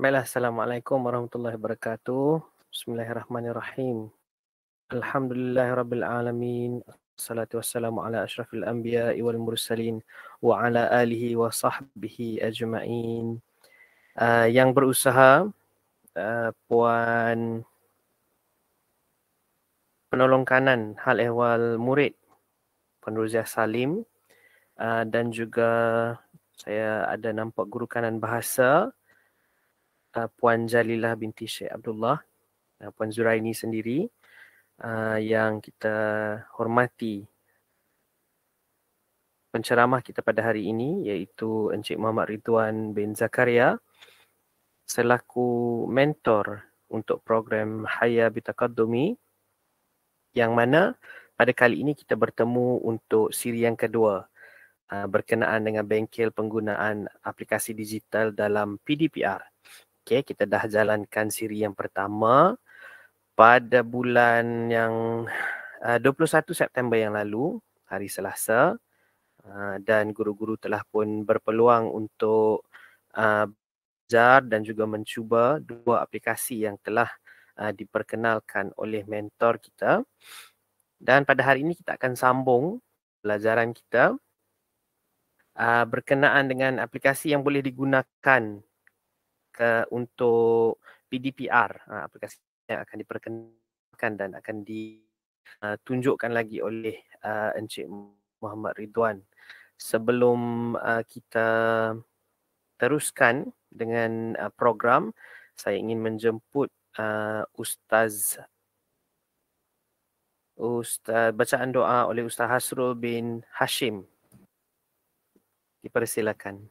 Baiklah, Assalamualaikum warahmatullahi wabarakatuh. Bismillahirrahmanirrahim. Alhamdulillahirrabbilalamin. Assalatu wassalamu ala ashrafil anbiya wal mursalin wa ala alihi wa sahbihi ajma'in. Uh, yang berusaha, uh, Puan Penolong Kanan Hal Ehwal Murid, Puan Ruziah Salim uh, dan juga saya ada nampak guru kanan bahasa uh, Puan Jalilah binti Syekh Abdullah uh, Puan Zuraini sendiri uh, yang kita hormati penceramah kita pada hari ini iaitu Encik Muhammad Ridwan bin Zakaria selaku mentor untuk program Haya Bitaqaddumi yang mana pada kali ini kita bertemu untuk siri yang kedua uh, berkenaan dengan bengkel penggunaan aplikasi digital dalam PDPR. Okay, kita dah jalankan siri yang pertama pada bulan yang ah, uh, 21 September yang lalu, hari Selasa. Uh, dan guru-guru telah pun berpeluang untuk uh, belajar dan juga mencuba dua aplikasi yang telah uh, diperkenalkan oleh mentor kita. Dan pada hari ini kita akan sambung pelajaran kita uh, berkenaan dengan aplikasi yang boleh digunakan ke untuk PDPR uh, ha, aplikasi yang akan diperkenalkan dan akan ditunjukkan ha, lagi oleh uh, Encik Muhammad Ridwan sebelum uh, kita teruskan dengan uh, program saya ingin menjemput uh, ustaz ustaz bacaan doa oleh ustaz Hasrul bin Hashim dipersilakan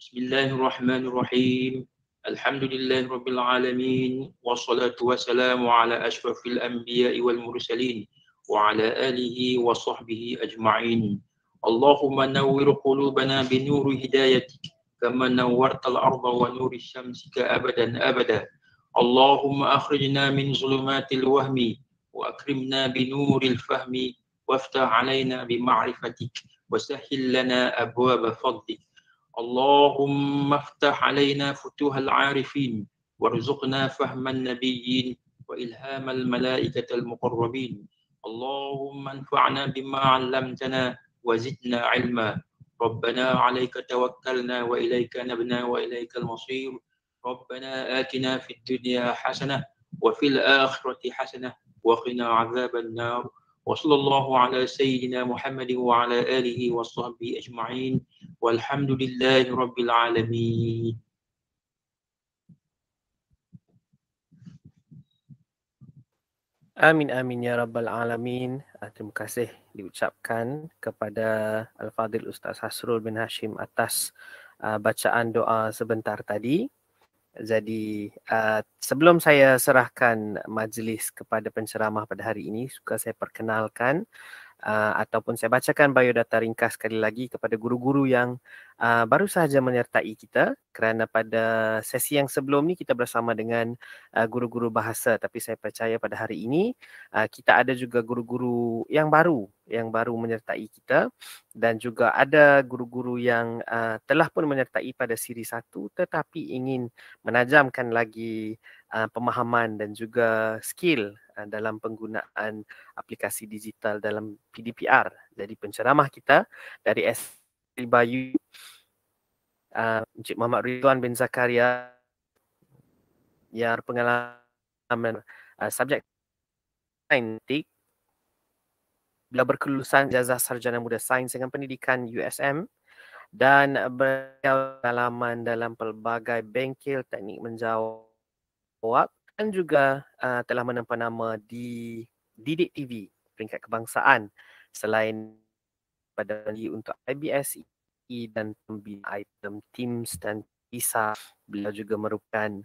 بسم الله الرحمن الرحيم الحمد لله رب العالمين والصلاة والسلام على أشرف الأنبياء والمرسلين وعلى آله وصحبه أجمعين اللهم نور قلوبنا بنور هدايتك كما نورت الأرض ونور الشمس أبدا أبدا اللهم أخرجنا من ظلمات الوهم وأكرمنا بنور الفهم وافتح علينا بمعرفتك وسهل لنا أبواب فضلك اللهم افتح علينا فتوح العارفين وارزقنا فهم النبيين وإلهام الملائكة المقربين اللهم انفعنا بما علمتنا وزدنا علما ربنا عليك توكلنا وإليك نبنا وإليك المصير ربنا آتنا في الدنيا حسنة وفي الآخرة حسنة وقنا عذاب النار وصلى الله على سيدنا محمد وعلى اله وصحبه اجمعين والحمد لله رب العالمين Amin amin ya rabbal alamin. Ah, terima kasih diucapkan kepada Al-Fadil Ustaz Hasrul bin Hashim atas ah, bacaan doa sebentar tadi. Jadi uh, sebelum saya serahkan majlis kepada penceramah pada hari ini, suka saya perkenalkan uh, ataupun saya bacakan biodata ringkas sekali lagi kepada guru-guru yang uh, baru sahaja menyertai kita kerana pada sesi yang sebelum ni kita bersama dengan uh, guru-guru bahasa tapi saya percaya pada hari ini uh, kita ada juga guru-guru yang baru yang baru menyertai kita dan juga ada guru-guru yang uh, telah pun menyertai pada siri satu tetapi ingin menajamkan lagi uh, pemahaman dan juga skill uh, dalam penggunaan aplikasi digital dalam PDPR. Jadi penceramah kita dari SD Bayu uh, Encik uh, Muhammad Ridwan bin Zakaria yang pengalaman uh, subjek saintik bila berkelulusan jazah sarjana muda sains dengan pendidikan USM dan berpengalaman dalam pelbagai bengkel teknik menjawab Oak dan juga uh, telah menempah nama di Didik TV peringkat kebangsaan selain pada untuk IBS e dan pembina item Teams dan PISA. Beliau juga merupakan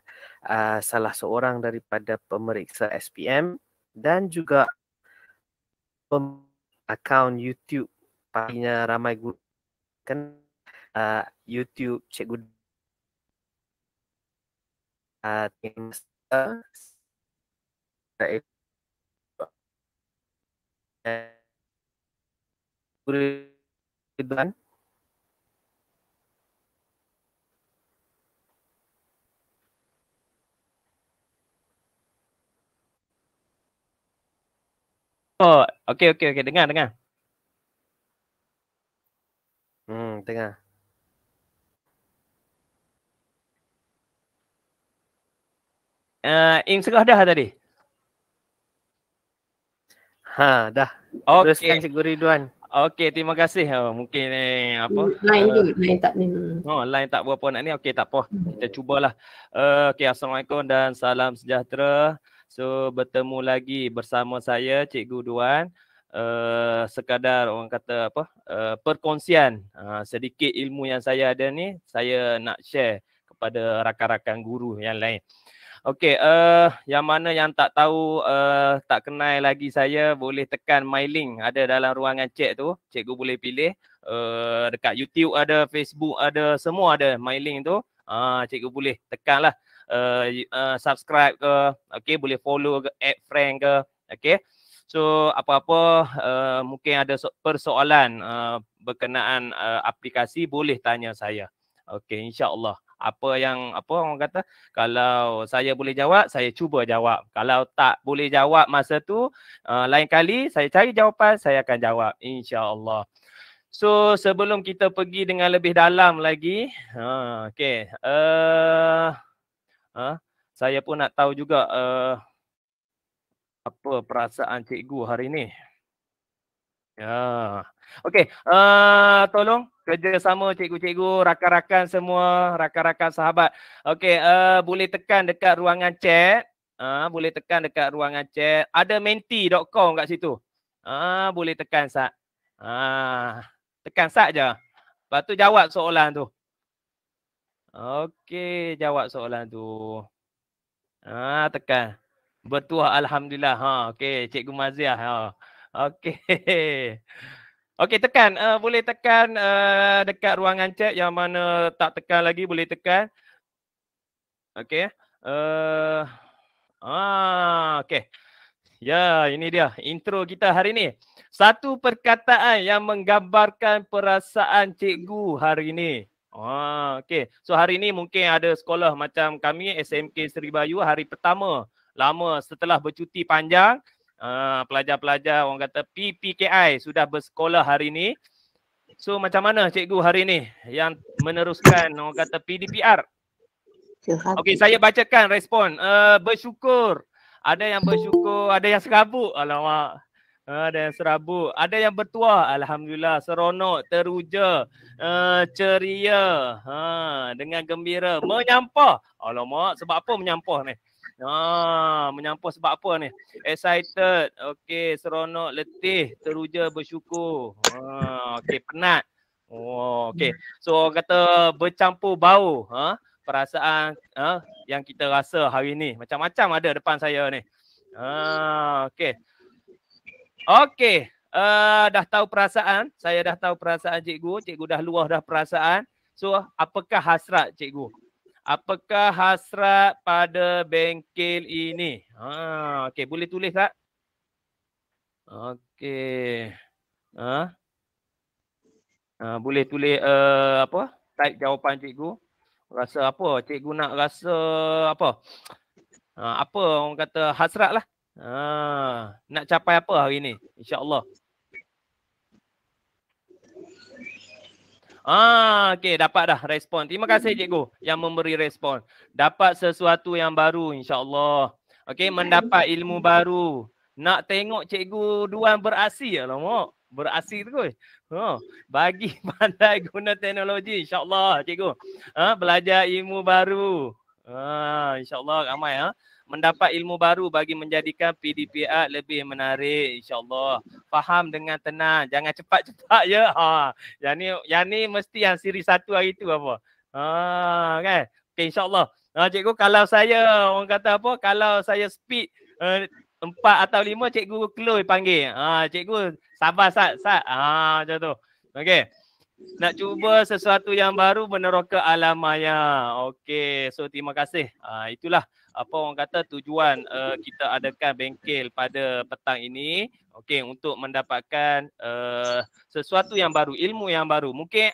uh, salah seorang daripada pemeriksa SPM dan juga pem- akaun YouTube. Pastinya ramai guru kan uh, YouTube Cikgu timnas kita iaitu Ridwan Oh, okey okey okey dengar dengar. Hmm, tengah. uh, eh, Im serah dah tadi? Ha, dah. Okay. Teruskan Cikgu Ridwan. Okey, terima kasih. Oh, mungkin ni eh, apa? Lain tu, eh, uh, line tak ni. Oh, lain tak berapa nak ni. Okey, tak apa. Hmm. Kita cubalah. Uh, Okey, Assalamualaikum dan salam sejahtera. So, bertemu lagi bersama saya Cikgu Duan. Uh, sekadar orang kata apa? Uh, perkongsian uh, sedikit ilmu yang saya ada ni, saya nak share kepada rakan-rakan guru yang lain. Uh, Okey, uh, yang mana yang tak tahu, uh, tak kenal lagi saya, boleh tekan my link ada dalam ruangan cek tu. Cikgu boleh pilih. Uh, dekat YouTube ada, Facebook ada, semua ada my link tu. Uh, cikgu boleh tekanlah. Uh, uh, subscribe ke, okay, boleh follow ke, add friend ke. Okay. So, apa-apa uh, mungkin ada persoalan uh, berkenaan uh, aplikasi, boleh tanya saya. Okay, insyaAllah apa yang apa orang kata kalau saya boleh jawab saya cuba jawab kalau tak boleh jawab masa tu uh, lain kali saya cari jawapan saya akan jawab insyaallah so sebelum kita pergi dengan lebih dalam lagi ha uh, okey uh, uh, saya pun nak tahu juga uh, apa perasaan cikgu hari ni ya yeah. Okey, uh, tolong kerjasama cikgu-cikgu, rakan-rakan semua, rakan-rakan sahabat. Okey, uh, boleh tekan dekat ruangan chat. Uh, boleh tekan dekat ruangan chat. Ada menti.com kat situ. Uh, boleh tekan sat. Uh, tekan sat je. Lepas tu jawab soalan tu. Okey, jawab soalan tu. Ah, uh, tekan. Bertuah Alhamdulillah. Ha, okey, Cikgu Maziah. Ha. Okey. Okey tekan uh, boleh tekan uh, dekat ruangan chat yang mana tak tekan lagi boleh tekan. Okey. Uh, ah okey. Ya, ini dia intro kita hari ini. Satu perkataan yang menggambarkan perasaan cikgu hari ini. Ah okey. So hari ini mungkin ada sekolah macam kami SMK Seri Bayu hari pertama lama setelah bercuti panjang Ah, pelajar-pelajar orang kata PPKI sudah bersekolah hari ini. So macam mana cikgu hari ini yang meneruskan orang kata PDPR? Okey saya bacakan respon. Uh, bersyukur. Ada yang bersyukur, ada yang serabut. Alamak. Ah, ada yang serabut. Ada yang bertuah. Alhamdulillah. Seronok, teruja, uh, ceria. Ha, dengan gembira. Menyampah. Alamak. Sebab apa menyampah ni? Ah, menyampah sebab apa ni? Excited. Okey, seronok, letih, teruja, bersyukur. Ha, ah, okey, penat. Oh, okey. Hmm. So orang kata bercampur bau, ha? Perasaan ha? yang kita rasa hari ni macam-macam ada depan saya ni. Ha, ah, okey. Okey. Uh, dah tahu perasaan, saya dah tahu perasaan cikgu, cikgu dah luah dah perasaan. So apakah hasrat cikgu? apakah hasrat pada bengkel ini? Ha, okey, boleh tulis tak? Okey. Ha? ha? boleh tulis uh, apa? Type jawapan cikgu. Rasa apa? Cikgu nak rasa apa? Ha, apa orang kata hasrat lah. Ha, nak capai apa hari ini? Insya allah Ah, okay, dapat dah respon. Terima kasih hmm. cikgu yang memberi respon. Dapat sesuatu yang baru insyaallah. Okay, mendapat hmm. ilmu baru. Nak tengok cikgu Duan berasi alamak. Ya, berasi tu kuih. Ha, oh, bagi pandai guna teknologi insyaallah cikgu. Ha, belajar ilmu baru. Ah, insya-Allah ramai ha mendapat ilmu baru bagi menjadikan PDPA lebih menarik insyaallah faham dengan tenang jangan cepat-cepat ya ha yang ni yang ni mesti yang siri satu hari tu apa ha kan okey insyaallah ha cikgu kalau saya orang kata apa kalau saya speed eh, empat uh, atau lima cikgu Chloe panggil ha cikgu sabar sat sat ha macam tu okey nak cuba sesuatu yang baru meneroka alam maya. Okey, so terima kasih. Uh, itulah apa orang kata tujuan uh, kita adakan bengkel pada petang ini. Okey, untuk mendapatkan uh, sesuatu yang baru, ilmu yang baru. Mungkin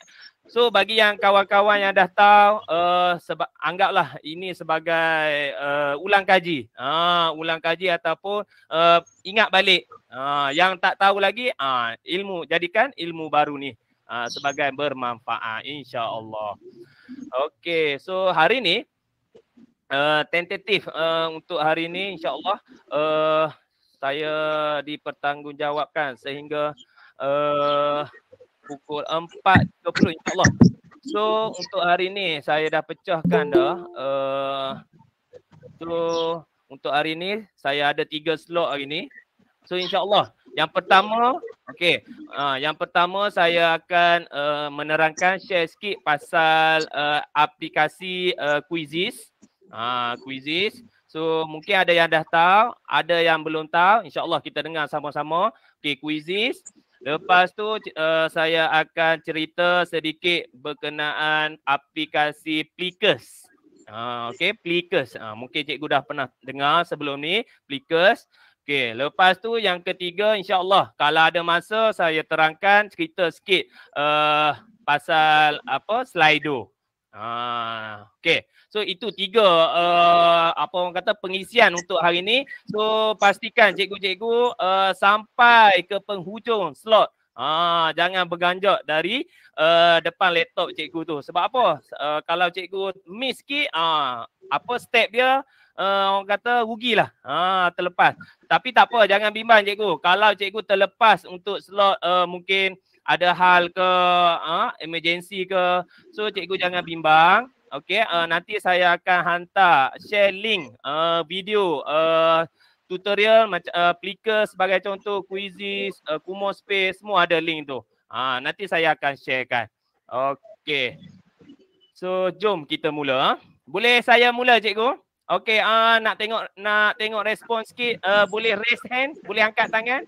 so bagi yang kawan-kawan yang dah tahu uh, seba- anggaplah ini sebagai uh, ulang kaji. Ha, ulang kaji ataupun uh, ingat balik. Uh, yang tak tahu lagi, ah ilmu jadikan ilmu baru ni uh, sebagai bermanfaat insya-Allah. Okey, so hari ni uh, tentatif uh, untuk hari ni insya-Allah uh, saya dipertanggungjawabkan sehingga uh, pukul 4.20 insya-Allah. So untuk hari ni saya dah pecahkan dah uh, so untuk hari ni saya ada tiga slot hari ni. So insya-Allah yang pertama, okey. Uh, yang pertama saya akan uh, menerangkan share sikit pasal uh, aplikasi uh, eh, Quizzes. Ah Quizzes. So mungkin ada yang dah tahu, ada yang belum tahu. InsyaAllah kita dengar sama-sama. Okey, Quizzes. Lepas tu uh, saya akan cerita sedikit berkenaan aplikasi Plikus. Ah okey, Plikus. Ah mungkin cikgu dah pernah dengar sebelum ni Plikus. Okey, lepas tu yang ketiga insya-Allah kalau ada masa saya terangkan cerita sikit uh, pasal apa Slido. Ha, uh, okey. So itu tiga uh, apa orang kata pengisian untuk hari ini. So pastikan cikgu-cikgu uh, sampai ke penghujung slot. Ha, uh, jangan berganjak dari uh, depan laptop cikgu tu. Sebab apa? Uh, kalau cikgu miss sikit uh, apa step dia uh, orang kata rugilah. Ha terlepas. Tapi tak apa jangan bimbang cikgu. Kalau cikgu terlepas untuk slot uh, mungkin ada hal ke uh, emergency ke. So cikgu jangan bimbang. Okay, uh, eh, nanti saya akan hantar share link uh, video uh, tutorial macam uh, plicker sebagai contoh quizzes uh, kumo space semua ada link tu. Ha nanti saya akan sharekan. Okay, So jom kita mula. Boleh saya mula cikgu? Ya. Okey, uh, nak tengok nak tengok respon sikit, uh, boleh raise hand, boleh angkat tangan.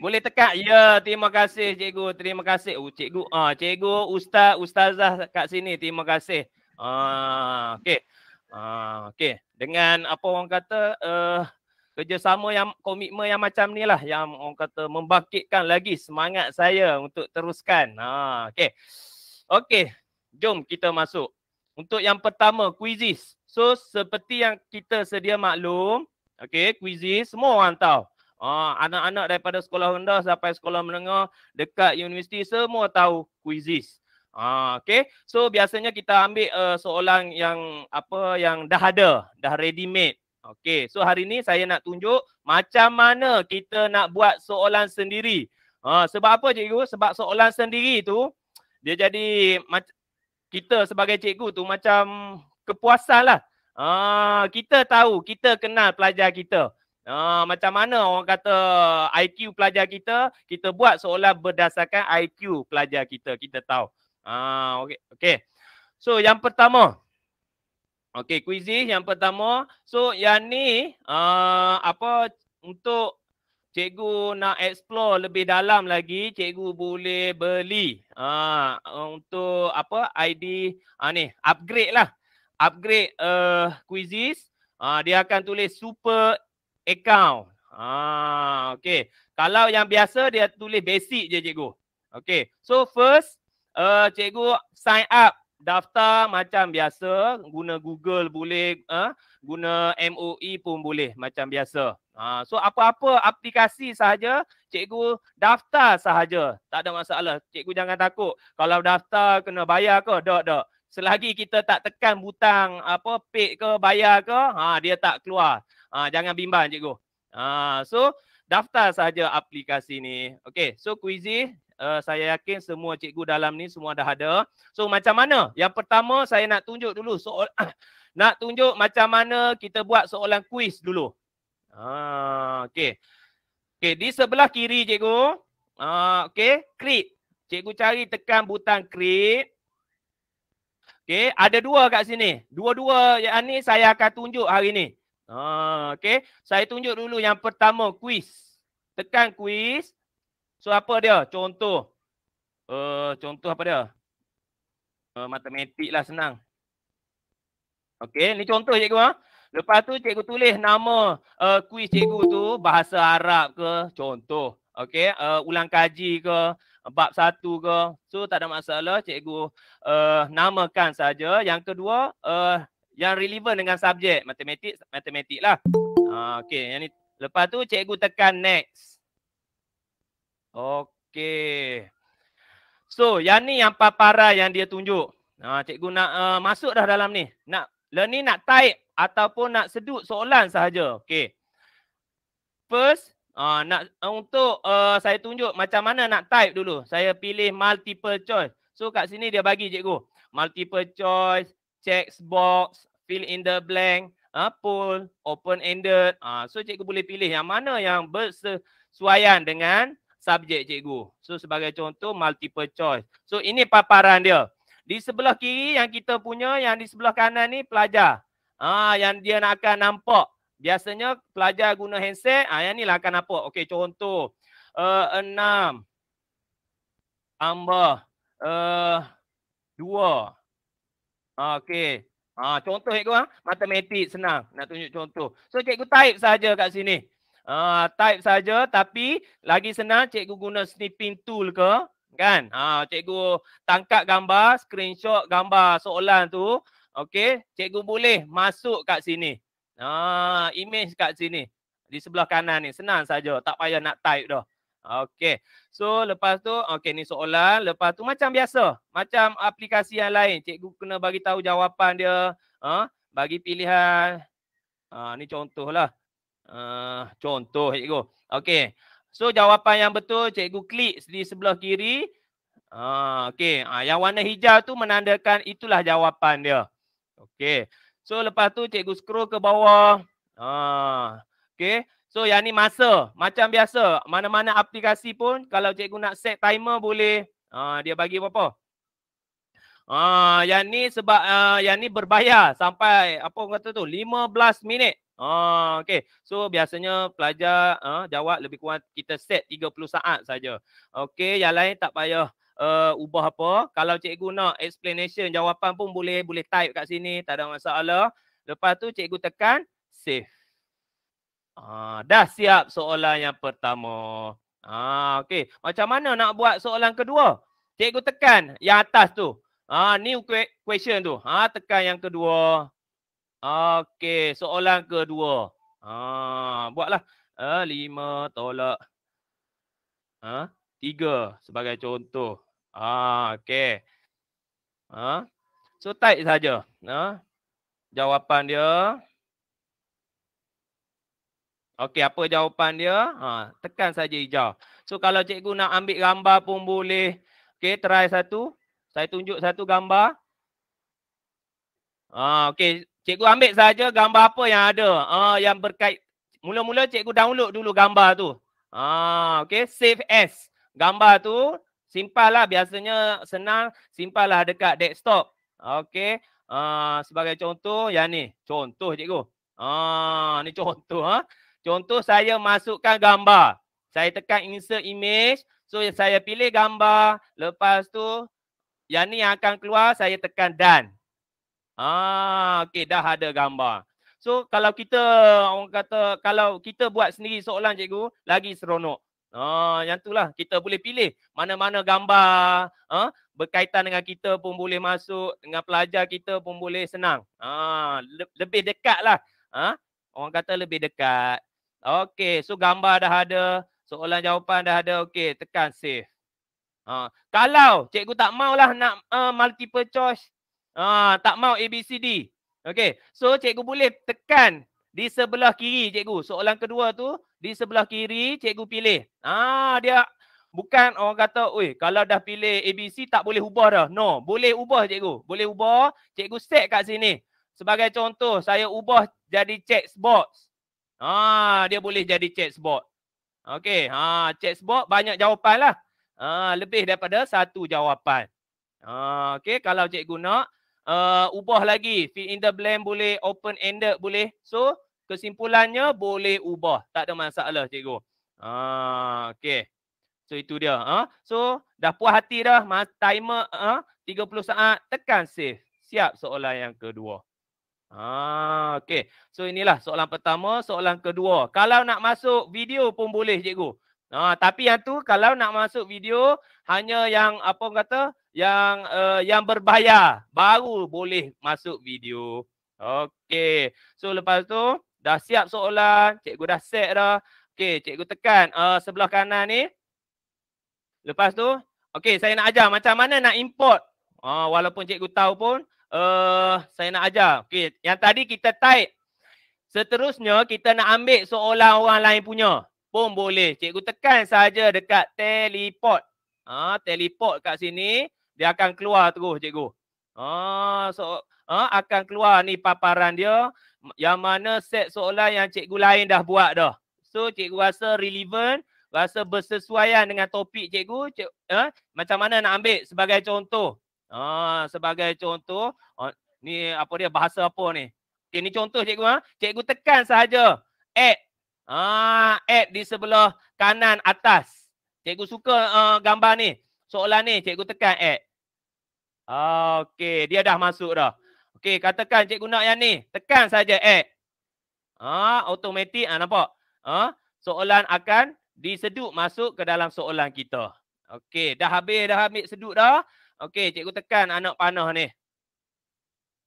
Boleh tekak. Ya, terima kasih cikgu. Terima kasih. Uh, cikgu, ah uh, cikgu, ustaz, ustazah kat sini. Terima kasih. Ah uh, okey. Ah uh, okey. Dengan apa orang kata uh, kerjasama yang komitmen yang macam ni lah yang orang kata membangkitkan lagi semangat saya untuk teruskan. Ha uh, okey. Okey. Jom kita masuk. Untuk yang pertama, kuisis, So, seperti yang kita sedia maklum, okay, kuisis semua orang tahu. Ah, anak-anak uh, daripada sekolah rendah sampai sekolah menengah dekat universiti, semua tahu kuisis. Ah, okay. So biasanya kita ambil uh, soalan yang apa yang dah ada, dah ready made. Okay. So hari ini saya nak tunjuk macam mana kita nak buat soalan sendiri. Ah, sebab apa cikgu? Sebab soalan sendiri tu dia jadi kita sebagai cikgu tu macam kepuasan lah. Ah, kita tahu, kita kenal pelajar kita. Ah, macam mana orang kata IQ pelajar kita, kita buat seolah berdasarkan IQ pelajar kita, kita tahu. Ah, okay. okay. So yang pertama, okay, kuisi yang pertama. So yang ni, uh, apa untuk cikgu nak explore lebih dalam lagi, cikgu boleh beli uh, untuk apa ID uh, ha, ni, upgrade lah. Upgrade uh, quizzes, uh, dia akan tulis super account. Ah, okay. Kalau yang biasa, dia tulis basic je cikgu. Okay, so first, uh, cikgu sign up daftar macam biasa guna Google boleh uh, guna MOE pun boleh macam biasa uh, so apa-apa aplikasi sahaja cikgu daftar sahaja tak ada masalah cikgu jangan takut kalau daftar kena bayar ke tak tak selagi kita tak tekan butang apa pay ke bayar ke ha dia tak keluar ha, jangan bimbang cikgu ha, so daftar saja aplikasi ni Okay, so quizy uh, saya yakin semua cikgu dalam ni semua dah ada. So macam mana? Yang pertama saya nak tunjuk dulu soal nak tunjuk macam mana kita buat soalan kuis dulu. Ha ah, okey. Okey di sebelah kiri cikgu. Ha ah, okey, create. Cikgu cari tekan butang klik. Okey, ada dua kat sini. Dua-dua yang ni saya akan tunjuk hari ni. Ha ah, okey, saya tunjuk dulu yang pertama kuis. Tekan kuis. So apa dia? Contoh. Uh, contoh apa dia? Uh, matematik lah senang. Okey, ni contoh cikgu. Ha? Lepas tu cikgu tulis nama uh, kuis cikgu tu bahasa Arab ke contoh. Okey, uh, ulang kaji ke bab satu ke. So tak ada masalah cikgu uh, namakan saja. Yang kedua, uh, yang relevan dengan subjek matematik, matematik lah. Uh, ah, Okey, yang ni. Lepas tu cikgu tekan next. Okey. So, yang ni yang papara yang dia tunjuk. Ha, cikgu nak uh, masuk dah dalam ni. Nak learning nak type ataupun nak sedut soalan sahaja. Okey. First, uh, nak eh, untuk uh, saya tunjuk macam mana nak type dulu. Saya pilih multiple choice. So, kat sini dia bagi cikgu. Multiple choice, check box, fill in the blank, uh, poll, open ended. Uh, so, cikgu boleh pilih yang mana yang bersesuaian dengan subjek cikgu. So sebagai contoh multiple choice. So ini paparan dia. Di sebelah kiri yang kita punya, yang di sebelah kanan ni pelajar. Ah ha, yang dia nak akan nampak. Biasanya pelajar guna handset, ah ha, yang ni lah akan nampak. Okey contoh uh, enam tambah uh, dua. Ha, okey. Ah ha, contoh cikgu ah, ha? matematik senang nak tunjuk contoh. So cikgu type saja kat sini uh, type saja tapi lagi senang cikgu guna snipping tool ke kan ha uh, cikgu tangkap gambar screenshot gambar soalan tu okey cikgu boleh masuk kat sini ha uh, image kat sini di sebelah kanan ni senang saja tak payah nak type dah okey so lepas tu okey ni soalan lepas tu macam biasa macam aplikasi yang lain cikgu kena bagi tahu jawapan dia ha uh, bagi pilihan Ha, ni contohlah. Uh, contoh cikgu. Okey. So jawapan yang betul cikgu klik di sebelah kiri. Ah uh, okey. Uh, yang warna hijau tu menandakan itulah jawapan dia. Okey. So lepas tu cikgu scroll ke bawah. Ah uh, okey. So yang ni masa macam biasa mana-mana aplikasi pun kalau cikgu nak set timer boleh uh, dia bagi berapa? Ah uh, yang ni sebab uh, yang ni berbayar sampai apa kata tu 15 minit. Ah, okay. So biasanya pelajar ah, jawab lebih kurang kita set 30 saat saja. Okay, yang lain tak payah uh, ubah apa. Kalau cikgu nak explanation jawapan pun boleh boleh type kat sini. Tak ada masalah. Lepas tu cikgu tekan save. Ah, dah siap soalan yang pertama. Ah, okay. Macam mana nak buat soalan kedua? Cikgu tekan yang atas tu. Ah, new question tu. Ah, tekan yang kedua. Okey, soalan kedua. Ha, buatlah. Ha, lima tolak ha, tiga sebagai contoh. Ha, ah, okey. Ha, eh, so type saja. Ha, jawapan dia. Okey, apa jawapan dia? Ha, tekan saja hijau. So kalau cikgu nak ambil gambar pun boleh. Okey, try satu. Saya tunjuk satu gambar. Ha, ah, okey, Cikgu ambil saja gambar apa yang ada. Ah uh, yang berkait mula-mula cikgu download dulu gambar tu. Ah uh, okey save as. Gambar tu simpanlah biasanya senang simpanlah dekat desktop. Okey. Ah uh, sebagai contoh yang ni. Contoh cikgu. Ah uh, ni contoh ha. Contoh saya masukkan gambar. Saya tekan insert image. So saya pilih gambar, lepas tu yang ni yang akan keluar saya tekan done. Ah, okey dah ada gambar. So kalau kita orang kata kalau kita buat sendiri soalan cikgu lagi seronok. Ah, yang itulah kita boleh pilih mana-mana gambar ah, berkaitan dengan kita pun boleh masuk dengan pelajar kita pun boleh senang. Ah, le- lebih dekatlah. Ah, orang kata lebih dekat. Okey, so gambar dah ada, soalan jawapan dah ada. Okey, tekan save. Ah, kalau cikgu tak maulah nak uh, multiple choice Ah, tak mau A B C D. Okey. So cikgu boleh tekan di sebelah kiri cikgu. Soalan kedua tu di sebelah kiri cikgu pilih. Ah, dia bukan orang kata, "Oi, kalau dah pilih A B C tak boleh ubah dah." No, boleh ubah cikgu. Boleh ubah. Cikgu set kat sini. Sebagai contoh, saya ubah jadi checkbox. Ah, dia boleh jadi checkbox. Okey. Ha, ah, checkbox banyak jawapan lah. Ah, lebih daripada satu jawapan. Ah, okey, kalau cikgu nak uh, ubah lagi. Fit in the blank boleh, open ended boleh. So kesimpulannya boleh ubah. Tak ada masalah cikgu. Uh, ah, okay. So itu dia. Uh. So dah puas hati dah. Timer ha, uh, 30 saat. Tekan save. Siap soalan yang kedua. Ah, ha, okay. So inilah soalan pertama, soalan kedua. Kalau nak masuk video pun boleh cikgu. Ah, tapi yang tu kalau nak masuk video hanya yang apa kata yang uh, yang berbahaya, baru boleh masuk video. Okey. So lepas tu dah siap soalan, cikgu dah set dah. Okey, cikgu tekan uh, sebelah kanan ni. Lepas tu, okey saya nak ajar macam mana nak import. Uh, walaupun cikgu tahu pun uh, saya nak ajar. Okey, yang tadi kita type Seterusnya kita nak ambil soalan orang lain punya pun boleh. Cikgu tekan saja dekat teleport. Ah teleport kat sini dia akan keluar terus cikgu. Ah so ah akan keluar ni paparan dia yang mana set soalan yang cikgu lain dah buat dah. So cikgu rasa relevant, rasa bersesuaian dengan topik cikgu, cik, eh? macam mana nak ambil sebagai contoh. Ah sebagai contoh ah, ni apa dia bahasa apa ni? Okey ni contoh cikgu ah. Cikgu tekan saja. add Ah, add di sebelah kanan atas. Cikgu suka uh, gambar ni. Soalan ni cikgu tekan add. Ah, okey, dia dah masuk dah. Okey, katakan cikgu nak yang ni. Tekan saja add. Eh. Ah, ha, automatik ah nampak. Ah, ha, soalan akan diseduk masuk ke dalam soalan kita. Okey, dah habis dah ambil seduk dah. Okey, cikgu tekan anak panah ni.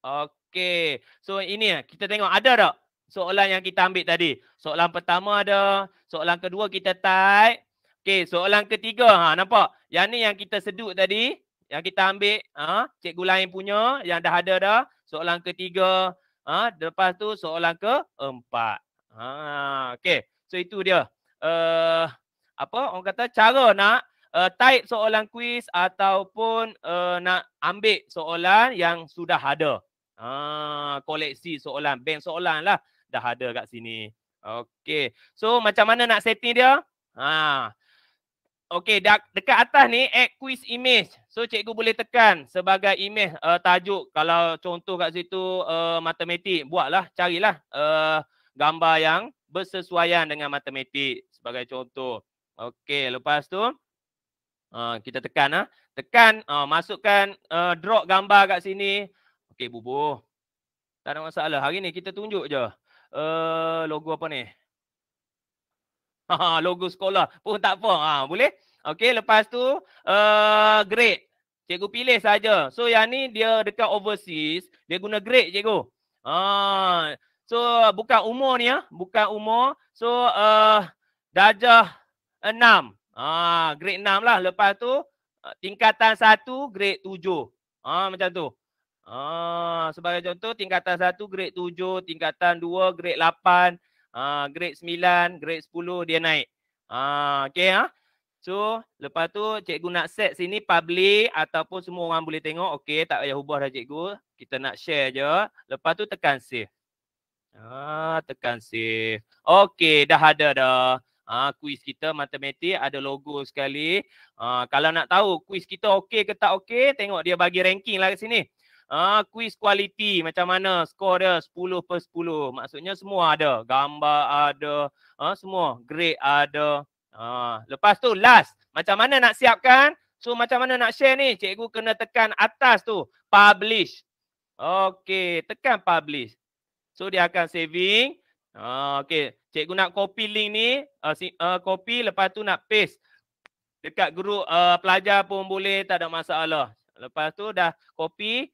Okey. So ini kita tengok ada tak soalan yang kita ambil tadi? Soalan pertama ada, soalan kedua kita type. Okey, soalan ketiga ha nampak? Yang ni yang kita seduk tadi, yang kita ambil ha, cikgu lain punya yang dah ada dah soalan ketiga ha, lepas tu soalan keempat ha, Okay, so itu dia uh, apa orang kata cara nak uh, type soalan kuis ataupun uh, nak ambil soalan yang sudah ada ha, koleksi soalan bank soalan lah dah ada kat sini Okay, so macam mana nak setting dia ha, Okey, dekat atas ni add quiz image. So cikgu boleh tekan sebagai image uh, tajuk. Kalau contoh kat situ uh, matematik, buatlah, carilah uh, gambar yang bersesuaian dengan matematik sebagai contoh. Okey, lepas tu uh, kita tekan ah. Uh. Tekan uh, masukkan uh, drop gambar kat sini. Okey, bubuh. Tak ada masalah. Hari ni kita tunjuk je. Uh, logo apa ni? Ha, logo sekolah pun tak apa. Ha, boleh? Okey, lepas tu uh, grade. Cikgu pilih saja. So yang ni dia dekat overseas, dia guna grade cikgu. Ha, so bukan umur ni ya, bukan umur. So uh, darjah 6. Ha, grade 6 lah. Lepas tu eh, tingkatan 1 grade 7. Ha, macam tu. Ha, sebagai contoh tingkatan 1 grade 7, tingkatan 2 grade 8, Ah grade 9, grade 10 dia naik. Ah uh, okey ah. So lepas tu cikgu nak set sini public ataupun semua orang boleh tengok. Okay, tak payah ubah dah cikgu. Kita nak share je. Lepas tu tekan save. Ah tekan save. Okay, dah ada dah. Ah kuis kita matematik ada logo sekali. Ah kalau nak tahu kuis kita okey ke tak okey tengok dia bagi ranking lah kat sini. Ah uh, quiz quality macam mana? Skor dia 10 per 10. Maksudnya semua ada. Gambar ada, uh, semua grade ada. Ah uh, lepas tu last, macam mana nak siapkan? So macam mana nak share ni? Cikgu kena tekan atas tu, publish. Okay, tekan publish. So dia akan saving. Ah uh, okey, cikgu nak copy link ni, uh, si, uh, copy lepas tu nak paste dekat guru uh, pelajar pun boleh, tak ada masalah. Lepas tu dah copy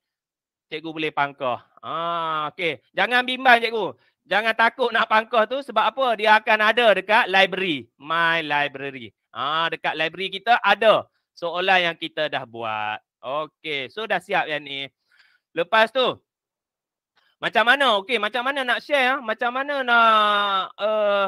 cikgu boleh pangkah. Ah, okey. Jangan bimbang cikgu. Jangan takut nak pangkah tu sebab apa? Dia akan ada dekat library. My library. Ah, dekat library kita ada soalan yang kita dah buat. Okay, So dah siap yang ni. Lepas tu macam mana? Okay, macam mana nak share? Ah? Macam mana nak uh,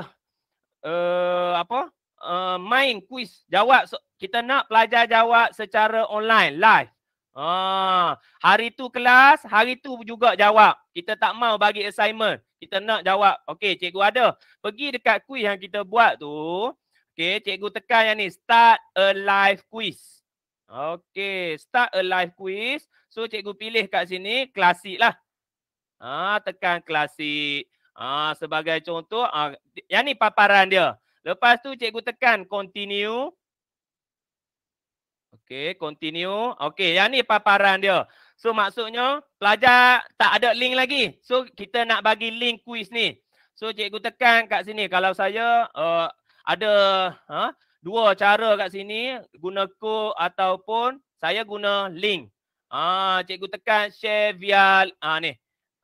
uh, apa? Uh, main quiz jawab so, kita nak pelajar jawab secara online live Ha, hari tu kelas, hari tu juga jawab. Kita tak mau bagi assignment. Kita nak jawab. Okey, cikgu ada. Pergi dekat kuis yang kita buat tu. Okey, cikgu tekan yang ni. Start a live quiz. Okey, start a live quiz. So, cikgu pilih kat sini. Klasik lah. Ha, tekan klasik. Ha, sebagai contoh. Ha, yang ni paparan dia. Lepas tu, cikgu tekan continue. Okay, continue. Okay, yang ni paparan dia. So, maksudnya pelajar tak ada link lagi. So, kita nak bagi link quiz ni. So, cikgu tekan kat sini. Kalau saya uh, ada huh, ha, dua cara kat sini. Guna code ataupun saya guna link. Ah, cikgu tekan share via ah, ni.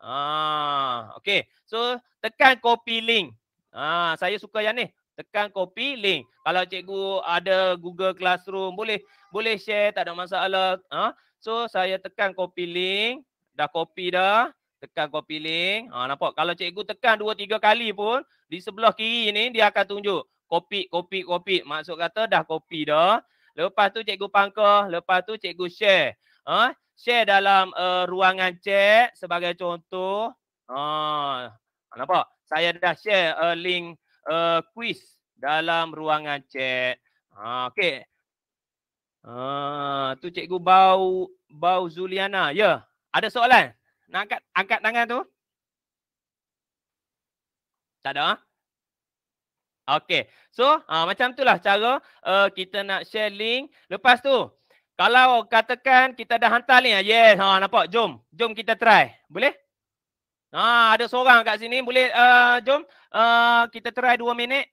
Ah, okay. So, tekan copy link. Ah, saya suka yang ni tekan copy link. Kalau cikgu ada Google Classroom boleh boleh share tak ada masalah. Ha? So saya tekan copy link, dah copy dah. Tekan copy link. Ha, nampak kalau cikgu tekan dua tiga kali pun di sebelah kiri ni dia akan tunjuk copy copy copy. Maksud kata dah copy dah. Lepas tu cikgu pangkah, lepas tu cikgu share. Ha? Share dalam uh, ruangan chat sebagai contoh. Ha. Nampak? Saya dah share uh, link uh, eh, quiz dalam ruangan chat. Ha okey. Ha tu cikgu bau bau Zuliana. Ya, yeah. ada soalan? Nak angkat angkat tangan tu? Tak ada. Ha? Okey. So, ha uh, macam itulah cara uh, kita nak share link. Lepas tu kalau katakan kita dah hantar link. Ah, yes. Ha nampak. Jom. Jom kita try. Boleh? Ha, ada seorang kat sini. Boleh uh, jom uh, kita try dua minit.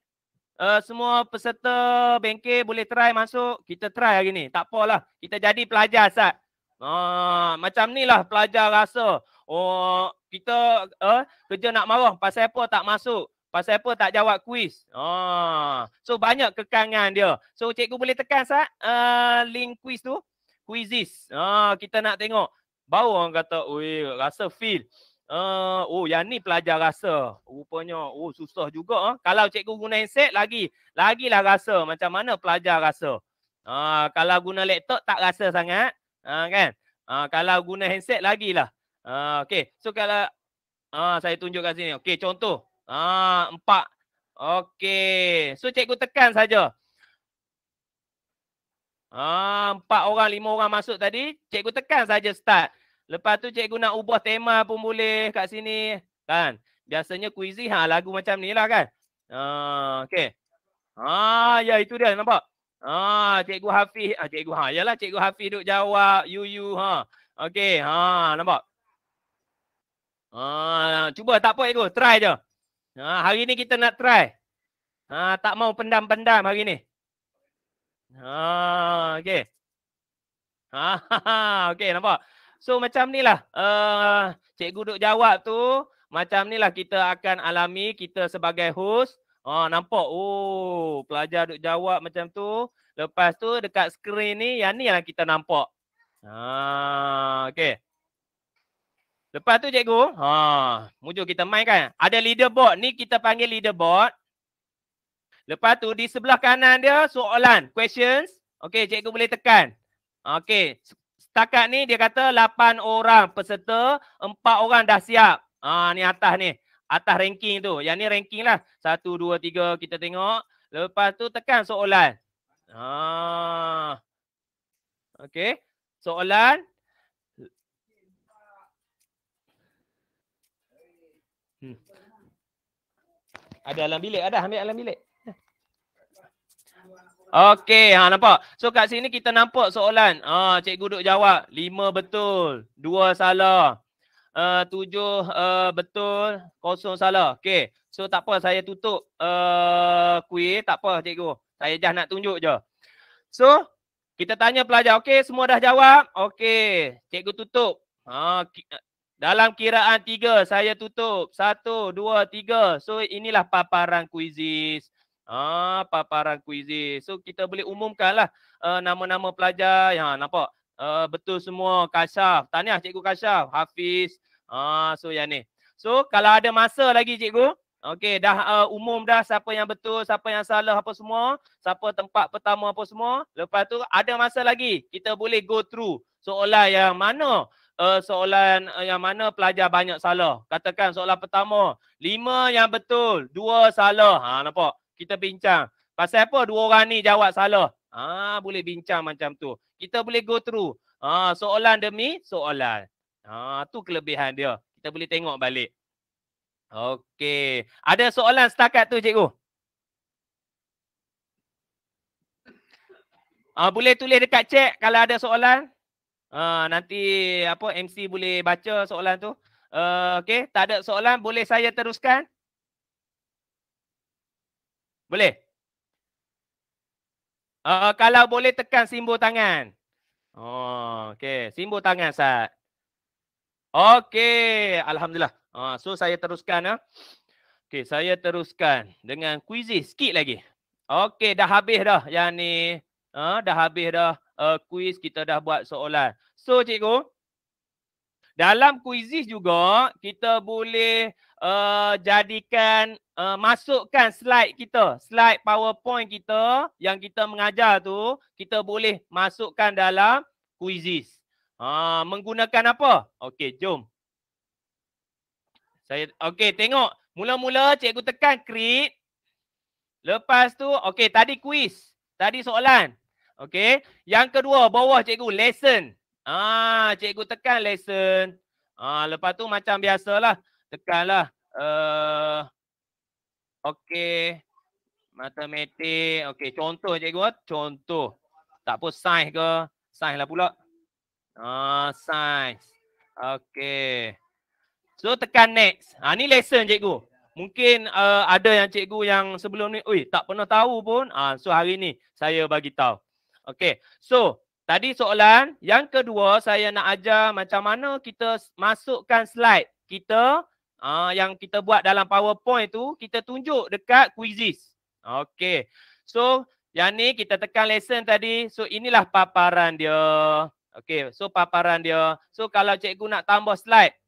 Uh, semua peserta bengkel boleh try masuk. Kita try hari ni. Tak apalah. Kita jadi pelajar, Sat. Uh, ha, macam ni lah pelajar rasa. Oh, kita uh, kerja nak marah. Pasal apa tak masuk? Pasal apa tak jawab kuis? Uh, so, banyak kekangan dia. So, cikgu boleh tekan, Sat, uh, link kuis tu. Quizzes. Uh, ha, kita nak tengok. Baru orang kata, rasa feel. Uh, oh yang ni pelajar rasa rupanya oh susah juga huh? Eh. kalau cikgu guna headset lagi lagilah rasa macam mana pelajar rasa uh, kalau guna laptop tak rasa sangat uh, kan uh, kalau guna headset lagilah uh, Okay, so kalau uh, saya tunjuk kat sini Okay, contoh uh, empat Okay, so cikgu tekan saja uh, empat orang lima orang masuk tadi cikgu tekan saja start Lepas tu cikgu nak ubah tema pun boleh kat sini. Kan? Biasanya kuizi ha lagu macam ni lah kan. Ha uh, okey. Ha ah, ya itu dia nampak. Ha ah, cikgu Hafiz ah, cikgu ha yalah cikgu Hafiz duk jawab you you ha. Okey ha nampak. Ha ah, cuba tak apa cikgu try je. Ha ah, hari ni kita nak try. Ha ah, tak mau pendam-pendam hari ni. Ha ah, okey. Ha ah, okey nampak. So macam ni lah uh, cikgu duk jawab tu macam ni lah kita akan alami kita sebagai host. Oh, nampak? Oh, pelajar duk jawab macam tu. Lepas tu dekat skrin ni, yang ni yang kita nampak. Ha, ah, Lepas tu cikgu, ha, ah, mujur kita main kan. Ada leaderboard. Ni kita panggil leaderboard. Lepas tu di sebelah kanan dia soalan, questions. okay cikgu boleh tekan. okay setakat ni dia kata 8 orang peserta, 4 orang dah siap. Ha ni atas ni. Atas ranking tu. Yang ni ranking lah. 1, 2, 3 kita tengok. Lepas tu tekan soalan. Ha. okay Soalan. Hmm. Ada dalam bilik. Ada ambil dalam bilik. Okey, ha nampak. So kat sini kita nampak soalan. Ha cikgu duk jawab lima betul, dua salah. Uh, 7 uh, betul, kosong salah. Okey. So tak apa saya tutup uh, kuih, tak apa cikgu. Saya just nak tunjuk je. So kita tanya pelajar, okey semua dah jawab? Okey, cikgu tutup. Ha dalam kiraan tiga, saya tutup. satu, dua, tiga. So inilah paparan kuisis. Ah, paparan kuizis. So kita boleh umumkan lah eh, nama-nama pelajar. Ha nampak? Uh, betul semua Kasyaf. Tahniah cikgu Kasyaf, Hafiz. Ah, so yang ni. So kalau ada masa lagi cikgu, okay, dah uh, umum dah siapa yang betul, siapa yang salah apa semua, siapa tempat pertama apa semua. Lepas tu ada masa lagi kita boleh go through soalan yang mana Uh, soalan uh, yang mana pelajar banyak salah. Katakan soalan pertama, lima yang betul, dua salah. Ha nampak? kita bincang. Pasal apa dua orang ni jawab salah? Ah boleh bincang macam tu. Kita boleh go through. Ah soalan demi soalan. Ah tu kelebihan dia. Kita boleh tengok balik. Okey. Ada soalan setakat tu cikgu? Ah boleh tulis dekat chat kalau ada soalan. Ah nanti apa MC boleh baca soalan tu. Uh, okey, tak ada soalan, boleh saya teruskan? Boleh? Uh, kalau boleh tekan simbol tangan. Oh, okey. Simbol tangan, Sat. Okey. Alhamdulillah. Uh, so, saya teruskan. Uh. Okey, saya teruskan dengan kuisis. Sikit lagi. Okey, dah habis dah yang ni. Uh, dah habis dah uh, eh, kuis. Kita dah buat soalan. So, cikgu. Dalam kuisis juga kita boleh uh, jadikan uh, masukkan slide kita, slide PowerPoint kita yang kita mengajar tu kita boleh masukkan dalam kuisis. Uh, ha, menggunakan apa? Okey, jom. Saya okey, tengok. Mula-mula cikgu tekan create. Lepas tu okey, tadi kuis, tadi soalan. Okey, yang kedua bawah cikgu lesson. Ah, cikgu tekan lesson. Ah, ha, lepas tu macam biasalah. Tekanlah. Uh, eh, okay. Matematik. Okay, contoh cikgu. Ah, contoh. Tak apa, sains ke? Sains lah pula. Ah, sains. Okay. So, tekan next. Ah, ni lesson cikgu. Mungkin uh, ada yang cikgu yang sebelum ni, ui, tak pernah tahu pun. Ah, so, hari ni saya bagi tahu. Okay. So, Tadi soalan yang kedua saya nak ajar macam mana kita masukkan slide kita uh, yang kita buat dalam PowerPoint tu kita tunjuk dekat quizzes. Okey. So yang ni kita tekan lesson tadi. So inilah paparan dia. Okey, so paparan dia. So kalau cikgu nak tambah slide.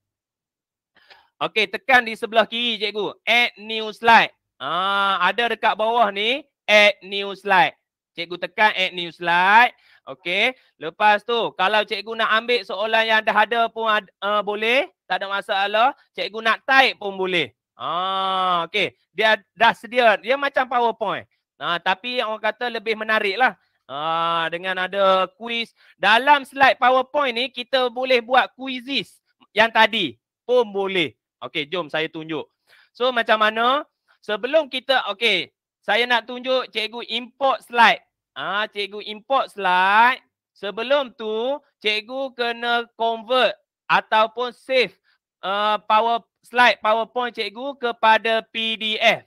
Okey, tekan di sebelah kiri cikgu. Add new slide. Ah, ada dekat bawah ni add new slide. Cikgu tekan add new slide. Okey. Lepas tu kalau cikgu nak ambil soalan yang dah ada pun uh, boleh. Tak ada masalah. Cikgu nak type pun boleh. Ah, Okey. Dia dah sedia. Dia macam powerpoint. Ah, tapi orang kata lebih menarik lah. Ah, dengan ada kuis Dalam slide powerpoint ni kita boleh buat kuisis yang tadi pun boleh. Okey jom saya tunjuk. So macam mana? Sebelum kita, okey, saya nak tunjuk cikgu import slide. Ah, cikgu import slide. Sebelum tu, cikgu kena convert ataupun save uh, power slide PowerPoint cikgu kepada PDF.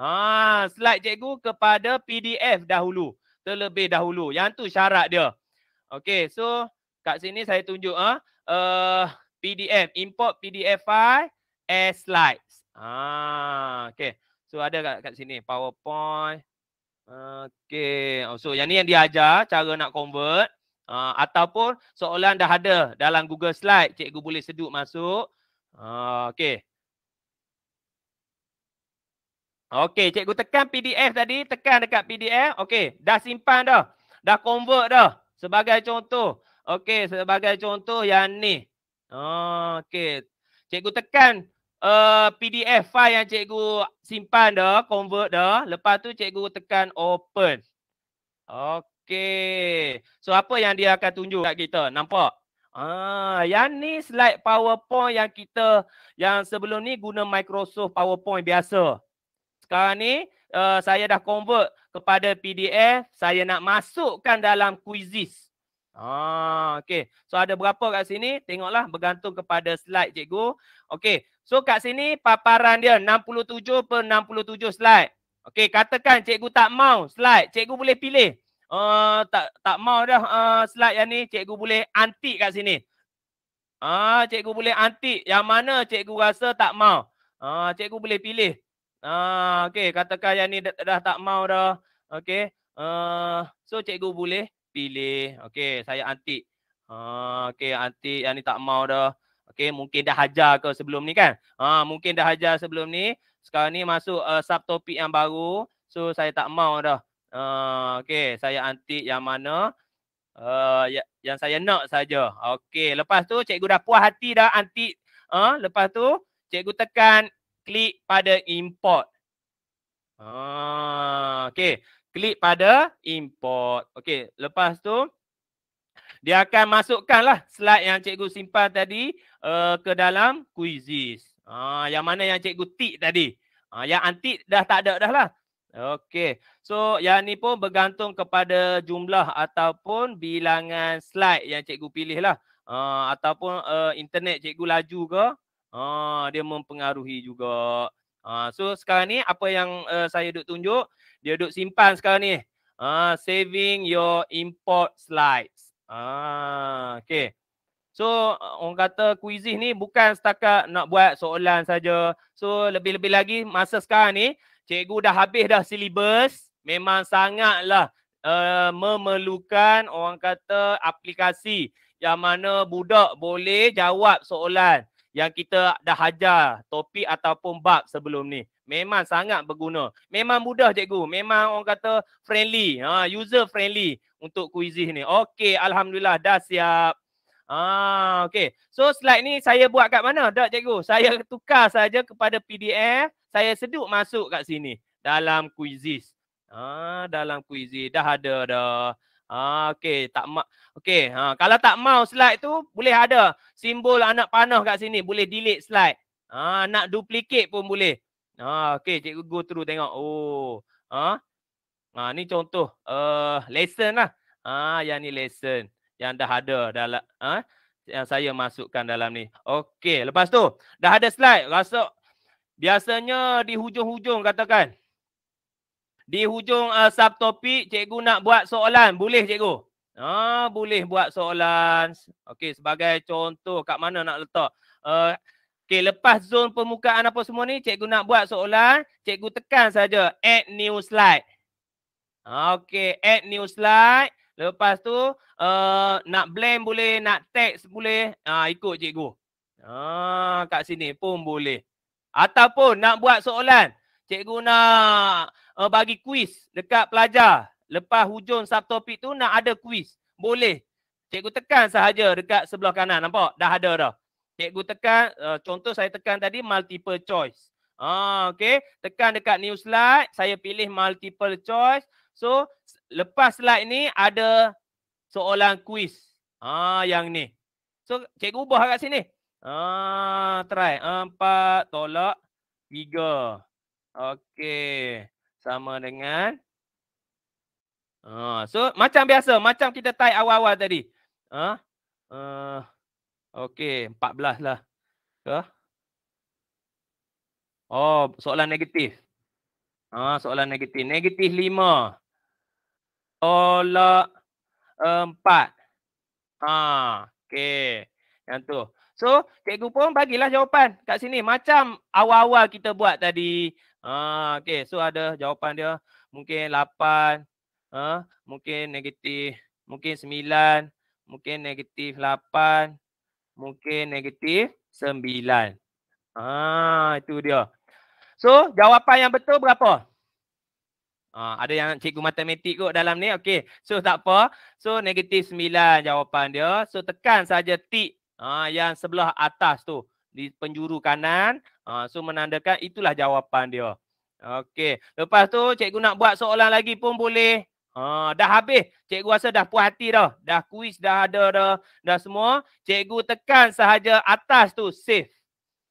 Ah, ha, slide cikgu kepada PDF dahulu, terlebih dahulu. Yang tu syarat dia. Okay, so kat sini saya tunjuk ah uh, PDF, import PDF file as slides. Ah, okay, So ada kat, kat sini PowerPoint Okay. Oh, so yang ni yang diajar cara nak convert. Uh, ataupun soalan dah ada dalam Google Slide. Cikgu boleh seduk masuk. Uh, ah, okay. Okay. Cikgu tekan PDF tadi. Tekan dekat PDF. Okay. Dah simpan dah. Dah convert dah. Sebagai contoh. Okay. Sebagai contoh yang ni. Uh, ah, okay. Cikgu tekan uh, eh, PDF file yang cikgu simpan dah, convert dah. Lepas tu cikgu tekan open. Okay. So apa yang dia akan tunjuk kat kita? Nampak? Ah, yang ni slide PowerPoint yang kita yang sebelum ni guna Microsoft PowerPoint biasa. Sekarang ni uh, saya dah convert kepada PDF. Saya nak masukkan dalam quizzes. Ah, okay. So ada berapa kat sini? Tengoklah bergantung kepada slide cikgu. Okay. So kat sini paparan dia 67 per 67 slide. Okay. Katakan cikgu tak mau slide. Cikgu boleh pilih. Uh, tak tak mau dah uh, slide yang ni. Cikgu boleh antik kat sini. Ah, uh, Cikgu boleh antik. Yang mana cikgu rasa tak mau. Ah, uh, Cikgu boleh pilih. Ah, uh, Okay. Katakan yang ni dah, dah tak mau dah. Okay. Uh, so cikgu boleh pilih. Okey, saya anti. Ha okey, anti yang ni tak mau dah. Okey, mungkin dah hajar ke sebelum ni kan? Ha mungkin dah hajar sebelum ni. Sekarang ni masuk uh, subtopik yang baru. So saya tak mau dah. Ha okey, saya anti yang mana? Uh, ya, yang saya nak saja. Okey, lepas tu cikgu dah puas hati dah anti. Ha lepas tu cikgu tekan klik pada import. Ha okey klik pada import. Okey, lepas tu dia akan masukkanlah slide yang cikgu simpan tadi uh, ke dalam quizzes. Ah, ha, yang mana yang cikgu tick tadi? Ah, yang antik dah tak ada dah lah. Okey. So, yang ni pun bergantung kepada jumlah ataupun bilangan slide yang cikgu pilih lah. Ah, ha, ataupun uh, internet cikgu laju ke, ah, dia mempengaruhi juga. Ah, so, sekarang ni apa yang uh, saya duk tunjuk, dia duduk simpan sekarang ni. Ah, saving your import slides. Ah, okay. So orang kata kuisis ni bukan setakat nak buat soalan saja. So lebih-lebih lagi masa sekarang ni cikgu dah habis dah silibus. Memang sangatlah uh, memerlukan orang kata aplikasi yang mana budak boleh jawab soalan yang kita dah hajar topik ataupun bab sebelum ni. Memang sangat berguna. Memang mudah cikgu. Memang orang kata friendly. Ha, user friendly untuk kuizih ni. Okey, Alhamdulillah dah siap. Ah, okey. So slide ni saya buat kat mana? Tak cikgu. Saya tukar saja kepada PDF. Saya seduk masuk kat sini. Dalam kuizis. Ah, ha, dalam kuizis. Dah ada dah. Ah, okey. Tak mak. Okey. Ha, ah, kalau tak mau slide tu boleh ada simbol anak panah kat sini. Boleh delete slide. Ah, nak duplicate pun boleh. Ha okey cikgu go through tengok. Oh. Ha. Ha ni contoh uh, lesson lah. Ha yang ni lesson yang dah ada dalam ha yang saya masukkan dalam ni. Okey, lepas tu dah ada slide. Rasa biasanya di hujung-hujung katakan di hujung uh, subtopik cikgu nak buat soalan. Boleh cikgu? Ha boleh buat soalan. Okey, sebagai contoh kat mana nak letak? Uh, Okey, lepas zon permukaan apa semua ni, cikgu nak buat soalan, cikgu tekan saja add new slide. Ha, okey, add new slide. Lepas tu uh, nak blend boleh, nak text boleh, uh, ikut cikgu. Ah, kat sini pun boleh. Ataupun nak buat soalan, cikgu nak uh, bagi kuis dekat pelajar. Lepas hujung subtopik tu nak ada kuis. Boleh. Cikgu tekan sahaja dekat sebelah kanan. Nampak? Dah ada dah. Cikgu tekan, uh, contoh saya tekan tadi multiple choice. Ah, ha, okay. Tekan dekat new slide, saya pilih multiple choice. So, lepas slide ni ada soalan quiz. Ah, yang ni. So, cikgu ubah kat sini. Ah, try. Empat tolak tiga. Okay. Sama dengan. Ah, so, macam biasa. Macam kita type awal-awal tadi. Ah, Uh, Okey, 14 lah. Ya. Huh? Oh, soalan negatif. Ah, ha, soalan negatif. Negatif 5. Tolak 4. Ha, okey. Yang tu. So, cikgu pun bagilah jawapan kat sini. Macam awal-awal kita buat tadi. Ha, okey. So, ada jawapan dia. Mungkin 8. Ha, eh, mungkin negatif. Mungkin 9. Mungkin negatif 8 mungkin negatif 9. Ah itu dia. So jawapan yang betul berapa? Ah, ada yang cikgu matematik kot dalam ni. Okey. So tak apa. So negatif 9 jawapan dia. So tekan saja T. ah, yang sebelah atas tu di penjuru kanan. Ah, so menandakan itulah jawapan dia. Okey. Lepas tu cikgu nak buat soalan lagi pun boleh. Ah, dah habis. Cikgu rasa dah puas hati dah. Dah kuis dah ada dah. Dah semua. Cikgu tekan sahaja atas tu save.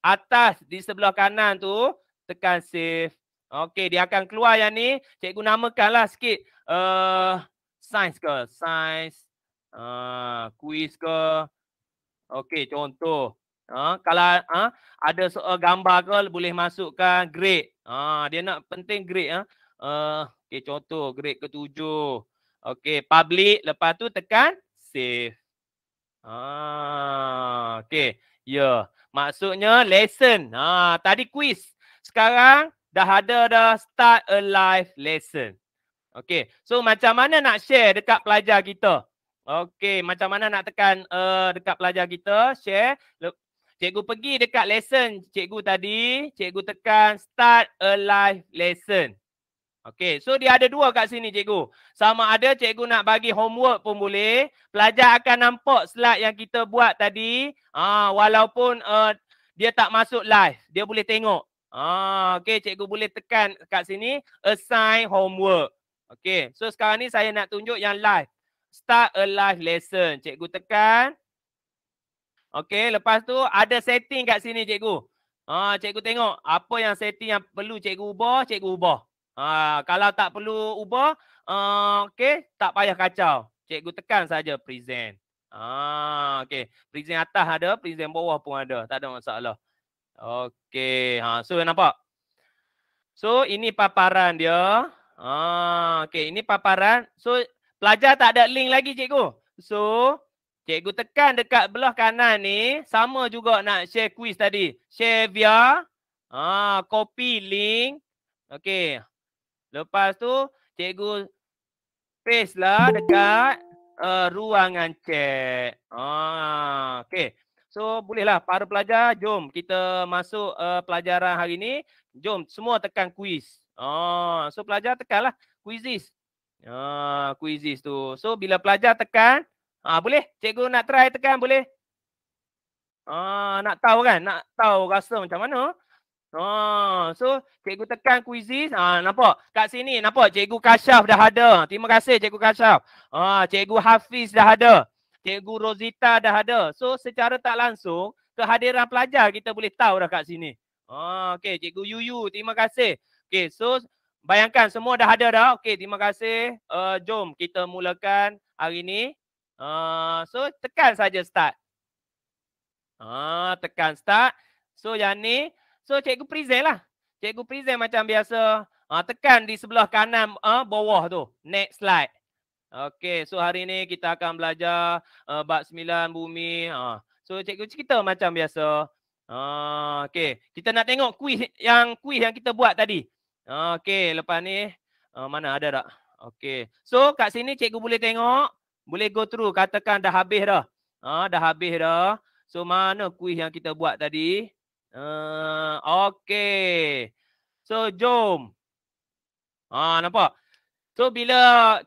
Atas di sebelah kanan tu tekan save. Okey, dia akan keluar yang ni. Cikgu namakanlah sikit. Uh, sains ke? Sains. Uh, kuis ke? Okey, contoh. Uh, kalau uh, ada uh, gambar ke boleh masukkan grade. Uh, dia nak penting grade. Uh. Uh, Okey contoh grade ketujuh. Okey public lepas tu tekan save. Ah okey ya yeah. maksudnya lesson. Ha ah, tadi quiz. Sekarang dah ada dah start a live lesson. Okey. So macam mana nak share dekat pelajar kita? Okey, macam mana nak tekan uh, dekat pelajar kita share? Le- cikgu pergi dekat lesson cikgu tadi, cikgu tekan start a live lesson. Okey, so dia ada dua kat sini cikgu. Sama ada cikgu nak bagi homework pun boleh, pelajar akan nampak slide yang kita buat tadi, ah walaupun uh, dia tak masuk live, dia boleh tengok. Ah okey cikgu boleh tekan kat sini assign homework. Okey, so sekarang ni saya nak tunjuk yang live. Start a live lesson. Cikgu tekan. Okey, lepas tu ada setting kat sini cikgu. Ah cikgu tengok apa yang setting yang perlu cikgu ubah, cikgu ubah. Ha, kalau tak perlu ubah, eh, uh, okay, tak payah kacau. Cikgu tekan saja present. Ah, ha, okay. Present atas ada, present bawah pun ada. Tak ada masalah. Okay. Ha, so, nampak? So, ini paparan dia. Ah, ha, okay. Ini paparan. So, pelajar tak ada link lagi, cikgu. So, cikgu tekan dekat belah kanan ni. Sama juga nak share quiz tadi. Share via. Ah, ha, copy link. Okay. Lepas tu cikgu paste lah dekat uh, ruangan chat. Ah, okay. So bolehlah para pelajar jom kita masuk uh, pelajaran hari ni. Jom semua tekan quiz. Ah, so pelajar tekan lah quizzes. Ah, quizzes tu. So bila pelajar tekan, ah boleh? Cikgu nak try tekan boleh? Ah, nak tahu kan? Nak tahu rasa macam mana? Ha, ah, so cikgu tekan kuisis. Ha, ah, nampak? Kat sini nampak cikgu Kasyaf dah ada. Terima kasih cikgu Kasyaf. Ha, ah, cikgu Hafiz dah ada. Cikgu Rozita dah ada. So secara tak langsung kehadiran pelajar kita boleh tahu dah kat sini. Ha, ah, okey cikgu Yuyu, terima kasih. Okey, so bayangkan semua dah ada dah. Okey, terima kasih. Uh, jom kita mulakan hari ni. Uh, so tekan saja start. Ha, ah, tekan start. So yang ni So cikgu present lah. Cikgu present macam biasa. Ha, tekan di sebelah kanan uh, bawah tu. Next slide. Okay. So hari ni kita akan belajar uh, bab sembilan bumi. Ha. So cikgu cerita macam biasa. Ha, okay. Kita nak tengok kuis yang kuis yang kita buat tadi. Ha, okay. Lepas ni uh, mana ada tak? Okay. So kat sini cikgu boleh tengok. Boleh go through. Katakan dah habis dah. Ha, dah habis dah. So mana kuis yang kita buat tadi? Uh, eh, okay. So, jom. Ha, uh, nampak? So, bila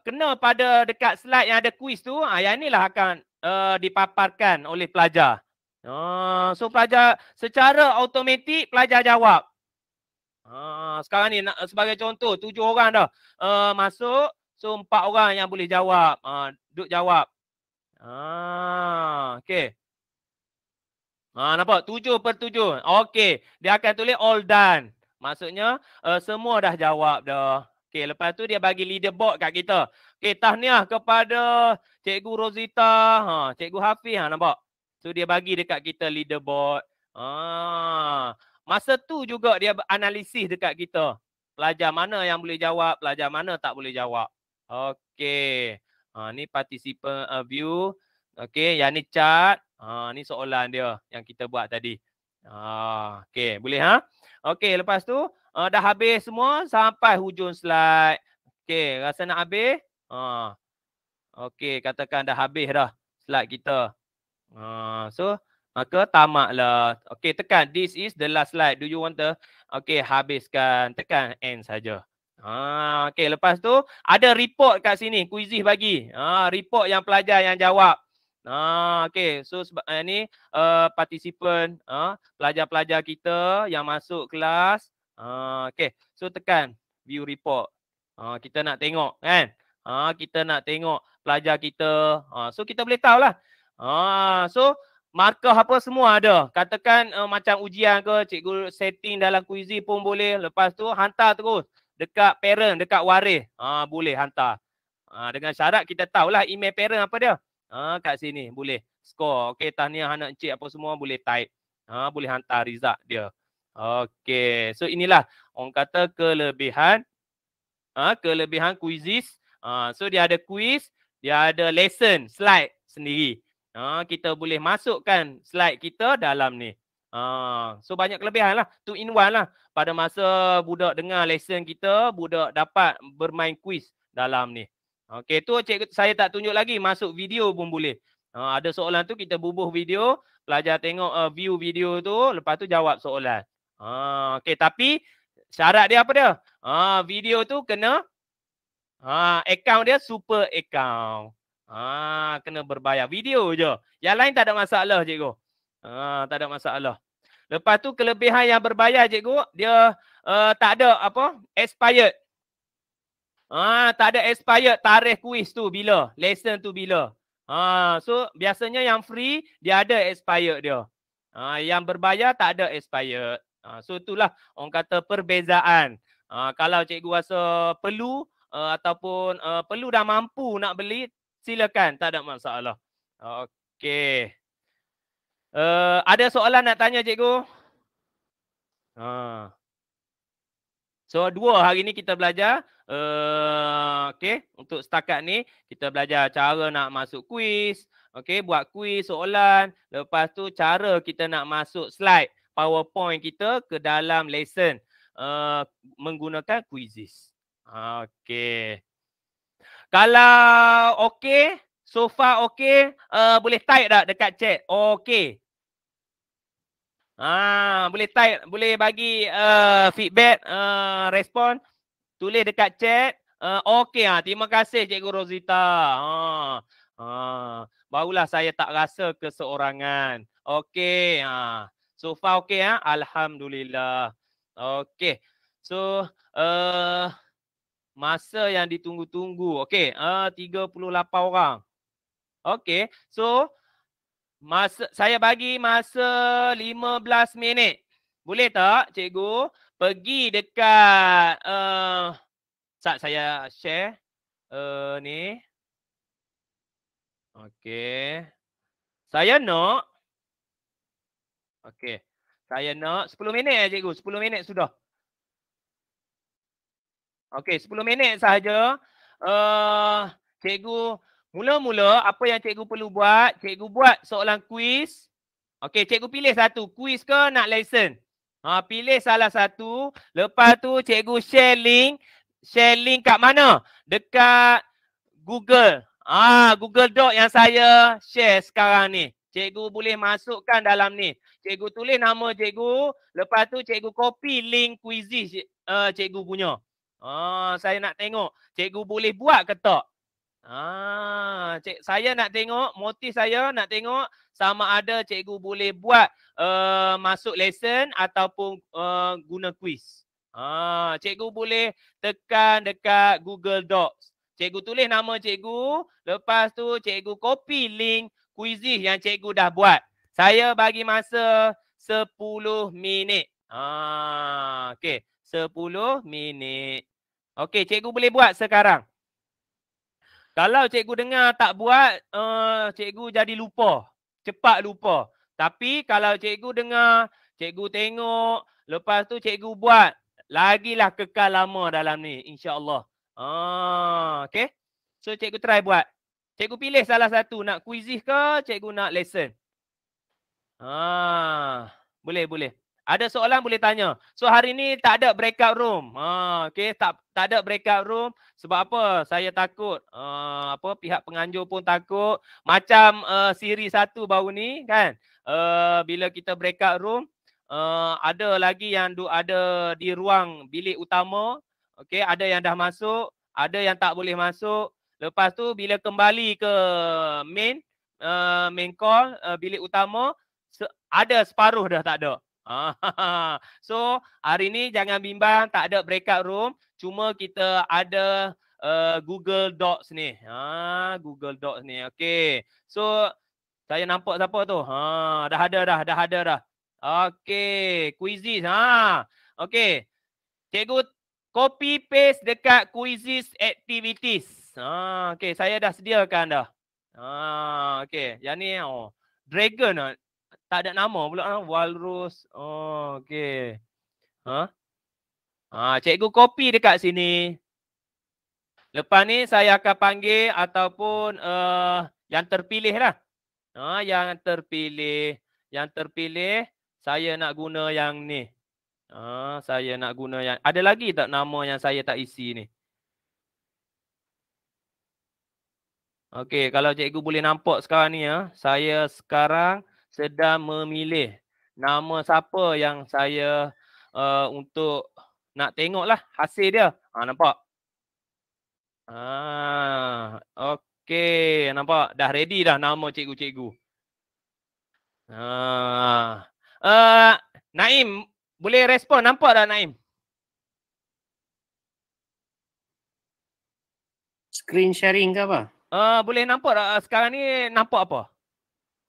kena pada dekat slide yang ada kuis tu, uh, yang inilah akan uh, dipaparkan oleh pelajar. Uh, so, pelajar secara automatik, pelajar jawab. Uh, sekarang ni, sebagai contoh, tujuh orang dah uh, masuk. So, empat orang yang boleh jawab. Uh, duduk jawab. Ah, okay. Ha, nampak? 7 per 7. Okey. Dia akan tulis all done. Maksudnya uh, semua dah jawab dah. Okey. Lepas tu dia bagi leaderboard kat kita. Okey. Tahniah kepada Cikgu Rosita. Ha, Cikgu Hafiz ha, nampak? so, dia bagi dekat kita leaderboard. Ha. Masa tu juga dia analisis dekat kita. Pelajar mana yang boleh jawab, pelajar mana tak boleh jawab. Okey. Ha, ni participant uh, eh, view. Okey, yang ni chart. Ha ni soalan dia yang kita buat tadi. Ha okey boleh ha? Okay, lepas tu uh, dah habis semua sampai hujung slide. Okay, rasa nak habis? Ha. Okey katakan dah habis dah slide kita. Ha so maka lah. Okay, tekan this is the last slide. Do you want to? Okay, habiskan tekan end saja. Ha okey lepas tu ada report kat sini quizih bagi. Ha report yang pelajar yang jawab. Ah, okay. So sebab uh, ni uh, participant, uh, pelajar-pelajar kita yang masuk kelas. Uh, okay. So tekan view report. Uh, kita nak tengok kan. Ah, kita nak tengok pelajar kita. Uh, so kita boleh tahu lah. Ah, so markah apa semua ada. Katakan uh, macam ujian ke cikgu setting dalam kuisi pun boleh. Lepas tu hantar terus dekat parent, dekat waris. ah boleh hantar. Ah dengan syarat kita tahulah email parent apa dia ha, kat sini boleh score. Okey tahniah anak cik apa semua boleh type. Ha, boleh hantar result dia. Okey. So inilah orang kata kelebihan ha, kelebihan quizzes. Ha, so dia ada quiz, dia ada lesson, slide sendiri. Ha, kita boleh masukkan slide kita dalam ni. Ha, so banyak kelebihan lah. Two in one lah. Pada masa budak dengar lesson kita, budak dapat bermain quiz dalam ni. Okey tu cikgu saya tak tunjuk lagi masuk video pun boleh. Uh, ada soalan tu kita bubuh video, pelajar tengok uh, view video tu, lepas tu jawab soalan. Ha okey tapi syarat dia apa dia? Ha video tu kena ha account dia super account. Ha kena berbayar video je. Yang lain tak ada masalah cikgu. Ha tak ada masalah. Lepas tu kelebihan yang berbayar cikgu, dia uh, tak ada apa expired. Ah, tak ada expired tarikh kuis tu bila. Lesson tu bila. Ah, so biasanya yang free dia ada expired dia. Ah, yang berbayar tak ada expired. Ah, so itulah orang kata perbezaan. Ah, kalau cikgu rasa perlu uh, ataupun uh, perlu dan mampu nak beli, silakan tak ada masalah. Okey. Uh, ada soalan nak tanya cikgu? Ah. So dua hari ni kita belajar uh, okay, untuk setakat ni kita belajar cara nak masuk kuis, okay, buat kuis soalan, lepas tu cara kita nak masuk slide PowerPoint kita ke dalam lesson uh, eh, menggunakan quizzes. Okay. Kalau okay, so far okay, uh, boleh type dah dekat chat? Okay. Ah, boleh type, boleh bagi uh, feedback, uh, respon, tulis dekat chat. Uh, okay, ah, terima kasih Cikgu Rosita. Ha. Ha. Barulah saya tak rasa keseorangan. Okay, ha. so far okay. ya, Alhamdulillah. Okay, so uh, masa yang ditunggu-tunggu. Okay, uh, 38 orang. Okay, so masa saya bagi masa 15 minit. Boleh tak cikgu pergi dekat uh, eh, saat saya share uh, ni. Okey. Saya nak Okey. Saya nak 10 minit eh cikgu, 10 minit sudah. Okey, 10 minit sahaja. Uh, cikgu Mula-mula apa yang cikgu perlu buat, cikgu buat soalan kuis. Okey, cikgu pilih satu, kuis ke nak lesson. Ha, pilih salah satu, lepas tu cikgu share link, share link kat mana? Dekat Google. Ah, ha, Google Doc yang saya share sekarang ni. Cikgu boleh masukkan dalam ni. Cikgu tulis nama cikgu, lepas tu cikgu copy link kuis uh, eh, cikgu punya. Ah, ha, saya nak tengok cikgu boleh buat ke tak. Ah, cik, saya nak tengok motif saya nak tengok sama ada cikgu boleh buat uh, masuk lesson ataupun uh, guna quiz. Ah, cikgu boleh tekan dekat Google Docs. Cikgu tulis nama cikgu, lepas tu cikgu copy link quiz yang cikgu dah buat. Saya bagi masa 10 minit. Ah, okey, 10 minit. Okey, cikgu boleh buat sekarang. Kalau cikgu dengar tak buat, uh, cikgu jadi lupa. Cepat lupa. Tapi kalau cikgu dengar, cikgu tengok, lepas tu cikgu buat, lagilah kekal lama dalam ni, insyaAllah. Ah, okay? So, cikgu try buat. Cikgu pilih salah satu, nak kuisih ke cikgu nak lesson? Ah, boleh, boleh. Ada soalan boleh tanya. So hari ni tak ada breakout room. Ha okey tak tak ada breakout room sebab apa? Saya takut ha, apa pihak penganjur pun takut macam uh, siri satu baru ni kan. Uh, bila kita breakout room uh, ada lagi yang duk ada di ruang bilik utama. Okey ada yang dah masuk, ada yang tak boleh masuk. Lepas tu bila kembali ke main uh, main call uh, bilik utama ada separuh dah tak ada. Ah, so hari ni jangan bimbang tak ada breakout room Cuma kita ada uh, Google Docs ni ha, Google Docs ni Okey. So saya nampak siapa tu ha, Dah ada dah dah ada dah Okay quizzes ha. Okey. Cikgu copy paste dekat quizzes activities ha, Okey. saya dah sediakan dah ha, Okey. yang ni oh, Dragon ah tak ada nama pula ah walrus oh okey ha ha ah, cikgu kopi dekat sini lepas ni saya akan panggil ataupun uh, yang terpilih lah ha yang terpilih yang terpilih saya nak guna yang ni ha saya nak guna yang ada lagi tak nama yang saya tak isi ni Okey, kalau cikgu boleh nampak sekarang ni ya, saya sekarang sedang memilih nama siapa yang saya uh, untuk nak tengok lah hasil dia. Ha nampak. Ha okey nampak dah ready dah nama cikgu-cikgu. Ha uh, Naim boleh respon nampak dah Naim? Screen sharing ke apa? Uh, boleh nampak tak sekarang ni nampak apa? Uh,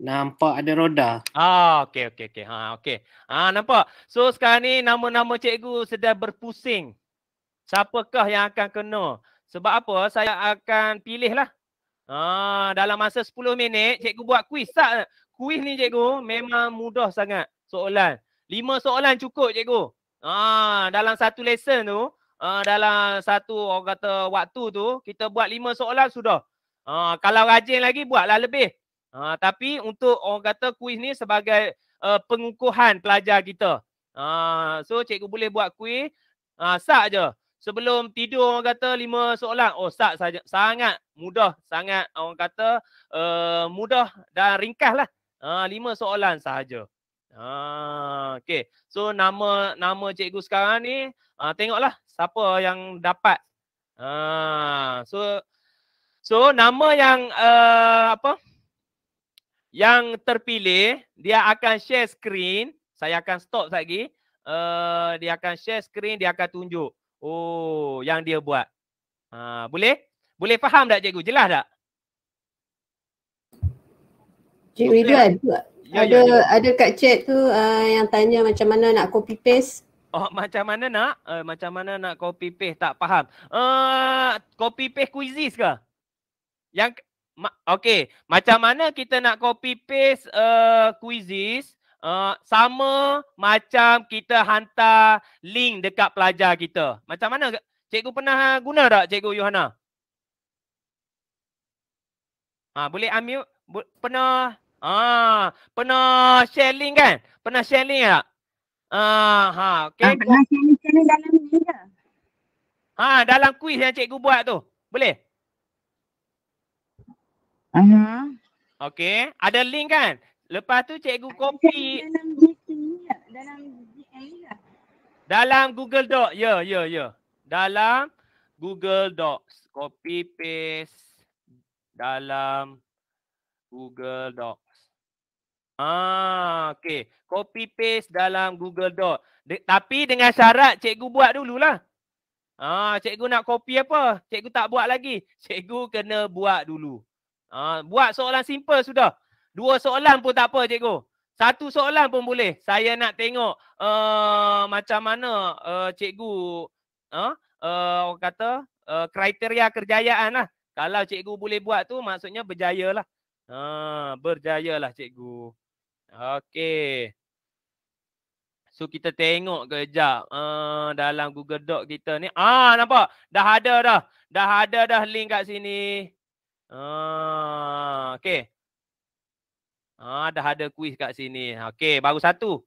Nampak ada roda. Ah, okey okey okey. Ha okey. Ha nampak. So sekarang ni nama-nama cikgu sedang berpusing. Siapakah yang akan kena? Sebab apa? Saya akan pilihlah. Ha dalam masa 10 minit cikgu buat kuis tak? Kuis ni cikgu memang mudah sangat soalan. 5 soalan cukup cikgu. Ha dalam satu lesson tu, ha, dalam satu orang kata waktu tu kita buat 5 soalan sudah. Ha kalau rajin lagi buatlah lebih. Uh, tapi untuk orang kata kuis ni sebagai uh, pengukuhan pelajar kita. Uh, so cikgu boleh buat kuis uh, ah, sak je. Sebelum tidur orang kata lima soalan. Oh sak saja. Sangat mudah. Sangat orang kata uh, mudah dan ringkas lah. lima soalan sahaja. Uh, okay. So nama nama cikgu sekarang ni uh, tengoklah siapa yang dapat. Uh, so so nama yang uh, apa? apa? yang terpilih dia akan share screen saya akan stop lagi. Uh, dia akan share screen dia akan tunjuk oh yang dia buat uh, boleh boleh faham tak cikgu jelas tak cik Ridwan ya, ya, ada ya, ya. ada kat chat tu uh, yang tanya macam mana nak copy paste Oh macam mana nak? Uh, macam mana nak copy paste tak faham. Uh, copy paste quizzes ke? Yang ma- okey macam mana kita nak copy paste uh, quizzes uh, sama macam kita hantar link dekat pelajar kita macam mana cikgu pernah guna tak cikgu Yohana ha boleh unmute pernah ha pernah sharing kan pernah sharing link tak Uh, ha, okay. Ha, pernah sharing dalam ni ke? Ha, dalam kuis yang cikgu buat tu. Boleh? Aha. huh Okay, ada link kan? Lepas tu cikgu copy. Dalam dalam Dalam Google Doc. Ya, yeah, ya, yeah, ya. Yeah. Dalam Google Docs. Copy paste dalam Google Docs. Ah, okay. Copy paste dalam Google Doc. De- tapi dengan syarat cikgu buat dululah. Ah, cikgu nak copy apa? Cikgu tak buat lagi. Cikgu kena buat dulu. Ha, buat soalan simple sudah. Dua soalan pun tak apa cikgu. Satu soalan pun boleh. Saya nak tengok uh, macam mana uh, cikgu uh, uh, orang kata uh, kriteria kerjayaan lah. Kalau cikgu boleh buat tu maksudnya berjaya lah. Ha, berjaya lah cikgu. Okey. So kita tengok kejap uh, dalam Google Doc kita ni. Ah nampak? Dah ada dah. Dah ada dah link kat sini. Ah, okey. Ah, dah ada kuis kat sini. Okey, baru satu.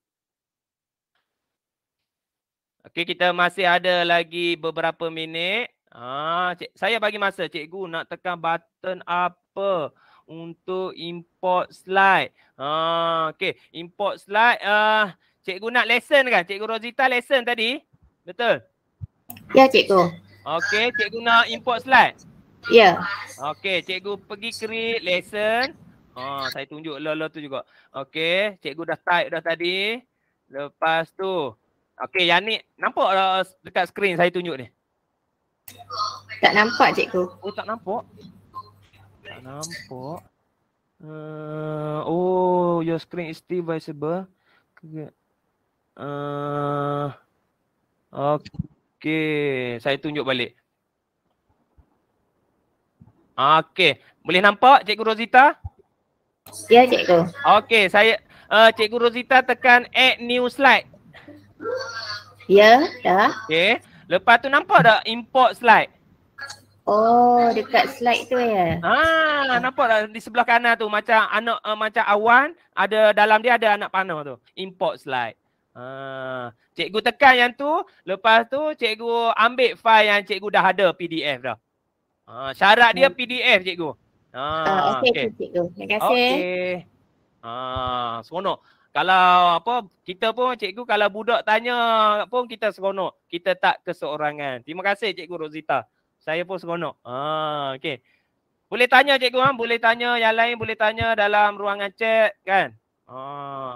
Okey, kita masih ada lagi beberapa minit. Ah, cik, saya bagi masa cikgu nak tekan button apa untuk import slide. Ah, okey, import slide ah uh, cikgu nak lesson kan? Cikgu Rosita lesson tadi. Betul? Ya, cikgu. Okey, cikgu nak import slide. Ya. Yeah. Okey, cikgu pergi create lesson. Ha, oh, saya tunjuk lolo tu juga. Okey, cikgu dah type dah tadi. Lepas tu. Okey, yang ni nampak eh, dekat screen saya tunjuk ni. Tak nampak cikgu. Oh, tak nampak. Tak nampak. Uh, oh, your screen is still visible. Uh, eh, okay, saya tunjuk balik. Okey, boleh nampak Cikgu Rosita? Ya, Cikgu. Okey, saya uh, Cikgu Rosita tekan add new slide. Ya, dah. Okey, lepas tu nampak tak import slide? Oh, dekat slide tu ya. Ah, nampak tak di sebelah kanan tu macam anak uh, macam awan, ada dalam dia ada anak panah tu. Import slide. Ah, cikgu tekan yang tu, lepas tu cikgu ambil file yang cikgu dah ada PDF dah. Ah, syarat dia hmm. PDF cikgu. Ha ah, okey okay. cikgu. Terima kasih. Okey. Ha ah, seronok. Kalau apa kita pun cikgu kalau budak tanya pun kita seronok. Kita tak keseorangan. Terima kasih cikgu Rosita. Saya pun seronok. Ha ah, okey. Boleh tanya cikgu kan? Boleh tanya yang lain boleh tanya dalam ruangan chat kan? Ha. Ah.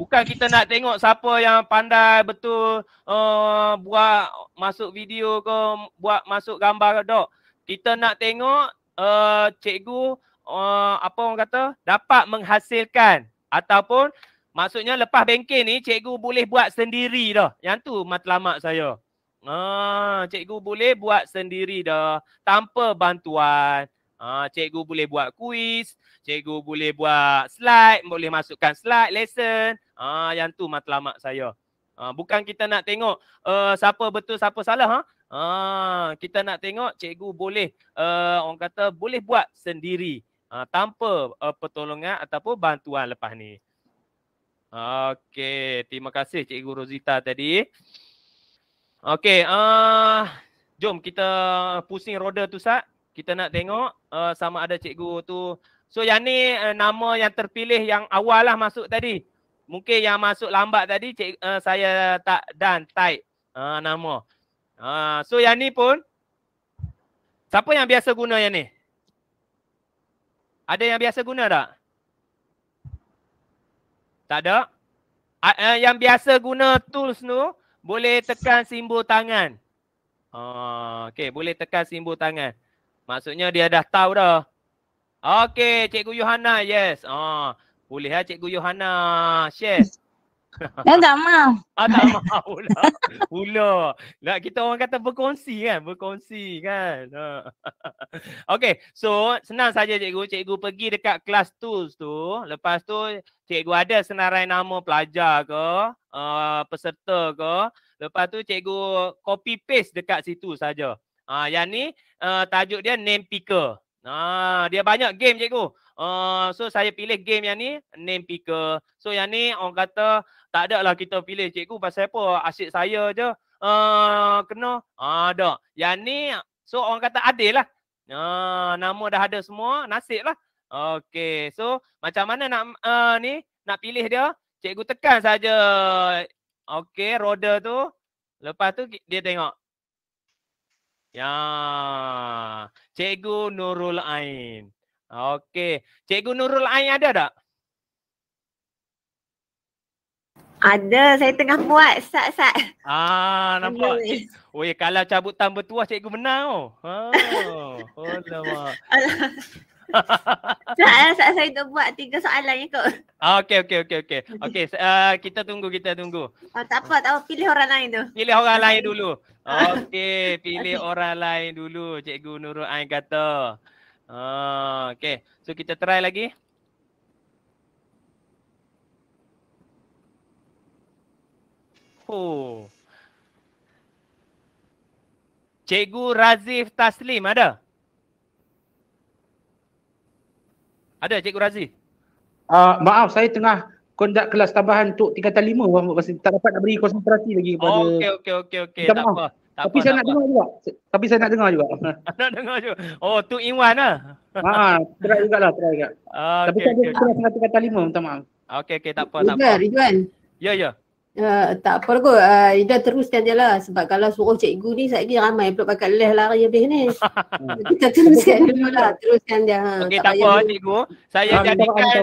Bukan kita nak tengok siapa yang pandai betul uh, buat masuk video ke buat masuk gambar ke dok kita nak tengok uh, cikgu uh, apa orang kata dapat menghasilkan ataupun maksudnya lepas bengkel ni cikgu boleh buat sendiri dah. Yang tu matlamat saya. Ah, cikgu boleh buat sendiri dah tanpa bantuan. Ah, cikgu boleh buat kuis, cikgu boleh buat slide, boleh masukkan slide lesson. Ah, yang tu matlamat saya. Ah, bukan kita nak tengok uh, siapa betul siapa salah ha. Huh? Ha, kita nak tengok cikgu boleh uh, orang kata boleh buat sendiri uh, tanpa uh, pertolongan ataupun bantuan lepas ni. Okey, terima kasih cikgu Rosita tadi. Okey, uh, jom kita pusing roda tu sat. Kita nak tengok uh, sama ada cikgu tu. So yang ni uh, nama yang terpilih yang awal lah masuk tadi. Mungkin yang masuk lambat tadi cik, uh, saya tak dan type uh, nama. Ha, so yang ni pun siapa yang biasa guna yang ni? Ada yang biasa guna tak? Tak ada. A, eh, yang biasa guna tools tu boleh tekan simbol tangan. Ha, okay, boleh tekan simbol tangan. Maksudnya dia dah tahu dah. Okay, Cikgu Yohana, yes. Ah, ha, boleh ah ha, Cikgu Yohana share. Dan tak mahu. Ah, tak mahu lah. Pula. Nak kita orang kata berkongsi kan? Berkongsi kan? Ha. okay. So, senang saja cikgu. Cikgu pergi dekat kelas tools tu. Lepas tu, cikgu ada senarai nama pelajar ke? Uh, peserta ke? Lepas tu, cikgu copy paste dekat situ saja. Ah, uh, yang ni, uh, tajuk dia name picker. Ah, dia banyak game cikgu. Uh, so saya pilih game yang ni name picker. So yang ni orang kata tak ada lah kita pilih cikgu pasal apa asyik saya je. Uh, kena ada. Ah, uh, yang ni so orang kata adil lah. Uh, nama dah ada semua nasib lah. Okay so macam mana nak uh, ni nak pilih dia. Cikgu tekan saja. Okay roda tu. Lepas tu dia tengok. Ya, Cikgu Nurul Ain. Okey. Cikgu Nurul Ain ada tak? Ada. Saya tengah buat. Sat, sat. Ah, nampak. Oi, kalau cabut tanpa tuah cikgu menang oh. Oh, oh lama. saya dah buat tiga soalan je kot. Ah, okey, okey, okey, okey. Okey, uh, kita tunggu, kita tunggu. Oh, tak apa, tak apa. Pilih orang lain tu. Pilih orang lain dulu. Okey, pilih okay. orang lain dulu. Cikgu Nurul Ain kata. Ah, okay. So kita try lagi. Oh. Cikgu Razif Taslim ada? Ada Cikgu Razif? Uh, maaf, saya tengah kondak kelas tambahan untuk tingkatan lima. Tak dapat nak beri konsentrasi lagi kepada... Okey, oh, okey, okey. Okay. Tak apa. Tak tapi apa, saya nak apa. dengar juga. Tapi saya nak dengar juga. nak dengar juga. Oh, tu in one lah. Haa, ha, try juga lah, try juga. Okay, tapi saya okay. nak tengah kata lima, minta maaf. Okey okey tak apa, Ridwan, tak apa. Ridwan, Ya, ya. Uh, tak apa kot. Eh, Ida teruskan je lah. Sebab kalau suruh cikgu ni, saya ni ramai pula pakat leh lari habis ni. Kita teruskan dulu lah. Teruskan je. Ha. tak, tak apa cikgu. Saya ah, jadikan,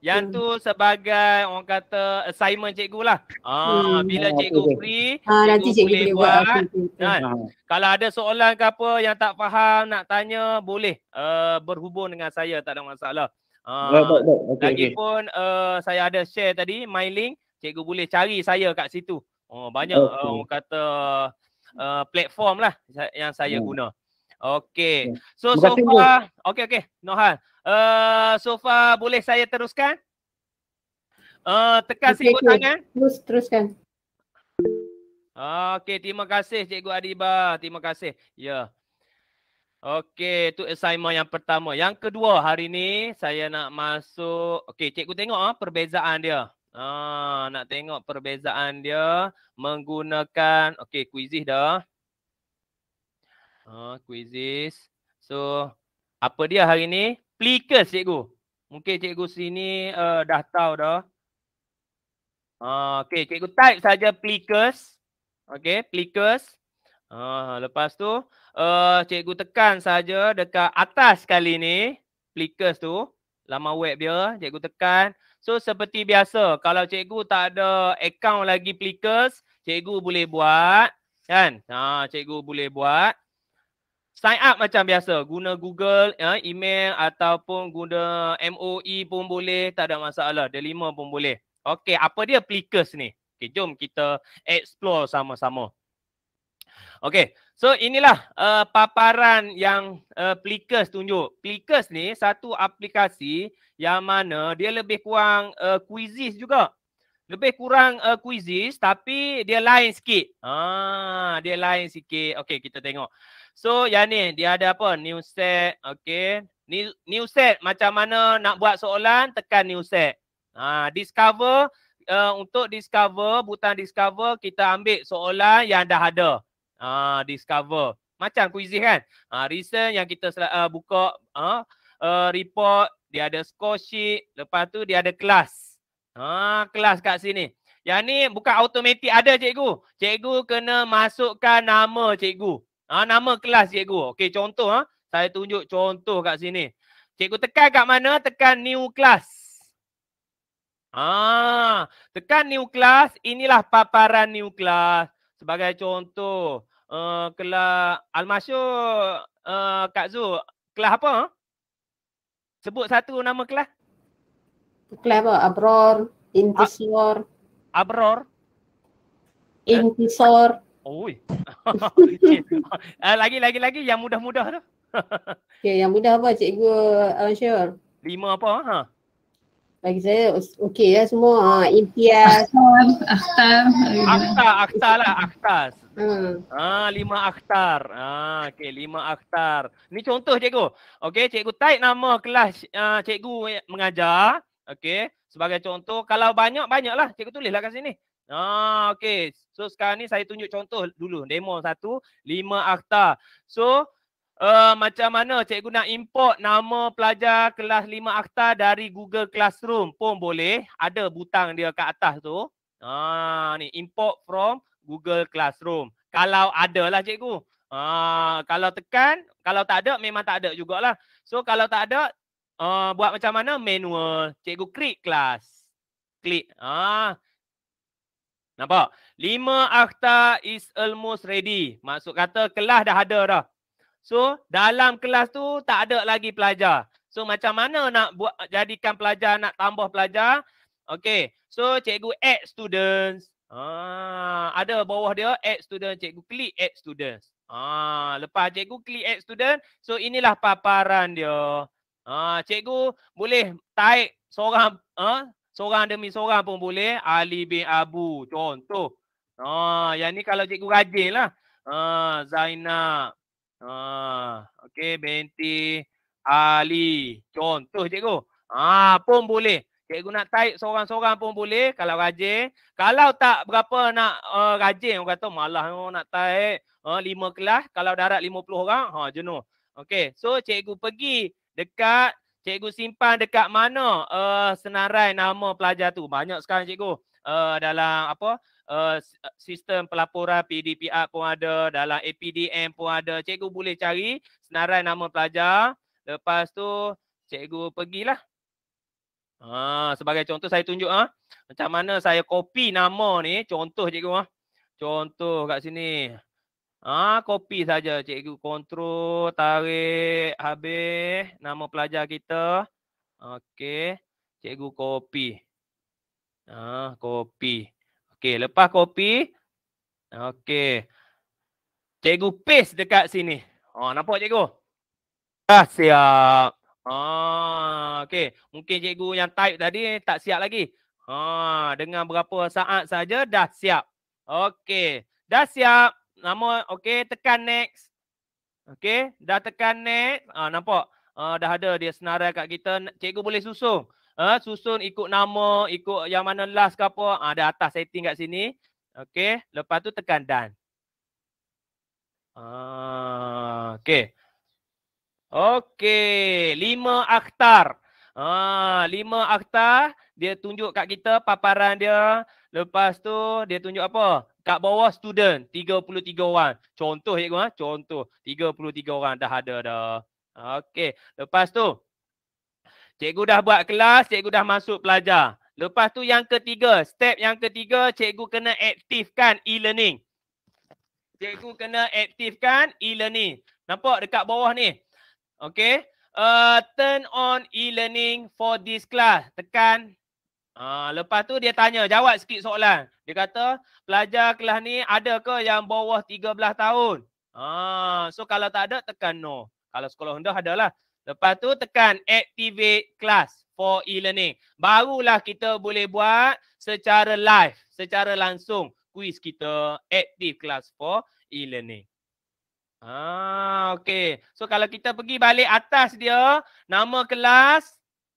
yang hmm. tu sebagai orang kata assignment cikgu lah. Ah, hmm, bila ya, cikgu okay. free, ha, cikgu, nanti cikgu boleh, boleh buat. buat Okay. Kan? Ah. Kalau ada soalan ke apa yang tak faham, nak tanya, boleh uh, berhubung dengan saya. Tak ada masalah. Uh, baik, baik, baik. Okay, lagipun okay. Uh, eh, saya ada share tadi, my link. Cikgu boleh cari saya kat situ. Oh, banyak eh, okay. uh, orang kata uh, platform lah yang saya hmm. guna. Okey, ya. So Terima so far, tu. okay okay. Uh, eh, so far boleh saya teruskan? Uh, eh, tekan okay, okay. tangan. Terus teruskan. Okey, terima kasih Cikgu Adiba. Terima kasih. Ya. Yeah. Okey, itu assignment yang pertama. Yang kedua hari ni saya nak masuk. Okey, Cikgu tengok ah perbezaan dia. Ah, nak tengok perbezaan dia menggunakan okey, kuizih dah. Ha, quizzes. So, apa dia hari ni? Plikas, cikgu. Mungkin cikgu sini uh, dah tahu dah. Uh, ah, okay, cikgu type saja plikas. Okay, plikas. Uh, ah, lepas tu, uh, cikgu tekan saja dekat atas kali ni. Plikas tu. Lama web dia, cikgu tekan. So, seperti biasa, kalau cikgu tak ada account lagi plikas, cikgu boleh buat. Kan? Ha, cikgu boleh buat sign up macam biasa guna Google ya email ataupun guna MOE pun boleh tak ada masalah Delima pun boleh okey apa dia plikers ni okey jom kita explore sama-sama okey so inilah uh, paparan yang uh, eh, plikers tunjuk plikers ni satu aplikasi yang mana dia lebih kurang uh, quizzes juga lebih kurang uh, quizzes tapi dia lain sikit ah dia lain sikit okey kita tengok So yang ni dia ada apa? New set. Okay. New, new set macam mana nak buat soalan tekan new set. Ha, discover. Uh, untuk discover, butang discover kita ambil soalan yang dah ada. Ha, discover. Macam kuisi kan? Ha, recent yang kita uh, buka uh, uh, report. Dia ada score sheet. Lepas tu dia ada kelas. Ha, kelas kat sini. Yang ni bukan automatik ada cikgu. Cikgu kena masukkan nama cikgu. Ha, nama kelas cikgu. Okey, contoh. Ha? Saya tunjuk contoh kat sini. Cikgu tekan kat mana? Tekan new class. Ah, ha, tekan new class. Inilah paparan new class. Sebagai contoh. Uh, kelas Almasyur uh, eh, Kak Zul. Kelas apa? Ha? Sebut satu nama kelas. Kelas apa? Abror. intisor. Abror. intisor. Eh? Oi. Ah, lagi lagi lagi yang mudah-mudah tu. okay, yang mudah apa cikgu Anshar? Lima apa ah? ha? Bagi saya okey ya semua ha uh, impias akta akta akta lah akta. Hmm. Ah ha, lima akhtar. Ah ha, okey lima akhtar. Ni contoh cikgu. Okey cikgu type nama kelas uh, cikgu mengajar. Okey sebagai contoh kalau banyak banyaklah cikgu tulislah kat sini. Ah, okay. So sekarang ni saya tunjuk contoh dulu. Demo satu, lima akta. So uh, macam mana cikgu nak import nama pelajar kelas lima akta dari Google Classroom pun boleh. Ada butang dia kat atas tu. Ah, ni import from Google Classroom. Kalau ada lah cikgu. Ah, kalau tekan, kalau tak ada memang tak ada jugalah. So kalau tak ada, uh, buat macam mana? Manual. Cikgu klik kelas. Klik. Ah, Nampak? Lima akhta is almost ready. Maksud kata kelas dah ada dah. So dalam kelas tu tak ada lagi pelajar. So macam mana nak buat jadikan pelajar, nak tambah pelajar? Okay. So cikgu add students. Ah, ada bawah dia add student. Cikgu klik add students. Ah, lepas cikgu klik add student. So inilah paparan dia. Ah, cikgu boleh type seorang ah, Seorang demi seorang pun boleh. Ali bin Abu. Contoh. Ha, ah, yang ni kalau cikgu rajin lah. Ha, ah, Zainab. Ha, ah, okay, binti Ali. Contoh cikgu. Ha, ah, pun boleh. Cikgu nak type seorang-seorang pun boleh kalau rajin. Kalau tak berapa nak uh, rajin, orang kata malah orang oh, nak type uh, lima kelas. Kalau darat puluh orang, ha, jenuh. Okay, so cikgu pergi dekat Cikgu simpan dekat mana uh, senarai nama pelajar tu? Banyak sekarang cikgu. Uh, dalam apa? Uh, sistem pelaporan PDPR pun ada, dalam APDM pun ada. Cikgu boleh cari senarai nama pelajar. Lepas tu cikgu pergilah. Ha, sebagai contoh saya tunjuk ah. Macam mana saya copy nama ni, contoh cikgu ah. Contoh kat sini. Ah, ha, copy saja cikgu kontrol tarik habis nama pelajar kita. Okey, cikgu copy. Ah, ha, copy. Okey, lepas copy, okey. Cikgu paste dekat sini. Ha, oh, nampak cikgu? Dah siap. Ha, oh, okey. Mungkin cikgu yang type tadi tak siap lagi. Ha, oh, dengan berapa saat saja dah siap. Okey, dah siap nama okey tekan next okey dah tekan next ah ha, nampak uh, dah ada dia senarai kat kita cikgu boleh susun uh, susun ikut nama ikut yang mana last ke apa ha, ada atas setting kat sini okey lepas tu tekan done ah uh, okey okey lima akhtar Ah, lima akta dia tunjuk kat kita paparan dia. Lepas tu dia tunjuk apa? Kat bawah student 33 orang. Contoh cikgu ha? contoh 33 orang dah ada dah. Ha, okey, lepas tu cikgu dah buat kelas, cikgu dah masuk pelajar. Lepas tu yang ketiga, step yang ketiga cikgu kena aktifkan e-learning. Cikgu kena aktifkan e-learning. Nampak dekat bawah ni. Okey uh, turn on e-learning for this class. Tekan. Uh, lepas tu dia tanya, jawab sikit soalan. Dia kata, pelajar kelas ni ada ke yang bawah 13 tahun? Uh, so kalau tak ada, tekan no. Kalau sekolah rendah adalah. Lepas tu tekan activate class for e-learning. Barulah kita boleh buat secara live, secara langsung kuis kita active class for e-learning. Ah, okey. So kalau kita pergi balik atas dia, nama kelas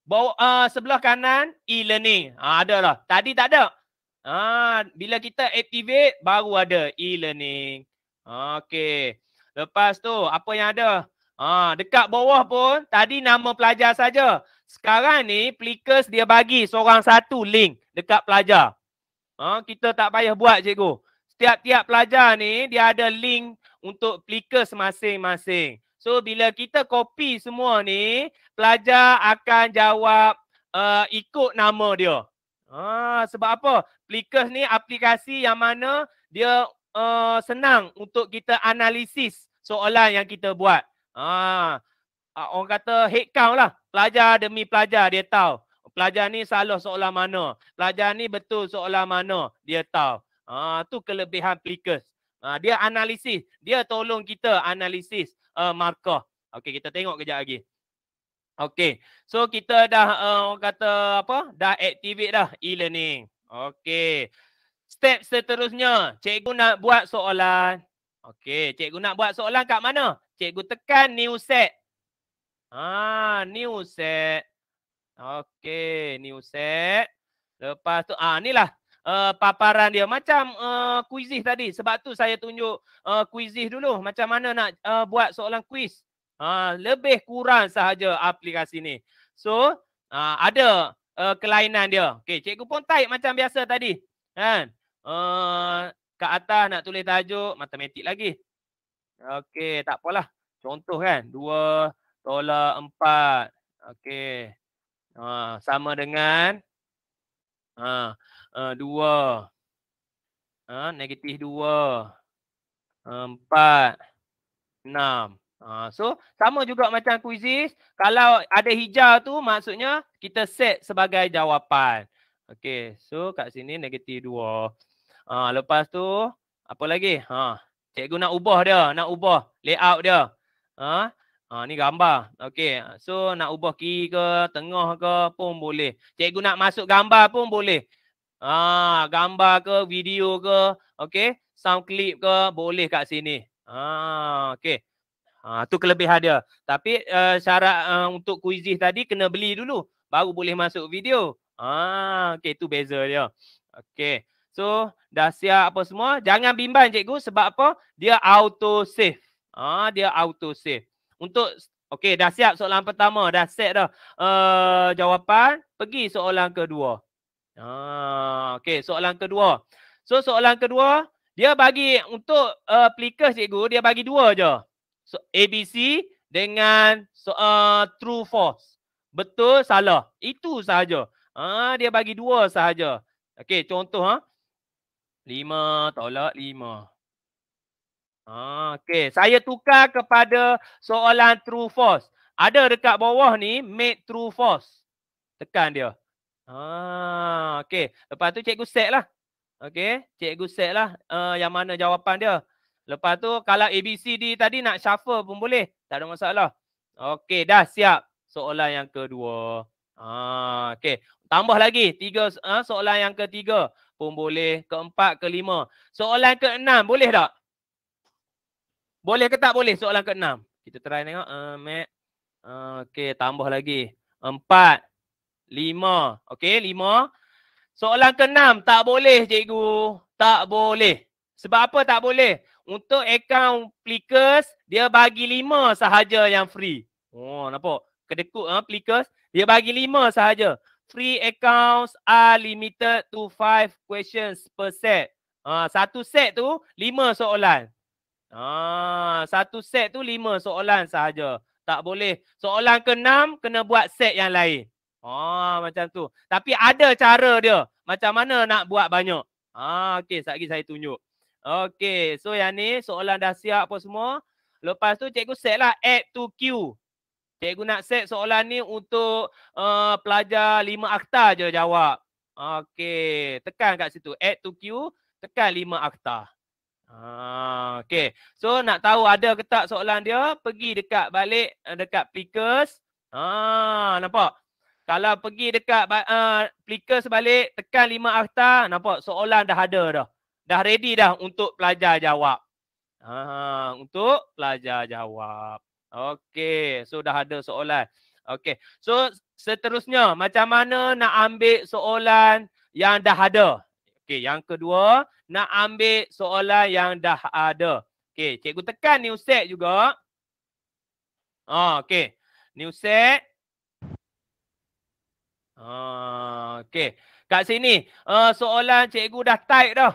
bawa, uh, ah, sebelah kanan e-learning. Ah, ada lah. Tadi tak ada. Ah, bila kita activate baru ada e-learning. Ah, okey. Lepas tu apa yang ada? Ah, dekat bawah pun tadi nama pelajar saja. Sekarang ni Plikus dia bagi seorang satu link dekat pelajar. Ah, kita tak payah buat cikgu. Setiap-tiap pelajar ni dia ada link untuk plikers masing-masing. So bila kita copy semua ni, pelajar akan jawab uh, ikut nama dia. Ah, sebab apa? Plikers ni aplikasi yang mana dia uh, senang untuk kita analisis soalan yang kita buat. Ah, ah orang kata headcount lah. Pelajar demi pelajar dia tahu. Pelajar ni salah soalan mana. Pelajar ni betul soalan mana dia tahu. Ah, tu kelebihan plikers. Uh, dia analisis. Dia tolong kita analisis uh, markah. Okey, kita tengok kejap lagi. Okey. So, kita dah uh, kata apa? Dah activate dah e-learning. Okey. Step seterusnya. Cikgu nak buat soalan. Okey. Cikgu nak buat soalan kat mana? Cikgu tekan new set. Ah, new set. Okey. New set. Lepas tu. Ah, inilah uh, paparan dia macam uh, eh, kuizih tadi sebab tu saya tunjuk uh, eh, kuizih dulu macam mana nak uh, buat soalan kuiz uh, lebih kurang sahaja aplikasi ni so uh, ada uh, kelainan dia okey cikgu pun type macam biasa tadi kan uh, kat atas nak tulis tajuk matematik lagi okey tak apalah contoh kan dua tolak empat okey Ha, sama dengan ha, Eh, dua. Ha, negatif dua. Eh, empat. Enam. Ha, so sama juga macam kuisis. Kalau ada hijau tu maksudnya kita set sebagai jawapan. Okey. So kat sini negatif dua. Ha, lepas tu apa lagi? Ha, cikgu nak ubah dia. Nak ubah layout dia. Ha, ha ni gambar. Okey. So nak ubah kiri ke tengah ke pun boleh. Cikgu nak masuk gambar pun boleh. Ah, gambar ke, video ke, okey, sound clip ke boleh kat sini. Ah, okey. Ah, tu kelebihan dia. Tapi uh, syarat uh, untuk kuizis tadi kena beli dulu baru boleh masuk video. Ah, okey, tu beza dia. Okey. So, dah siap apa semua? Jangan bimbang cikgu sebab apa? Dia auto save. Ah, dia auto save. Untuk okey, dah siap soalan pertama, dah set dah. Uh, jawapan, pergi soalan kedua. Ha, ah, okey, soalan kedua. So soalan kedua, dia bagi untuk uh, applicant cikgu, dia bagi dua je. So ABC dengan so, uh, true false. Betul salah. Itu sahaja. Ha, ah, dia bagi dua sahaja. Okey, contoh ha. Lima tolak lima. Ha, ah, okey. Saya tukar kepada soalan true false. Ada dekat bawah ni, make true false. Tekan dia. Ha, ah, okey. Lepas tu cikgu set lah. Okey, cikgu set lah uh, yang mana jawapan dia. Lepas tu kalau A, B, C, D tadi nak shuffle pun boleh. Tak ada masalah. Okey, dah siap. Soalan yang kedua. Ha, ah, okey. Tambah lagi. Tiga uh, soalan yang ketiga pun boleh. Keempat, kelima. Soalan keenam boleh tak? Boleh ke tak boleh soalan keenam? Kita try tengok. Uh, eh, uh, ah, okey, tambah lagi. Empat. Lima. Okey, lima. Soalan ke enam. Tak boleh, cikgu. Tak boleh. Sebab apa tak boleh? Untuk account Plikers, dia bagi lima sahaja yang free. Oh, nampak? Kedekut, ha, ah, Plikers. Dia bagi lima sahaja. Free accounts are limited to five questions per set. Ha, satu set tu, lima soalan. Ha, satu set tu, lima soalan sahaja. Tak boleh. Soalan ke enam, kena buat set yang lain. Oh macam tu. Tapi ada cara dia. Macam mana nak buat banyak. Ah, okey, sekejap lagi saya tunjuk. Okey, so yang ni soalan dah siap apa semua. Lepas tu cikgu set lah add to q. Cikgu nak set soalan ni untuk uh, pelajar lima akta je jawab. Okey, tekan kat situ. Add to q, tekan lima akta. Ah, okey. So nak tahu ada ke tak soalan dia, pergi dekat balik eh, dekat pickers. Ah, nampak? Kalau pergi dekat uh, ah, flicker sebalik, tekan lima akta, nampak soalan dah ada dah. Dah ready dah untuk pelajar jawab. Uh, untuk pelajar jawab. okey so dah ada soalan. okey so seterusnya macam mana nak ambil soalan yang dah ada? okey yang kedua, nak ambil soalan yang dah ada. okey cikgu tekan new set juga. Uh, ah, okay, new set. Ha okey. Kat sini uh, soalan cikgu dah type dah.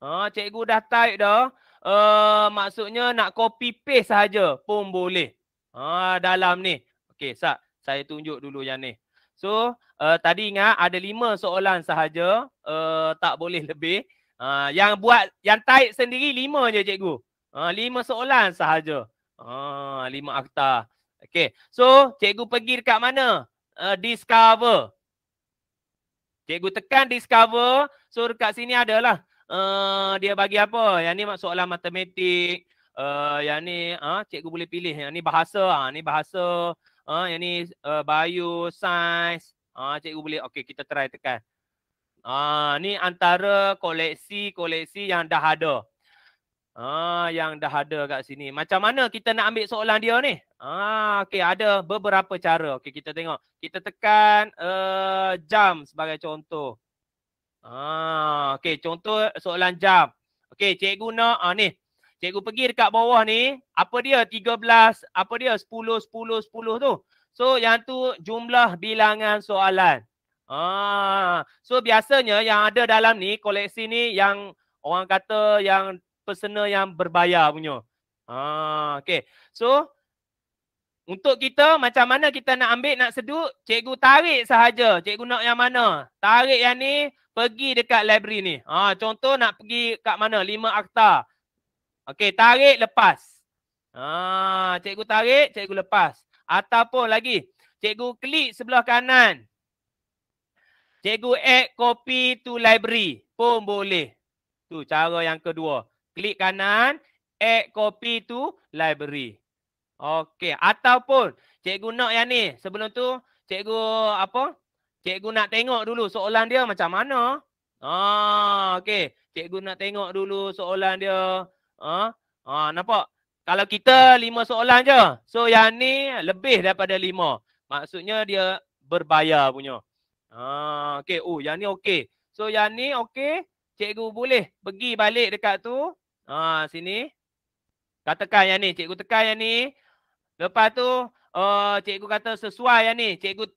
Ha cikgu dah type dah. Uh, maksudnya nak copy paste saja pun boleh. Ha dalam ni. Okey, sat saya tunjuk dulu yang ni. So, uh, tadi ingat ada lima soalan sahaja, uh, tak boleh lebih. Uh, yang buat yang type sendiri lima je cikgu. Ha lima soalan sahaja. Ha lima akta. Okey. So, cikgu pergi dekat mana? Uh, discover. Cikgu tekan discover. So dekat sini adalah uh, dia bagi apa? Yang ni soalan matematik. Uh, yang ni uh, cikgu boleh pilih. Yang ni bahasa. Uh, ni bahasa. Uh, yang ni uh, bio, sains. Uh, cikgu boleh. Okey kita try tekan. Uh, ni antara koleksi-koleksi yang dah ada. Ah yang dah ada kat sini. Macam mana kita nak ambil soalan dia ni? Ah okay, ada beberapa cara. Okay, kita tengok. Kita tekan uh, eh, jam sebagai contoh. Ah okay, contoh soalan jam. Okay, cikgu nak ah ni. Cikgu pergi dekat bawah ni, apa dia 13, apa dia 10 10 10 tu. So yang tu jumlah bilangan soalan. Ah so biasanya yang ada dalam ni koleksi ni yang orang kata yang personal yang berbayar punya. Ha, ah, okay. So, untuk kita macam mana kita nak ambil, nak seduk, cikgu tarik sahaja. Cikgu nak yang mana? Tarik yang ni, pergi dekat library ni. Ha, contoh nak pergi kat mana? Lima akta. Okay, tarik, lepas. Ha, cikgu tarik, cikgu lepas. Ataupun lagi, cikgu klik sebelah kanan. Cikgu add copy to library pun boleh. Tu cara yang kedua klik kanan add copy to library. Okey, ataupun cikgu nak yang ni. Sebelum tu cikgu apa? Cikgu nak tengok dulu soalan dia macam mana. Ah, okey. Cikgu nak tengok dulu soalan dia. Ah, ah nampak? Kalau kita lima soalan je. So yang ni lebih daripada lima. Maksudnya dia berbayar punya. Ah, okey. Oh, yang ni okey. So yang ni okey. Cikgu boleh pergi balik dekat tu. Ha, sini. Kau tekan yang ni. Cikgu tekan yang ni. Lepas tu, uh, cikgu kata sesuai yang ni. Cikgu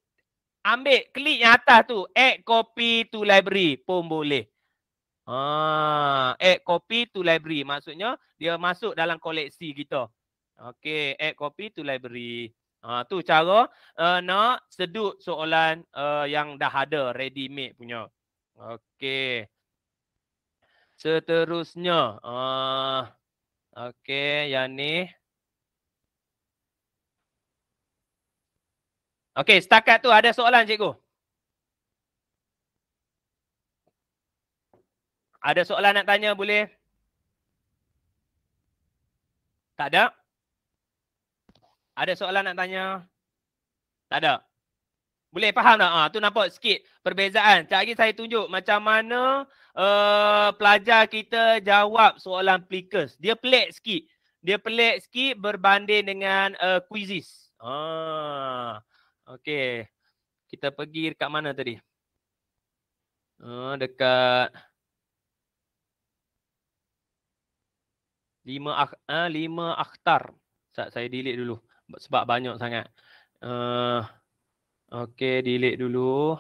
ambil klik yang atas tu. Add copy to library pun boleh. Ha, add copy to library. Maksudnya, dia masuk dalam koleksi kita. Okay, add copy to library. Ha, tu cara uh, nak sedut soalan uh, yang dah ada, ready made punya. Okay. Seterusnya. Uh, Okey, yang ni. Okey, setakat tu ada soalan cikgu? Ada soalan nak tanya boleh? Tak ada? Ada soalan nak tanya? Tak ada? Boleh faham tak? Ha, tu nampak sikit perbezaan. Sekejap lagi saya tunjuk macam mana uh, pelajar kita jawab soalan plikus. Dia pelik sikit. Dia pelik sikit berbanding dengan uh, quizzes. ah, Okey. Kita pergi dekat mana tadi? Uh, dekat 5 ah uh, 5 akhtar. Sat, saya delete dulu sebab banyak sangat. Uh, Okey, delete dulu.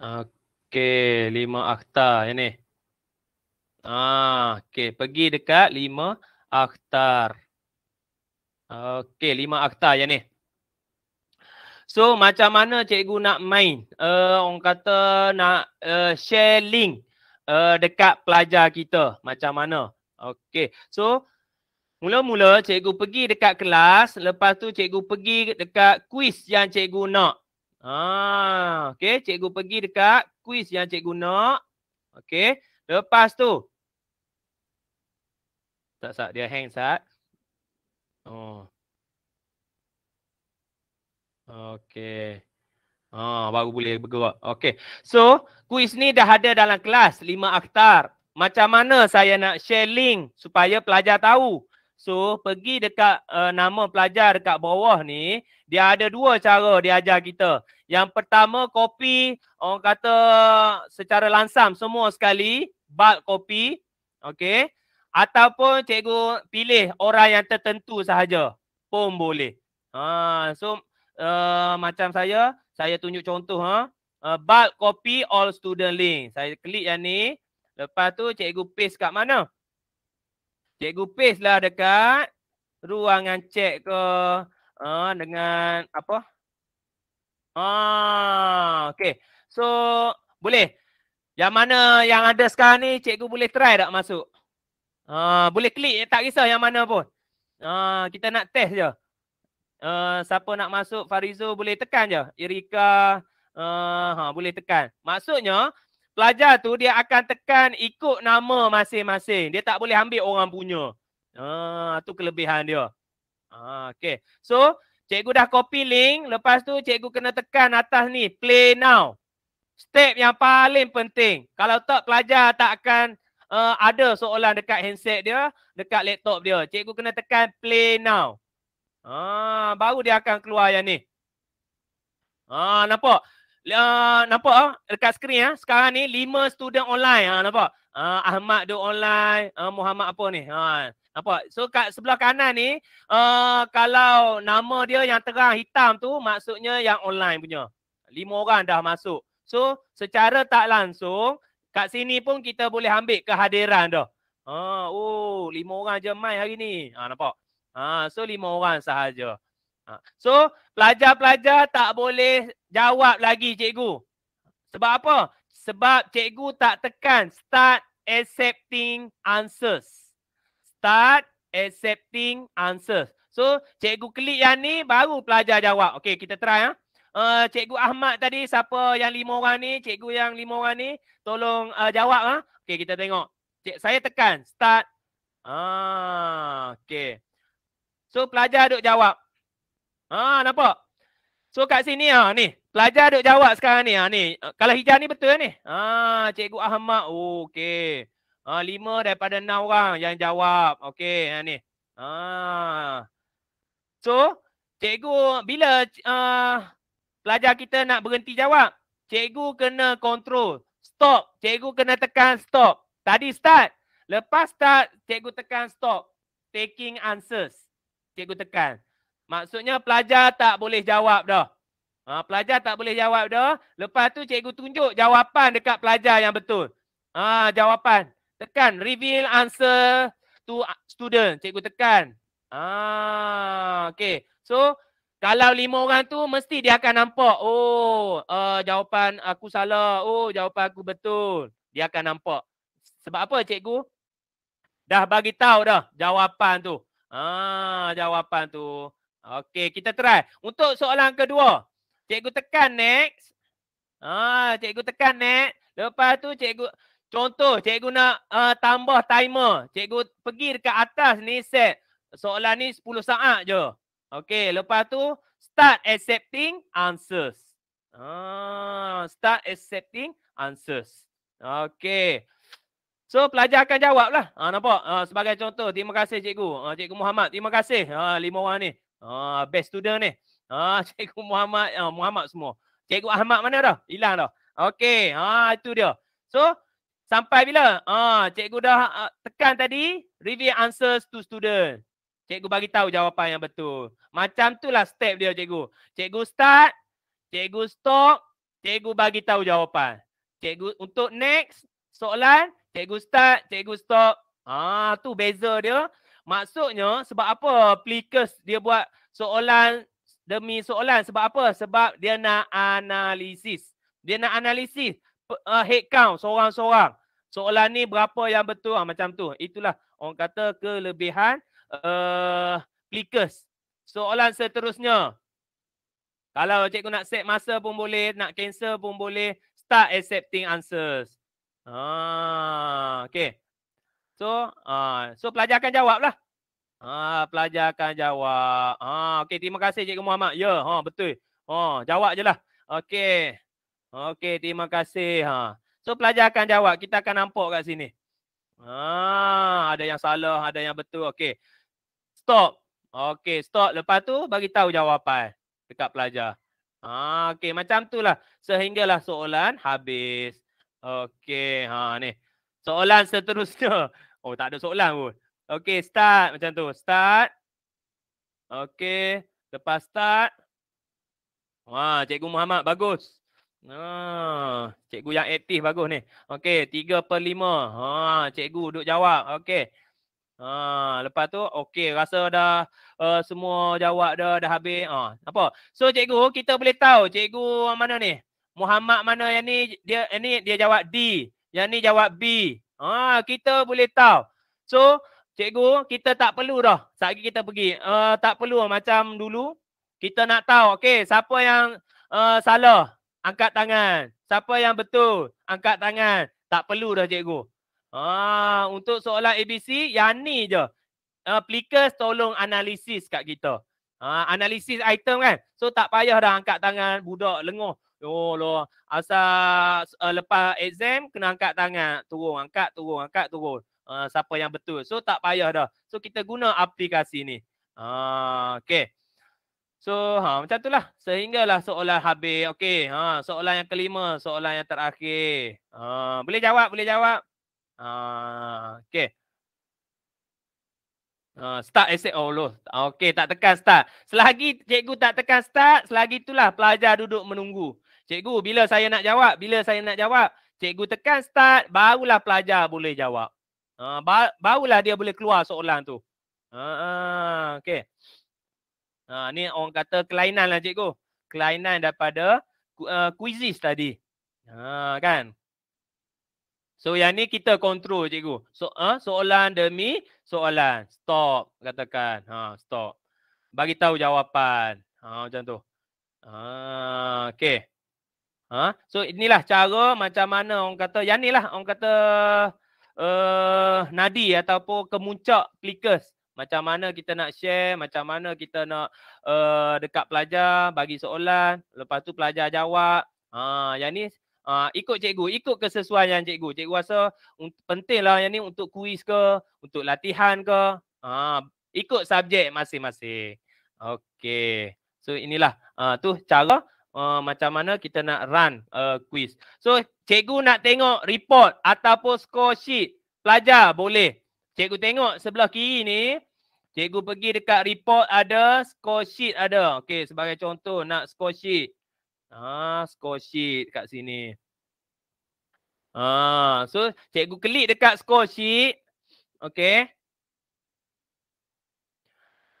Okey, lima akta ini. Ya ah, okey, pergi dekat lima akta. Okey, lima akta yang ni. So, macam mana cikgu nak main? Uh, orang kata nak uh, share link uh, dekat pelajar kita. Macam mana? Okey. So, Mula-mula cikgu pergi dekat kelas, lepas tu cikgu pergi dekat kuis yang cikgu nak. Ah, ha, okay. cikgu pergi dekat kuis yang cikgu nak. Okay. lepas tu Tak sat dia hang sat. Oh. okay. Ah, ha, baru boleh bergerak. Okay. So, kuis ni dah ada dalam kelas Lima akhtar. Macam mana saya nak share link supaya pelajar tahu? So pergi dekat uh, nama pelajar dekat bawah ni Dia ada dua cara dia ajar kita Yang pertama kopi orang kata secara lansam semua sekali Bulk kopi Okay Ataupun cikgu pilih orang yang tertentu sahaja Pun boleh ha, So uh, macam saya Saya tunjuk contoh ha. Uh, bulk copy all student link Saya klik yang ni Lepas tu cikgu paste kat mana? Cikgu paste lah dekat ruangan cek ke uh, dengan apa? Ah, okay. So, boleh. Yang mana yang ada sekarang ni, cikgu boleh try tak masuk? Ah boleh klik, eh, tak kisah yang mana pun. Ah kita nak test je. Uh, siapa nak masuk, Farizo boleh tekan je. Erika, uh, ha, boleh tekan. Maksudnya, pelajar tu dia akan tekan ikut nama masing-masing. Dia tak boleh ambil orang punya. Ah, tu kelebihan dia. Ah, okay. So, cikgu dah copy link. Lepas tu cikgu kena tekan atas ni. Play now. Step yang paling penting. Kalau tak pelajar tak akan uh, ada soalan dekat handset dia, dekat laptop dia. Cikgu kena tekan play now. Ah, baru dia akan keluar yang ni. Ah, nampak? uh, nampak ah uh, dekat skrin ah uh, sekarang ni lima student online ah uh, nampak uh, Ahmad do online uh, Muhammad apa ni ha uh, nampak so kat sebelah kanan ni uh, kalau nama dia yang terang hitam tu maksudnya yang online punya Lima orang dah masuk so secara tak langsung kat sini pun kita boleh ambil kehadiran dah ha uh, oh lima orang je mai hari ni ha uh, nampak ha uh, so lima orang sahaja Ha, so pelajar-pelajar tak boleh jawab lagi cikgu. Sebab apa? Sebab cikgu tak tekan start accepting answers. Start accepting answers. So cikgu klik yang ni baru pelajar jawab. Okay kita try ya. Uh, cikgu Ahmad tadi siapa yang lima orang ni? Cikgu yang lima orang ni tolong uh, jawab ah. Ha? Okey kita tengok. Cik saya tekan start. Ah okay. So pelajar duk jawab. Ha nampak? So kat sini ha ni, pelajar duk jawab sekarang ni ha ni. Ha, kalau hijau ni betul ni. Ha cikgu Ahmad oh, okey. Ha lima daripada enam orang yang jawab. Okey ha ni. Ha. So cikgu bila uh, pelajar kita nak berhenti jawab, cikgu kena kontrol. Stop. Cikgu kena tekan stop. Tadi start. Lepas start, cikgu tekan stop. Taking answers. Cikgu tekan. Maksudnya pelajar tak boleh jawab dah. Ha, pelajar tak boleh jawab dah. Lepas tu cikgu tunjuk jawapan dekat pelajar yang betul. Ha, jawapan. Tekan reveal answer to student. Cikgu tekan. Ha, okay. So kalau lima orang tu mesti dia akan nampak. Oh uh, jawapan aku salah. Oh jawapan aku betul. Dia akan nampak. Sebab apa cikgu? Dah bagi tahu dah jawapan tu. Ah, jawapan tu. Okey, kita try. Untuk soalan kedua, cikgu tekan next. Ah, cikgu tekan next. Lepas tu cikgu contoh cikgu nak uh, tambah timer. Cikgu pergi dekat atas ni set. Soalan ni 10 saat je. Okey, lepas tu start accepting answers. Ah, start accepting answers. Okey. So pelajar akan jawablah. Ah nampak? Ah, sebagai contoh, terima kasih cikgu. Ah cikgu Muhammad, terima kasih. Ah lima orang ni. Ah, best student ni. Ah, Cikgu Muhammad, ah, Muhammad semua. Cikgu Ahmad mana dah? Hilang dah. Okey, ha ah, itu dia. So, sampai bila? Ah, cikgu dah ah, tekan tadi review answers to student. Cikgu bagi tahu jawapan yang betul. Macam tu lah step dia cikgu. Cikgu start, cikgu stop, cikgu bagi tahu jawapan. Cikgu untuk next soalan, cikgu start, cikgu stop. Ah, tu beza dia. Maksudnya sebab apa plikus dia buat soalan demi soalan? Sebab apa? Sebab dia nak analisis. Dia nak analisis uh, eh, head count seorang-seorang. Soalan ni berapa yang betul? Ha, macam tu. Itulah orang kata kelebihan uh, eh, plikus. Soalan seterusnya. Kalau cikgu nak set masa pun boleh, nak cancel pun boleh. Start accepting answers. Ah, okay. So, uh, so pelajar akan jawablah. Ha, uh, pelajar akan jawab. Ha, uh, okey, terima kasih Cikgu Muhammad. Ya, yeah, ha, betul. Ha, uh, jawab je lah. Okay, okay. terima kasih. Uh. So, pelajar akan jawab. Kita akan nampak kat sini. Ah, ada yang salah, ada yang betul. Okey. Stop. Okey, stop. Lepas tu, bagi tahu jawapan dekat pelajar. Ah, uh, okey. Macam tu lah. Sehinggalah soalan habis. Okey, ha, uh, ni. Soalan seterusnya. Oh, tak ada soalan pun. Okay, start macam tu. Start. Okay, lepas start. Wah, Cikgu Muhammad bagus. Ha, ah, cikgu yang aktif bagus ni. Okay, tiga per lima. Ha, ah, cikgu duduk jawab. Okay. Ha, ah, lepas tu okey, rasa dah uh, semua jawab dah dah habis. Ha, apa? So cikgu, kita boleh tahu cikgu mana ni? Muhammad mana yang ni? Dia ini dia jawab D. Yang ni jawab B. Ha, kita boleh tahu. So, cikgu, kita tak perlu dah. Sekejap kita pergi. Uh, tak perlu macam dulu. Kita nak tahu. Okey, siapa yang uh, salah? Angkat tangan. Siapa yang betul? Angkat tangan. Tak perlu dah, cikgu. Ha, untuk soalan ABC, yang ni je. Uh, tolong analisis kat kita. Ha, analisis item kan? So, tak payah dah angkat tangan budak lenguh. Oh, lo. Asal uh, lepas exam, kena angkat tangan. Turun, angkat, turun, angkat, turun. Uh, siapa yang betul. So, tak payah dah. So, kita guna aplikasi ni. Uh, ah, okay. So, ha, macam itulah. Sehinggalah soalan habis. Okay. Ha, soalan yang kelima, soalan yang terakhir. Uh, boleh jawab, boleh jawab. Uh, ha, okay. Uh, ha, start asset oh lo. Okey tak tekan start. Selagi cikgu tak tekan start, selagi itulah pelajar duduk menunggu. Cikgu, bila saya nak jawab? Bila saya nak jawab? Cikgu tekan start, barulah pelajar boleh jawab. Ha, ba- barulah dia boleh keluar soalan tu. Ha, okay. Ha, ni orang kata kelainan lah cikgu. Kelainan daripada uh, eh, quizzes tadi. Ha, kan? So yang ni kita kontrol cikgu. So, ha, soalan demi soalan. Stop katakan. Ha, stop. Bagi tahu jawapan. Ha, macam tu. Ha, okay. Ha? So inilah cara macam mana orang kata, yang inilah orang kata uh, nadi ataupun kemuncak klikers. Macam mana kita nak share, macam mana kita nak uh, dekat pelajar, bagi soalan, lepas tu pelajar jawab. Ha, yang ni ha, ikut cikgu, ikut kesesuaian cikgu. Cikgu rasa un- pentinglah yang ni untuk kuis ke, untuk latihan ke. Ha, ikut subjek masing-masing. Okay. So inilah uh, tu cara uh, macam mana kita nak run uh, quiz. So cikgu nak tengok report ataupun score sheet pelajar boleh. Cikgu tengok sebelah kiri ni, cikgu pergi dekat report ada, score sheet ada. Okey, sebagai contoh nak score sheet. Ah, score sheet kat sini. Ah, so cikgu klik dekat score sheet. Okey.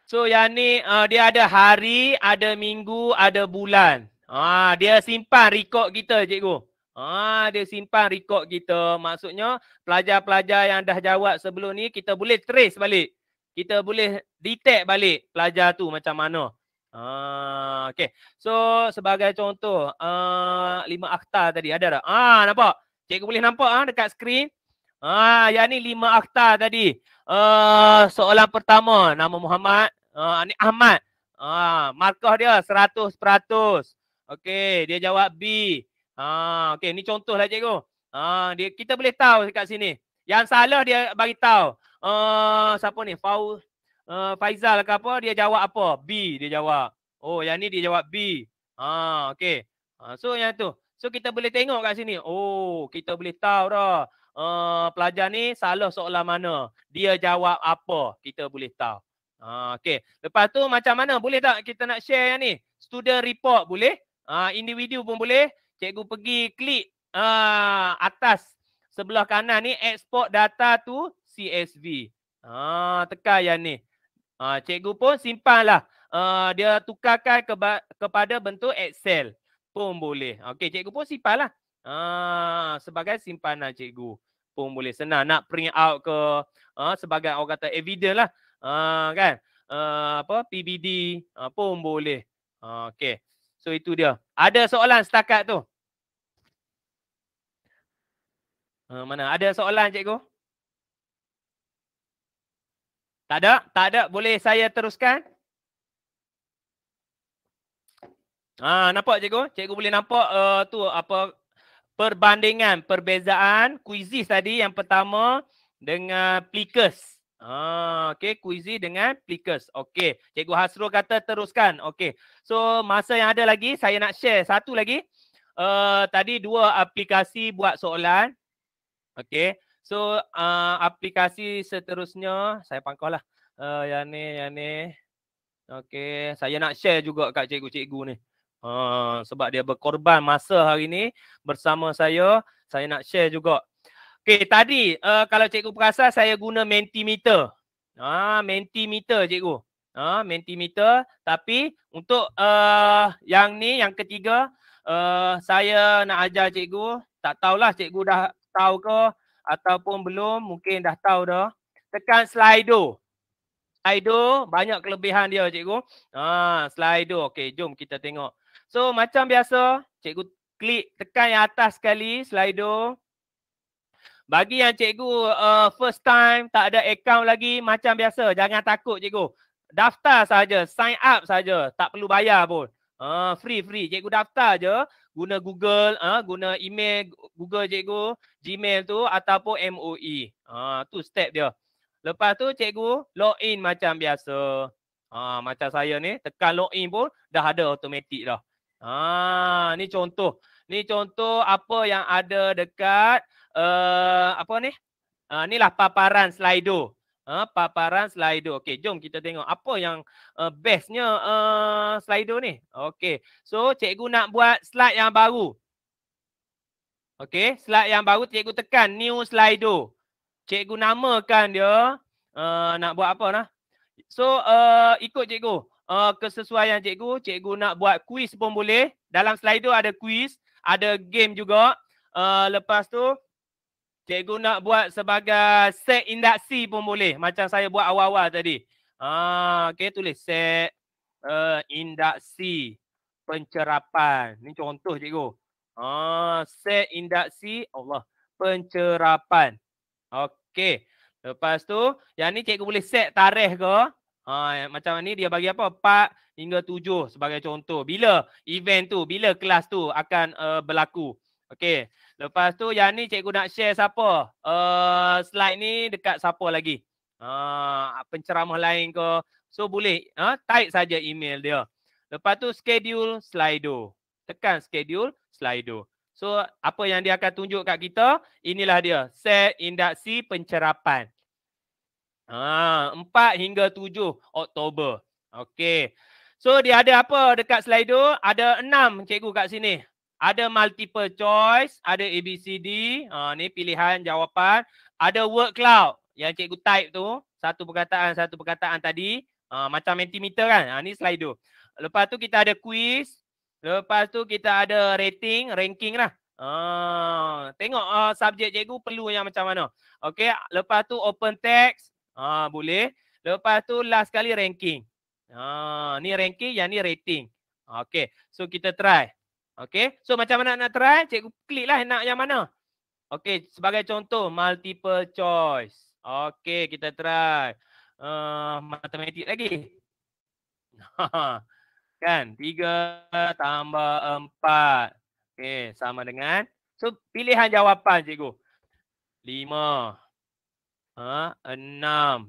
So yang ni uh, dia ada hari, ada minggu, ada bulan. Ah, dia simpan rekod kita, cikgu. Ah, dia simpan rekod kita. Maksudnya, pelajar-pelajar yang dah jawab sebelum ni, kita boleh trace balik. Kita boleh detect balik pelajar tu macam mana. Ah, okay. So, sebagai contoh, ah, lima akta tadi ada tak? Ah, nampak? Cikgu boleh nampak ah, dekat skrin? Ah, yang ni lima akta tadi. Uh, soalan pertama, nama Muhammad. Uh, ni Ahmad. Uh, markah dia seratus peratus. Okey, dia jawab B. Ha, okey, ni contohlah cikgu. Ha, dia kita boleh tahu dekat sini. Yang salah dia bagi tahu. Uh, siapa ni? Fau uh, Faizal ke apa? Dia jawab apa? B dia jawab. Oh, yang ni dia jawab B. Ha, okey. Ha, so yang tu. So kita boleh tengok kat sini. Oh, kita boleh tahu dah. Uh, pelajar ni salah soalan mana. Dia jawab apa? Kita boleh tahu. Ha, okey. Lepas tu macam mana? Boleh tak kita nak share yang ni? Student report boleh? uh, individu pun boleh cikgu pergi klik uh, atas sebelah kanan ni export data tu CSV. Uh, ah, tekan yang ni. Uh, cikgu pun simpanlah. Uh, dia tukarkan ke kepada bentuk Excel pun boleh. Okey cikgu pun simpanlah. Uh, sebagai simpanan cikgu pun boleh senang nak print out ke uh, sebagai orang kata evidence lah. Uh, kan? Uh, apa PBD uh, pun boleh. Uh, Okey. So itu dia. Ada soalan setakat tu? Uh, mana? Ada soalan cikgu? Tak ada? Tak ada. Boleh saya teruskan? Ah, uh, nampak cikgu? Cikgu boleh nampak uh, tu apa perbandingan, perbezaan kuisis tadi yang pertama dengan plikus. Ah, okay, kuisi dengan plikus. Okay, Cikgu Hasro kata teruskan. Okay, so masa yang ada lagi saya nak share satu lagi. Uh, tadi dua aplikasi buat soalan. Okay, so uh, aplikasi seterusnya saya pangkau lah. Uh, yang ni, yang ni. Okay, saya nak share juga kat cikgu-cikgu ni. Uh, sebab dia berkorban masa hari ni bersama saya. Saya nak share juga. Okey, tadi uh, kalau cikgu perasan saya guna mentimeter. Ha, ah, mentimeter cikgu. Ha, ah, mentimeter tapi untuk uh, yang ni yang ketiga uh, saya nak ajar cikgu. Tak tahulah cikgu dah tahu ke ataupun belum, mungkin dah tahu dah. Tekan Slido. Slido banyak kelebihan dia cikgu. Ha, ah, Slido. Okey, jom kita tengok. So macam biasa, cikgu klik tekan yang atas sekali Slido. Bagi yang cikgu uh, first time tak ada account lagi macam biasa jangan takut cikgu. Daftar saja, sign up saja, tak perlu bayar pun. Uh, free free. Cikgu daftar aja guna Google, uh, guna email Google cikgu, Gmail tu ataupun MOE. Ah uh, tu step dia. Lepas tu cikgu login macam biasa. Ah macam saya ni tekan login pun dah ada automatik dah. Ah uh, ni contoh. Ni contoh apa yang ada dekat uh, apa ni? Uh, inilah paparan Slido. Uh, paparan Slido. Okey, jom kita tengok apa yang uh, bestnya uh, Slido ni. Okey. So, cikgu nak buat slide yang baru. Okey, slide yang baru cikgu tekan new Slido. Cikgu namakan dia uh, nak buat apa nah? So, uh, ikut cikgu. Uh, kesesuaian cikgu, cikgu nak buat quiz pun boleh. Dalam Slido ada quiz, ada game juga. Uh, lepas tu, uh, Cikgu nak buat sebagai set induksi pun boleh. Macam saya buat awal-awal tadi. Haa, okey tulis set uh, induksi pencerapan. Ni contoh cikgu. Haa, set induksi Allah pencerapan. Okey. Lepas tu, yang ni cikgu boleh set tarikh ke? Ha, macam ni dia bagi apa? 4 hingga tujuh sebagai contoh. Bila event tu, bila kelas tu akan uh, berlaku. Okey. Lepas tu yang ni cikgu nak share siapa? Uh, slide ni dekat siapa lagi? Uh, penceramah lain ke? So boleh uh, type saja email dia. Lepas tu schedule Slido. Tekan schedule Slido. So apa yang dia akan tunjuk kat kita? Inilah dia. Set indaksi pencerapan. Uh, ah, 4 hingga 7 Oktober. Okay. So dia ada apa dekat Slido? Ada 6 cikgu kat sini. Ada multiple choice, ada A B ABCD, ha, ni pilihan jawapan. Ada word cloud yang cikgu type tu, satu perkataan, satu perkataan tadi. Ha, macam mentimeter kan, ha, ni slide tu. Lepas tu kita ada quiz, lepas tu kita ada rating, ranking lah. Ha, tengok uh, subjek cikgu perlu yang macam mana. Okay, lepas tu open text, ha, boleh. Lepas tu last kali ranking. Ha, ni ranking, yang ni rating. Okay, so kita try. Okay. So macam mana nak try? Cikgu klik lah nak yang mana. Okay. Sebagai contoh multiple choice. Okay. Kita try. Uh, matematik lagi. kan. Tiga tambah empat. Okay. Sama dengan. So pilihan jawapan cikgu. Lima. Eh, enam.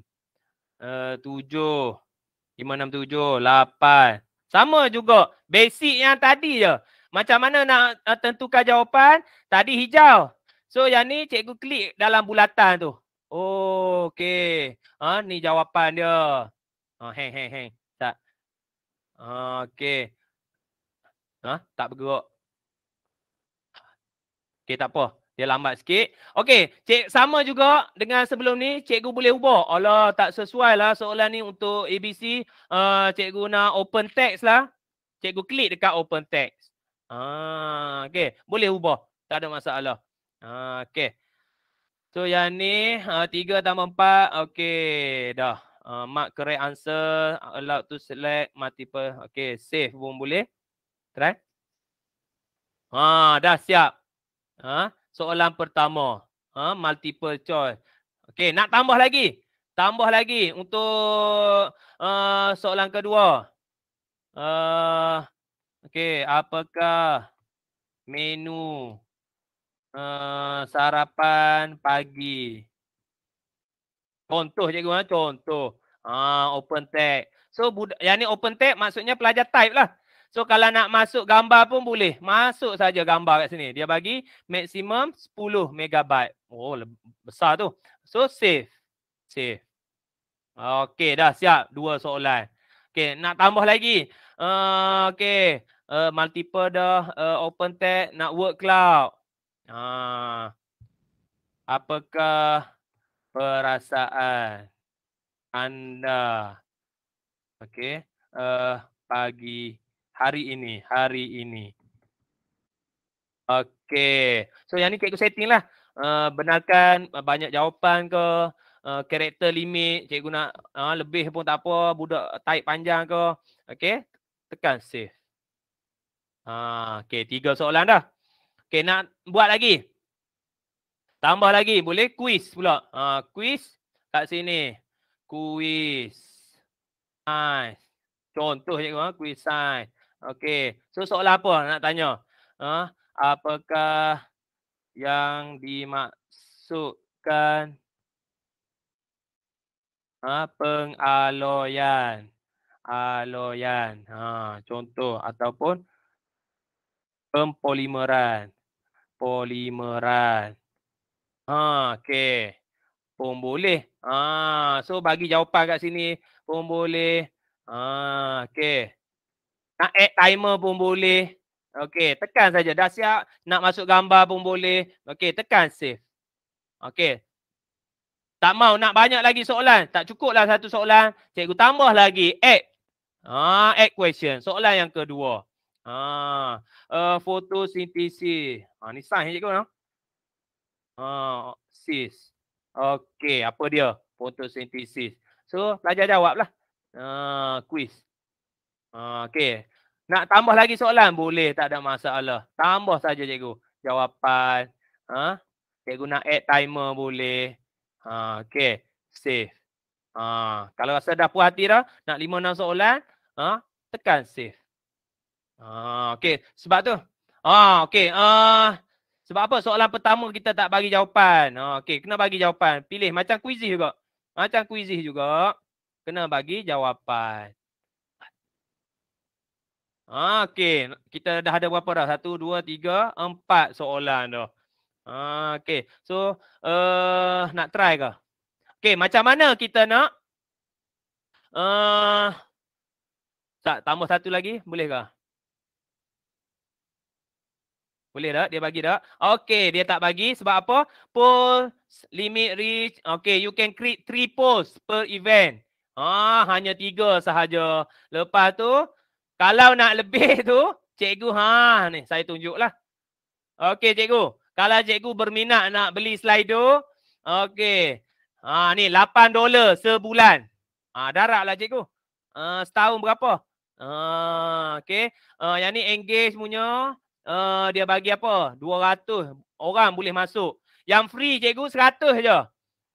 Eh, tujuh. Lima, enam, tujuh. Lapan. Sama juga. Basic yang tadi je. Macam mana nak tentukan jawapan? Tadi hijau. So yang ni cikgu klik dalam bulatan tu. Oh, okay. Ha, ni jawapan dia. Ha, hang, hang, hang. Tak. Ha, okay. Ha, tak bergerak. Okey tak apa. Dia lambat sikit. Okey, cik, sama juga dengan sebelum ni, cikgu boleh ubah. Alah, tak sesuai lah soalan ni untuk ABC. Uh, ha, cikgu nak open text lah. Cikgu klik dekat open text. Ah, okey. Boleh ubah. Tak ada masalah. Ah, okey. So yang ni uh, ah, 3 tambah 4. Okey. Dah. Uh, mark correct answer. Allow to select multiple. Okey. Save pun boleh. Try. Ha, dah siap. Ha, soalan pertama. Ha, multiple choice. Okey, nak tambah lagi? Tambah lagi untuk uh, soalan kedua. Uh, Okey, apakah menu uh, sarapan pagi? Contoh cikgu, ha? contoh. Ah, open tag. So, budak, yang ni open tag maksudnya pelajar type lah. So, kalau nak masuk gambar pun boleh. Masuk saja gambar kat sini. Dia bagi maksimum 10 megabyte. Oh, besar tu. So, save. Save. Okey, dah siap. Dua soalan. Okey, nak tambah lagi. Uh, Okey uh, multiple dah uh, open tag nak work cloud. Ha. apakah perasaan anda? okay Uh, eh, pagi hari ini, hari ini. Okay, So yang ni cikgu setting lah. Uh, benarkan banyak jawapan ke karakter uh, limit cikgu nak uh, lebih pun tak apa budak type panjang ke okey tekan save Ha, ah, okay, tiga soalan dah. Okay, nak buat lagi? Tambah lagi, boleh? Quiz pula. Ha, ah, quiz kat sini. Quiz. Nice. Contoh je, ha? Ah, quiz science. Okay, so soalan apa nak tanya? Ha? Apakah yang dimaksudkan ha, pengaloyan? Aloyan. Ha, contoh ataupun pempolimeran. Polimeran. Ha, okey. Pun boleh. Ha, so bagi jawapan kat sini pun boleh. Ha, okey. Nak add timer pun boleh. Okey, tekan saja. Dah siap nak masuk gambar pun boleh. Okey, tekan save. Okey. Tak mau nak banyak lagi soalan. Tak cukup lah satu soalan. Cikgu tambah lagi. Add. Ha, add question. Soalan yang kedua. Ha, uh, fotosintesis. Eh, ha, ah, ni sains cikgu no? Ha, sis. Okey, apa dia? Fotosintesis. So, pelajar jawablah. Ha, uh, quiz. Ha, uh, okey. Nak tambah lagi soalan? Boleh, tak ada masalah. Tambah saja cikgu. Jawapan. Ha, uh, cikgu nak add timer boleh. Ha, uh, okey. Save. Ha, uh, kalau rasa dah puas hati dah, nak 5-6 soalan, ha, uh, tekan save. Ah, okey. Sebab tu. Ah, okey. Ah, sebab apa soalan pertama kita tak bagi jawapan. Ah, okey. Kena bagi jawapan. Pilih macam kuizih juga. Macam kuizih juga. Kena bagi jawapan. Ah, okey. Kita dah ada berapa dah? Satu, dua, tiga, empat soalan tu. Ah, okey. So, uh, nak try ke? Okey, macam mana kita nak? Uh, tak, tambah satu lagi. Bolehkah? Boleh tak? Dia bagi tak? Okay, dia tak bagi. Sebab apa? post limit reach. Okay, you can create three posts per event. Ah, hanya tiga sahaja. Lepas tu, kalau nak lebih tu, cikgu, ha, ni saya tunjuk lah Okay, cikgu. Kalau cikgu berminat nak beli slido, okay. ah ha, ni, lapan dolar sebulan. Ha, daraklah cikgu. Ha, setahun berapa? Ha, okay. Ha, yang ni engage punya uh, dia bagi apa? 200 orang boleh masuk. Yang free cikgu 100 saja.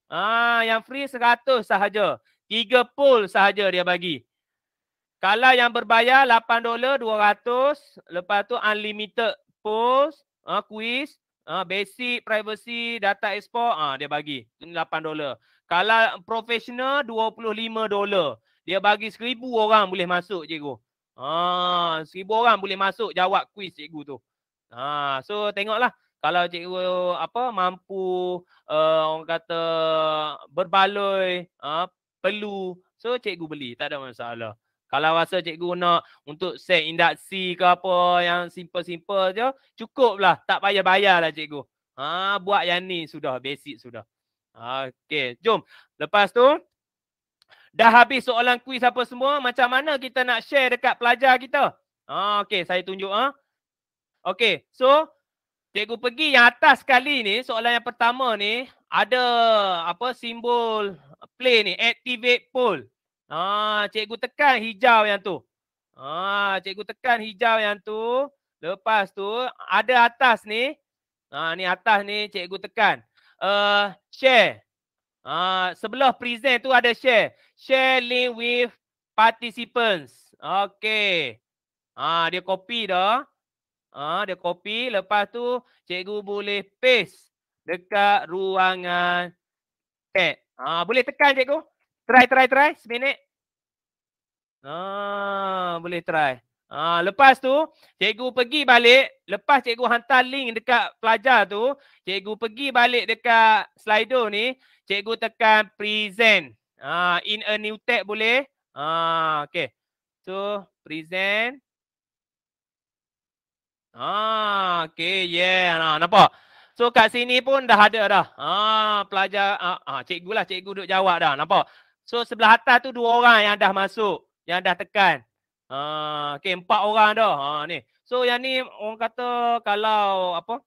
Ah, yang free 100 sahaja. 3 pool sahaja dia bagi. Kalau yang berbayar 8 dolar 200, lepas tu unlimited pools, uh, ha, quiz, uh, basic privacy, data export, ah dia bagi 8 dolar. Kalau professional 25 dolar. Dia bagi 1000 orang boleh masuk cikgu. Ha, seribu orang boleh masuk jawab kuis cikgu tu. Ha, so tengoklah kalau cikgu apa mampu uh, orang kata berbaloi uh, perlu so cikgu beli tak ada masalah. Kalau rasa cikgu nak untuk set induksi ke apa yang simple-simple je cukuplah tak payah bayar lah cikgu. Ha buat yang ni sudah basic sudah. Okey, jom. Lepas tu Dah habis soalan kuis apa semua, macam mana kita nak share dekat pelajar kita? Ah, okey, saya tunjuk ah. Ha. Okay so cikgu pergi yang atas sekali ni, soalan yang pertama ni ada apa simbol play ni, activate pole. Ah, ha, cikgu tekan hijau yang tu. Ah, cikgu tekan hijau yang tu. Lepas tu ada atas ni. Ah, ni atas ni cikgu tekan. Uh, share. Ah, sebelah present tu ada share share link with participants. Okay. Ah, ha, dia copy dah. Ah, dia copy. Lepas tu, cikgu boleh paste dekat ruangan chat. Ah, boleh tekan cikgu. Try, try, try. Seminit. Ah, boleh try. Ah, lepas tu, cikgu pergi balik. Lepas cikgu hantar link dekat pelajar tu, cikgu pergi balik dekat slider ni, cikgu tekan present. Ah, in a new tab boleh. Ah, okay. So, present. Ah, okay. Yeah. Nah, nampak? So, kat sini pun dah ada dah. Ah, pelajar. Ah, ah cikgu lah. Cikgu duduk jawab dah. Nampak? So, sebelah atas tu dua orang yang dah masuk. Yang dah tekan. Ah, okay. Empat orang dah. Ah, ni. So, yang ni orang kata kalau apa?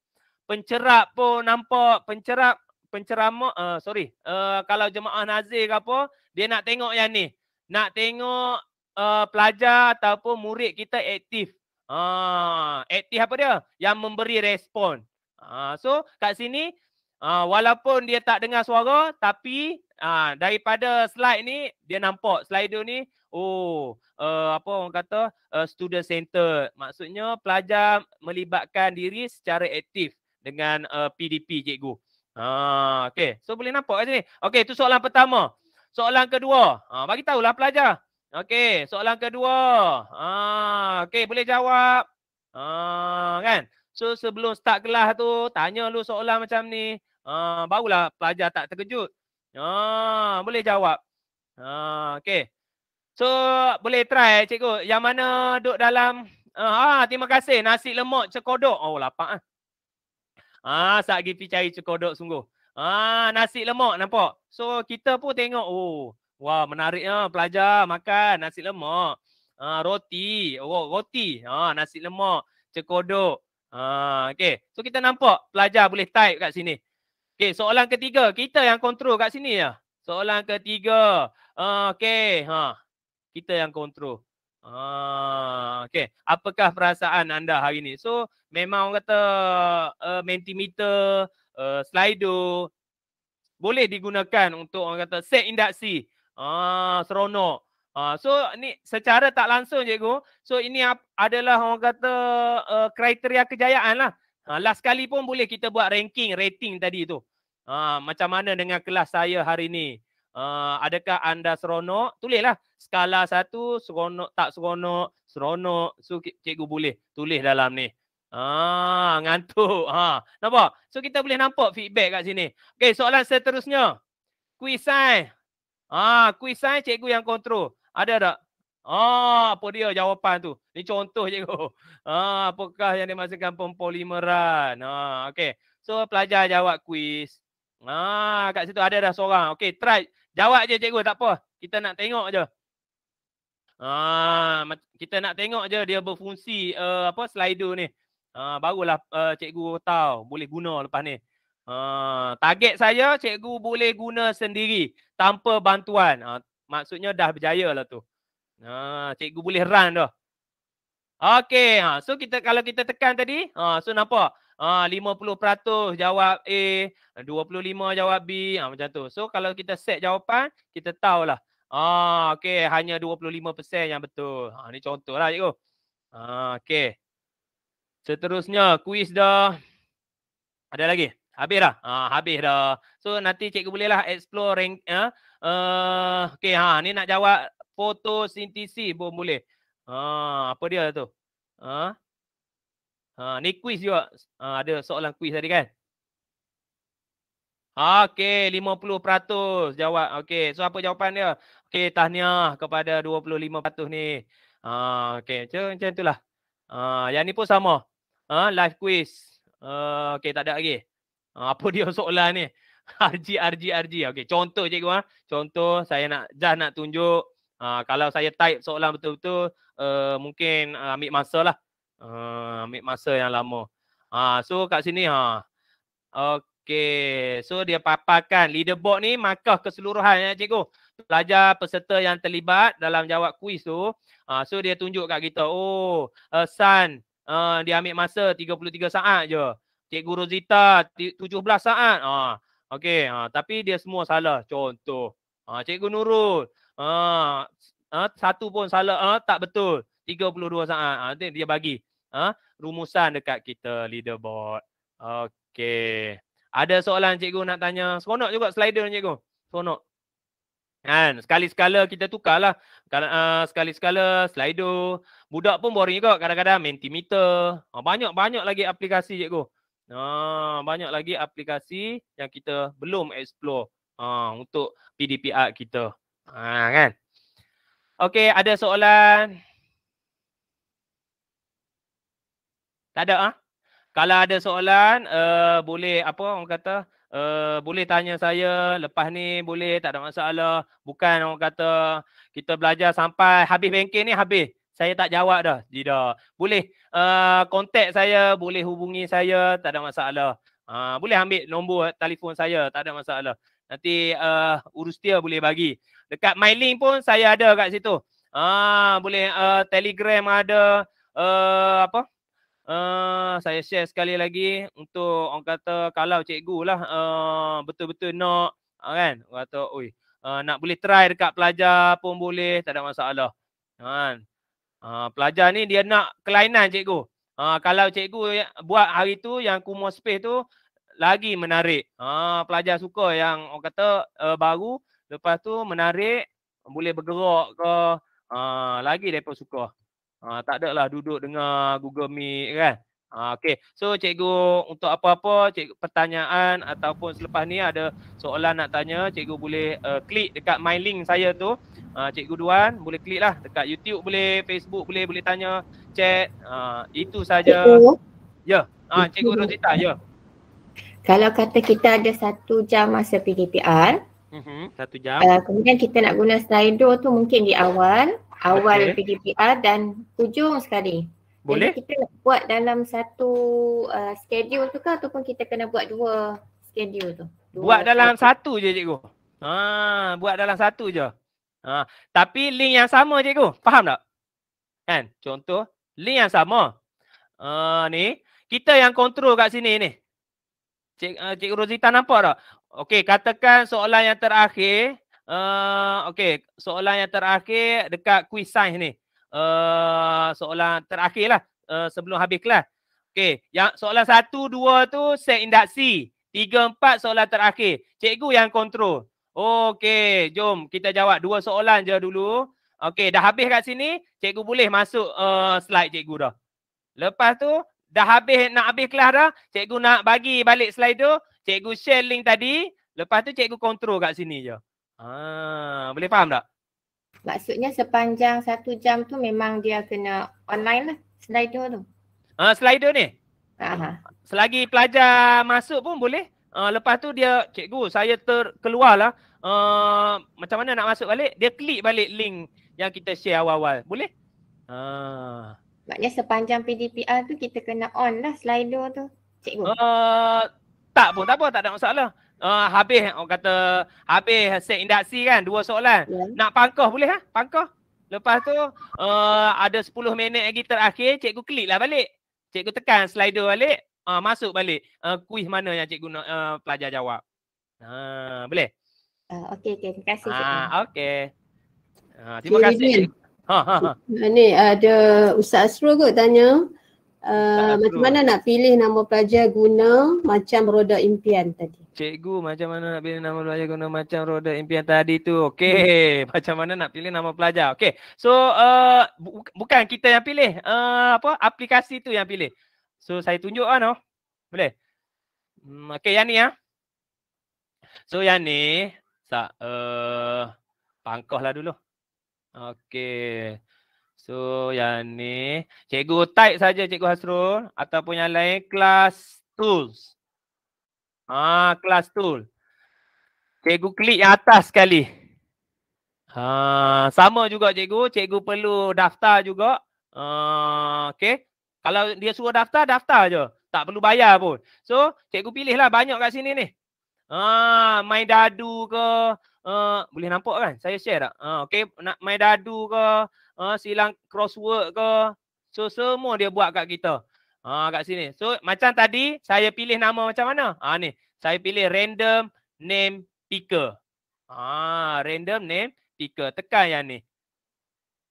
Pencerap pun nampak. Pencerap penceramah eh, uh, sorry uh, kalau jemaah nazir ke apa dia nak tengok yang ni nak tengok uh, pelajar ataupun murid kita aktif uh, aktif apa dia yang memberi respon uh, so kat sini uh, walaupun dia tak dengar suara tapi uh, daripada slide ni dia nampak slide ni oh uh, apa orang kata uh, student centered maksudnya pelajar melibatkan diri secara aktif dengan uh, PDP cikgu. Uh, Ha okey. So boleh nampak kat sini. Okey, itu soalan pertama. Soalan kedua. Ha bagi tahulah pelajar. Okey, soalan kedua. Ha okey, boleh jawab. Ha kan. So sebelum start kelas tu tanya lu soalan macam ni. Ha barulah pelajar tak terkejut. Ha boleh jawab. Ha okey. So boleh try cikgu. Yang mana duduk dalam Ah, terima kasih. Nasi lemak cekodok. Oh, lapar ah. Ah, sat pergi cari cekodok sungguh. Ah, nasi lemak nampak. So kita pun tengok oh, wah menariknya pelajar makan nasi lemak. Ah, roti, oh, roti. Ah, nasi lemak, cekodok. Ah, okey. So kita nampak pelajar boleh type kat sini. Okey, soalan ketiga kita yang kontrol kat sini ya. Soalan ketiga. Ah, okey, ha. Kita yang kontrol. Ah, okay. Apakah perasaan anda hari ini? So, memang orang kata uh, mentimeter, uh, slido boleh digunakan untuk orang kata set induksi. Ah, seronok. Ah, so, ni secara tak langsung, cikgu. So, ini adalah orang kata uh, kriteria kejayaan lah. Ah, last kali pun boleh kita buat ranking, rating tadi tu. Ah, macam mana dengan kelas saya hari ini? Uh, adakah anda seronok? Tulislah skala satu seronok tak seronok, seronok. So cikgu boleh tulis dalam ni. Ah, ngantuk. Ha, nampak? So kita boleh nampak feedback kat sini. okay soalan seterusnya. Kuis sain. Ah, ha, kuis sain cikgu yang kontrol. Ada tak? Ah, apa dia jawapan tu? Ni contoh cikgu. Ah, apakah yang dimaksudkan pempolimeran? ah, okay So pelajar jawab kuis. Ah, kat situ ada dah seorang. okay try Jawab je cikgu tak apa. Kita nak tengok je. Ha, kita nak tengok je dia berfungsi uh, apa slider ni. Ha, barulah uh, cikgu tahu boleh guna lepas ni. Ha, target saya cikgu boleh guna sendiri tanpa bantuan. Ha, maksudnya dah berjaya lah tu. Ha, cikgu boleh run dah. Okay, ha, so kita kalau kita tekan tadi, ha, so nampak? Ah ha, 50% jawab A, 25 jawab B, ah macam tu. So kalau kita set jawapan, kita tahulah. Ah okey, hanya 25% yang betul. Ha ah, ni contohlah cikgu. Ah okey. Seterusnya kuis dah ada lagi. Habis dah. Ah habis dah. So nanti cikgu bolehlah explore rank ya. Ah uh, okey ha ni nak jawab fotosintesis pun boleh. Ah apa dia tu? Ah Ha, ni quiz juga. Ha, ada soalan kuis tadi kan? Okey, 50% jawab. Okey, so apa jawapan dia? Okey, tahniah kepada 25% ni. Ha, okey, macam, macam itulah. Ha, yang ni pun sama. Ha, live quiz. Ha, okey, tak ada lagi. Ha, apa dia soalan ni? RG, RG, RG. Okey, contoh cikgu. Ha? Contoh, saya nak just nak tunjuk. Ha, kalau saya type soalan betul-betul, uh, mungkin uh, ambil masa lah. Uh, ambil masa yang lama. Ha, so kat sini ha. Uh. Okey. So dia paparkan leaderboard ni markah keseluruhan ya cikgu. Pelajar peserta yang terlibat dalam jawab kuis tu. Ha, so dia tunjuk kat kita. Oh, uh, San uh, dia ambil masa 33 saat je. Cikgu Rosita 17 saat. Ha. Uh, Okey. Ha, tapi dia semua salah. Contoh. Ha, cikgu Nurul. Ha, uh, satu pun salah. Ha, uh, tak betul. 32 saat. Ha, dia bagi ha? rumusan dekat kita leaderboard. Okey. Ada soalan cikgu nak tanya? Seronok juga slider cikgu. Seronok. Kan? Sekali-sekala kita tukarlah. Ah, sekali-sekala slider. Budak pun boring juga. Kadang-kadang mentimeter. Ah, banyak-banyak lagi aplikasi cikgu. Ah, banyak lagi aplikasi yang kita belum explore ah, untuk PDPR kita. Ah, kan? Okey, ada soalan? Tak ada ah. Ha? Kalau ada soalan uh, boleh apa orang kata uh, boleh tanya saya lepas ni boleh tak ada masalah. Bukan orang kata kita belajar sampai habis bengkel ni habis. Saya tak jawab dah. Tidak. Boleh uh, contact saya, boleh hubungi saya, tak ada masalah. Uh, boleh ambil nombor telefon saya, tak ada masalah. Nanti uh, urus dia boleh bagi. Dekat my link pun saya ada kat situ. Ah uh, boleh uh, Telegram ada uh, apa? Uh, uh, saya share sekali lagi untuk orang kata kalau cikgu lah uh, betul-betul nak uh, kan orang kata oi uh, nak boleh try dekat pelajar pun boleh tak ada masalah kan uh, pelajar ni dia nak kelainan cikgu uh, kalau cikgu buat hari tu yang kumo space tu lagi menarik uh, pelajar suka yang orang kata uh, baru lepas tu menarik boleh bergerak ke uh, lagi depa suka Ha, tak ada lah duduk dengar Google Meet kan. Ha, ah, okay. So cikgu untuk apa-apa cikgu pertanyaan ataupun selepas ni ada soalan nak tanya cikgu boleh uh, klik dekat my link saya tu. Ha, cikgu Duan boleh klik lah dekat YouTube boleh, Facebook boleh, boleh tanya chat. Ha, itu saja. Ya. Ha, cikgu Rosita, ya. Kalau kata kita ada satu jam masa PDPR, uh-huh, mhm, satu jam. Uh, kemudian kita nak guna slider tu mungkin di awal awal okay. PDPR dan hujung sekali. Boleh? Jadi kita buat dalam satu uh, schedule tu ke ataupun kita kena buat dua schedule tu? Dua buat dalam satu. je cikgu. Ha, buat dalam satu je. Ha, tapi link yang sama cikgu. Faham tak? Kan? Contoh link yang sama. Ha, ni kita yang kontrol kat sini ni. Cik, uh, cikgu Rosita nampak tak? Okey, katakan soalan yang terakhir Uh, okay, soalan yang terakhir dekat kuis science ni. Uh, soalan terakhir lah uh, sebelum habis kelas. Okay, yang soalan satu, dua tu set induksi. Tiga, empat soalan terakhir. Cikgu yang kontrol. Okay, jom kita jawab dua soalan je dulu. Okay, dah habis kat sini. Cikgu boleh masuk uh, slide cikgu dah. Lepas tu, dah habis nak habis kelas dah. Cikgu nak bagi balik slide tu. Cikgu share link tadi. Lepas tu cikgu kontrol kat sini je. Ah, boleh faham tak? Maksudnya sepanjang satu jam tu memang dia kena online lah slider tu. Ah, slider ni? Aha. Selagi pelajar masuk pun boleh. Uh, lepas tu dia, cikgu saya terkeluar lah. Uh, ah, macam mana nak masuk balik? Dia klik balik link yang kita share awal-awal. Boleh? Ah. Maknanya sepanjang PDPR tu kita kena on lah slider tu. Cikgu. Uh, tak pun, tak apa. Tak ada masalah uh, habis orang kata habis set induksi kan dua soalan. Yeah. Nak pangkah boleh Ha? Pangkah. Lepas tu uh, ada 10 minit lagi terakhir cikgu klik lah balik. Cikgu tekan slider balik, uh, masuk balik. Uh, kuih mana yang cikgu nak uh, pelajar jawab. uh, boleh? Uh, ah, okay, okay. Terima kasih. Ha, uh, okay. Uh, terima cik kasih. Ha, ha, ha. Ni ada Ustaz Asro kot tanya uh, macam mana nak pilih nama pelajar guna macam roda impian tadi? Cikgu macam mana nak pilih nama pelajar guna macam roda impian tadi tu? Okey, hmm. macam mana nak pilih nama pelajar? Okey. So uh, bu- bukan kita yang pilih, uh, apa aplikasi tu yang pilih. So saya tunjuk ah noh. Boleh? Hmm, Okey, yang ni ah. So yang ni sa uh, pangkahlah dulu. Okey. So yang ni cikgu type saja cikgu Hasrul ataupun yang lain class tools. Ah class tool. Cikgu klik yang atas sekali. Ha sama juga cikgu, cikgu perlu daftar juga. Ah okey. Kalau dia suruh daftar, daftar aje. Tak perlu bayar pun. So, cikgu pilihlah banyak kat sini ni. Ah, main dadu ke, uh, boleh nampak kan? Saya share tak? Ah, okay. nak main dadu ke, uh, silang crossword ke. So semua dia buat kat kita. Ha kat sini. So macam tadi saya pilih nama macam mana? Ha uh, ni. Saya pilih random name picker. Ha random name picker. Tekan yang ni.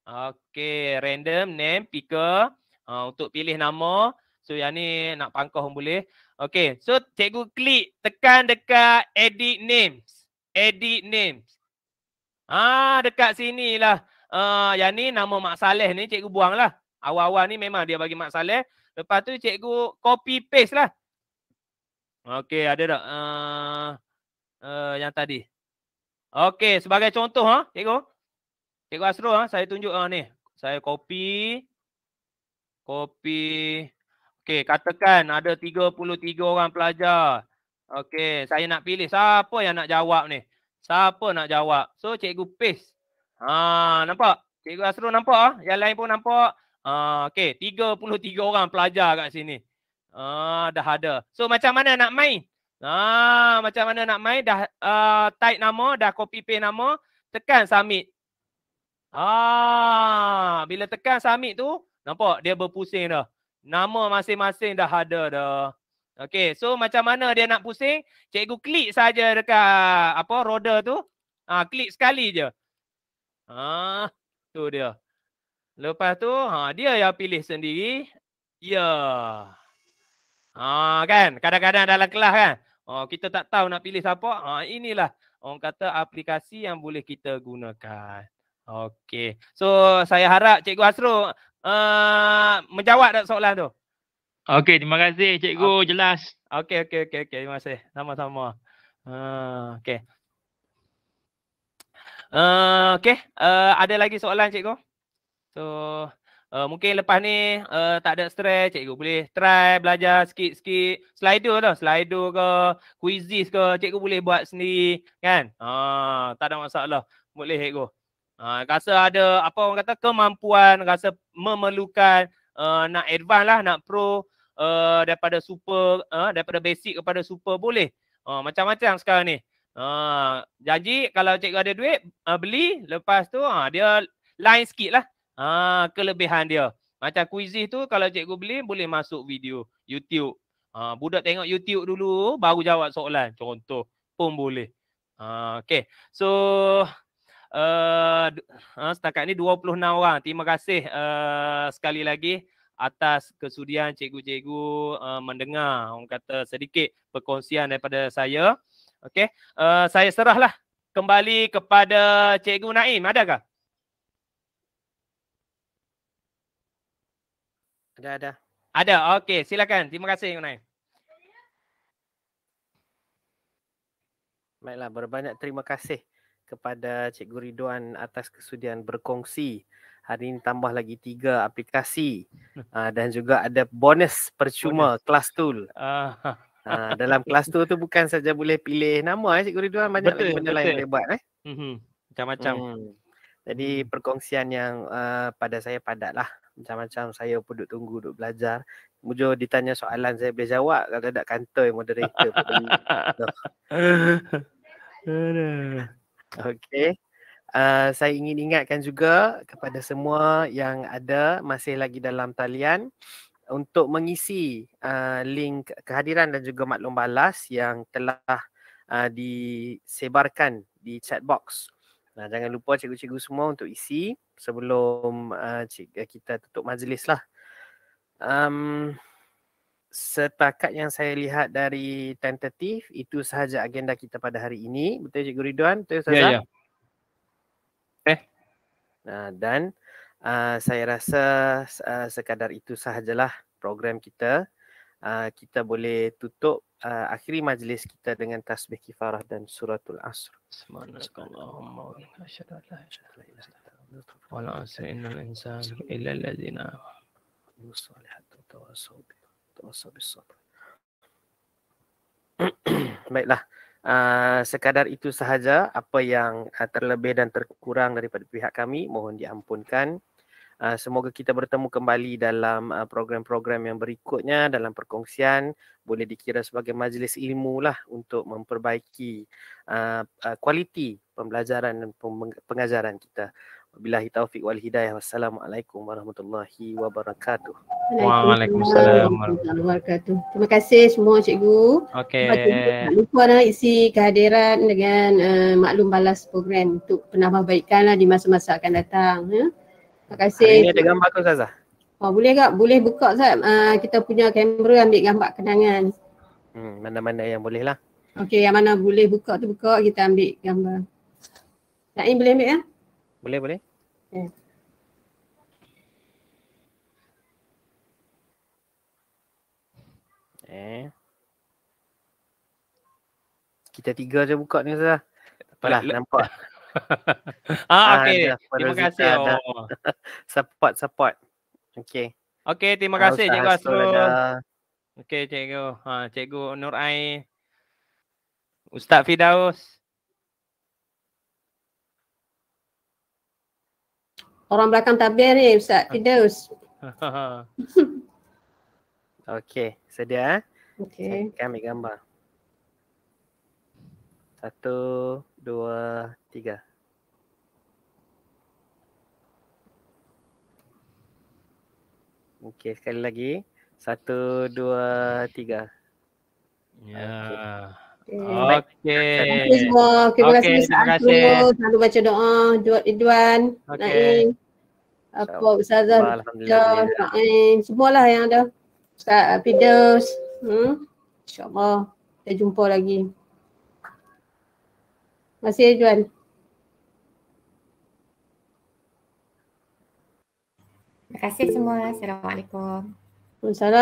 Okay. Random name picker. Uh, untuk pilih nama. So yang ni nak pangkah boleh. Okay. So cikgu klik tekan dekat edit names. Edit names. Ah dekat sinilah uh, yang ni nama Mak Saleh ni cikgu buang lah. Awal-awal ni memang dia bagi Mak Saleh. Lepas tu cikgu copy paste lah. Okey, ada tak? Uh, uh, yang tadi. Okey, sebagai contoh ha, cikgu. Cikgu Asro ha, saya tunjuk ha, ni. Saya copy. Copy. Okey, katakan ada 33 orang pelajar. Okey, saya nak pilih siapa yang nak jawab ni. Siapa nak jawab? So, cikgu paste. Haa, ah, nampak? Cikgu asro nampak? Ah? Yang lain pun nampak? Haa, ah, okey. 33 orang pelajar kat sini. Haa, dah ada. So, macam mana nak main? Haa, macam mana nak main? Dah uh, type nama, dah copy paste nama. Tekan submit. Ah, bila tekan submit tu, nampak? Dia berpusing dah. Nama masing-masing dah ada dah. Okey, so macam mana dia nak pusing? Cikgu klik saja dekat apa roda tu. Ah, klik sekali je. Ha, tu dia. Lepas tu, ha, dia yang pilih sendiri. Ya. Ha, kan? Kadang-kadang dalam kelas kan? Oh kita tak tahu nak pilih siapa. Ha, inilah orang kata aplikasi yang boleh kita gunakan. Okey. So, saya harap Cikgu Hasro uh, eh, menjawab tak soalan tu. Okey, terima kasih Cikgu. Okay. Jelas. Okey, okey, okey. Okay. Terima kasih. Sama-sama. Uh, okey. Eh, okay. Uh, eh, ada lagi soalan cikgu? So, uh, mungkin lepas ni uh, tak ada stress cikgu boleh try belajar sikit-sikit slido tu, lah, slido ke, quizzes ke, cikgu boleh buat sendiri kan? Ha, uh, tak ada masalah. Boleh cikgu. Ha, uh, rasa ada apa orang kata kemampuan, rasa memerlukan uh, nak advance lah, nak pro uh, daripada super, uh, daripada basic kepada super boleh. Uh, macam-macam sekarang ni. Ha, ah, janji kalau cikgu ada duit uh, beli lepas tu ha, dia lain sikit lah ha, kelebihan dia. Macam kuizih tu kalau cikgu beli boleh masuk video YouTube. Ha, budak tengok YouTube dulu baru jawab soalan contoh pun boleh. Ha, okay so uh, setakat ni 26 orang. Terima kasih uh, sekali lagi atas kesudian cikgu-cikgu uh, mendengar orang kata sedikit perkongsian daripada saya. Okey, uh, saya serahlah kembali kepada Cikgu Naim. Adakah? Ada, ada. Ada, okey. Silakan. Terima kasih, Cikgu Naim. Baiklah, berbanyak terima kasih kepada Cikgu Ridwan atas kesudian berkongsi. Hari ini tambah lagi tiga aplikasi uh, dan juga ada bonus percuma, bonus. kelas tool. Uh, Ha, dalam kelas tu tu bukan saja boleh pilih nama eh cikgu Ridwan banyak betul, lagi benda betul. lain boleh buat eh. Mhm. Macam-macam. Hmm. Jadi mm-hmm. perkongsian yang uh, pada saya padat lah, Macam-macam saya pun duduk tunggu duduk belajar. Mujur ditanya soalan saya boleh jawab kalau tak kantoi moderator. Okey. Uh, saya ingin ingatkan juga kepada semua yang ada masih lagi dalam talian untuk mengisi uh, link kehadiran dan juga maklum balas yang telah uh, disebarkan di chat box. Nah, jangan lupa cikgu-cikgu semua untuk isi sebelum uh, kita tutup majlis lah. Um, setakat yang saya lihat dari tentatif, itu sahaja agenda kita pada hari ini. Betul Cikgu Ridwan? Betul Ustazah? Ya, ya. Eh? Nah, dan... Ah, saya rasa uh, sekadar itu sahajalah program kita. Uh, kita boleh tutup uh, akhiri majlis kita dengan tasbih kifarah dan suratul asr. Baiklah. Uh, sekadar itu sahaja apa yang uh, terlebih dan terkurang daripada pihak kami mohon diampunkan. Ah, semoga kita bertemu kembali dalam ah, program-program yang berikutnya dalam perkongsian boleh dikira sebagai majlis ilmu lah untuk memperbaiki ah, kualiti pembelajaran dan pengajaran kita. Bila Hitaufik wal hidayah. Wassalamualaikum warahmatullahi wabarakatuh. Waalaikumsalam warahmatullahi wabarakatuh. Terima kasih semua cikgu. Okey. Tak lupa nak lah isi kehadiran dengan uh, maklum balas program untuk penambahbaikan lah di masa-masa akan datang. Ya. Terima kasih. Hari ni ada gambar ke Ustazah? Oh, boleh tak? Boleh buka Ustaz. Uh, kita punya kamera ambil gambar kenangan. Hmm, mana-mana yang boleh lah. Okey, yang mana boleh buka tu buka kita ambil gambar. Nak ini boleh ambil ya? Boleh, boleh. Okay. Ya. Eh. Kita tiga je buka ni Ustazah. Apalah lah, lah. nampak. Ah, ah, okay. Terima kasih. Oh. Support, support. Okay. Okay, terima ah, kasih Cikgu Asrul. Okay, Cikgu. Ha, Cikgu Nur Ain. Ustaz Fidaus. Orang belakang tabir ni Ustaz ha. Fidaus. okay, sedia. Eh? Okay. Saya akan ambil gambar. Satu, dua, tiga. Okey, sekali lagi. Satu, dua, tiga. Ya. Okey. Okay. Okay. Okay. Okay. Terima kasih semua. Terima kasih. Selalu baca doa. Dua, Edwan, okay. Naim. Apa, Ustazah, Jom, Naim. Semualah yang ada. Ustaz, Pidus. Uh, hmm? InsyaAllah. Kita jumpa lagi. Terima kasih Juan. Terima kasih semua. Assalamualaikum. Assalamualaikum.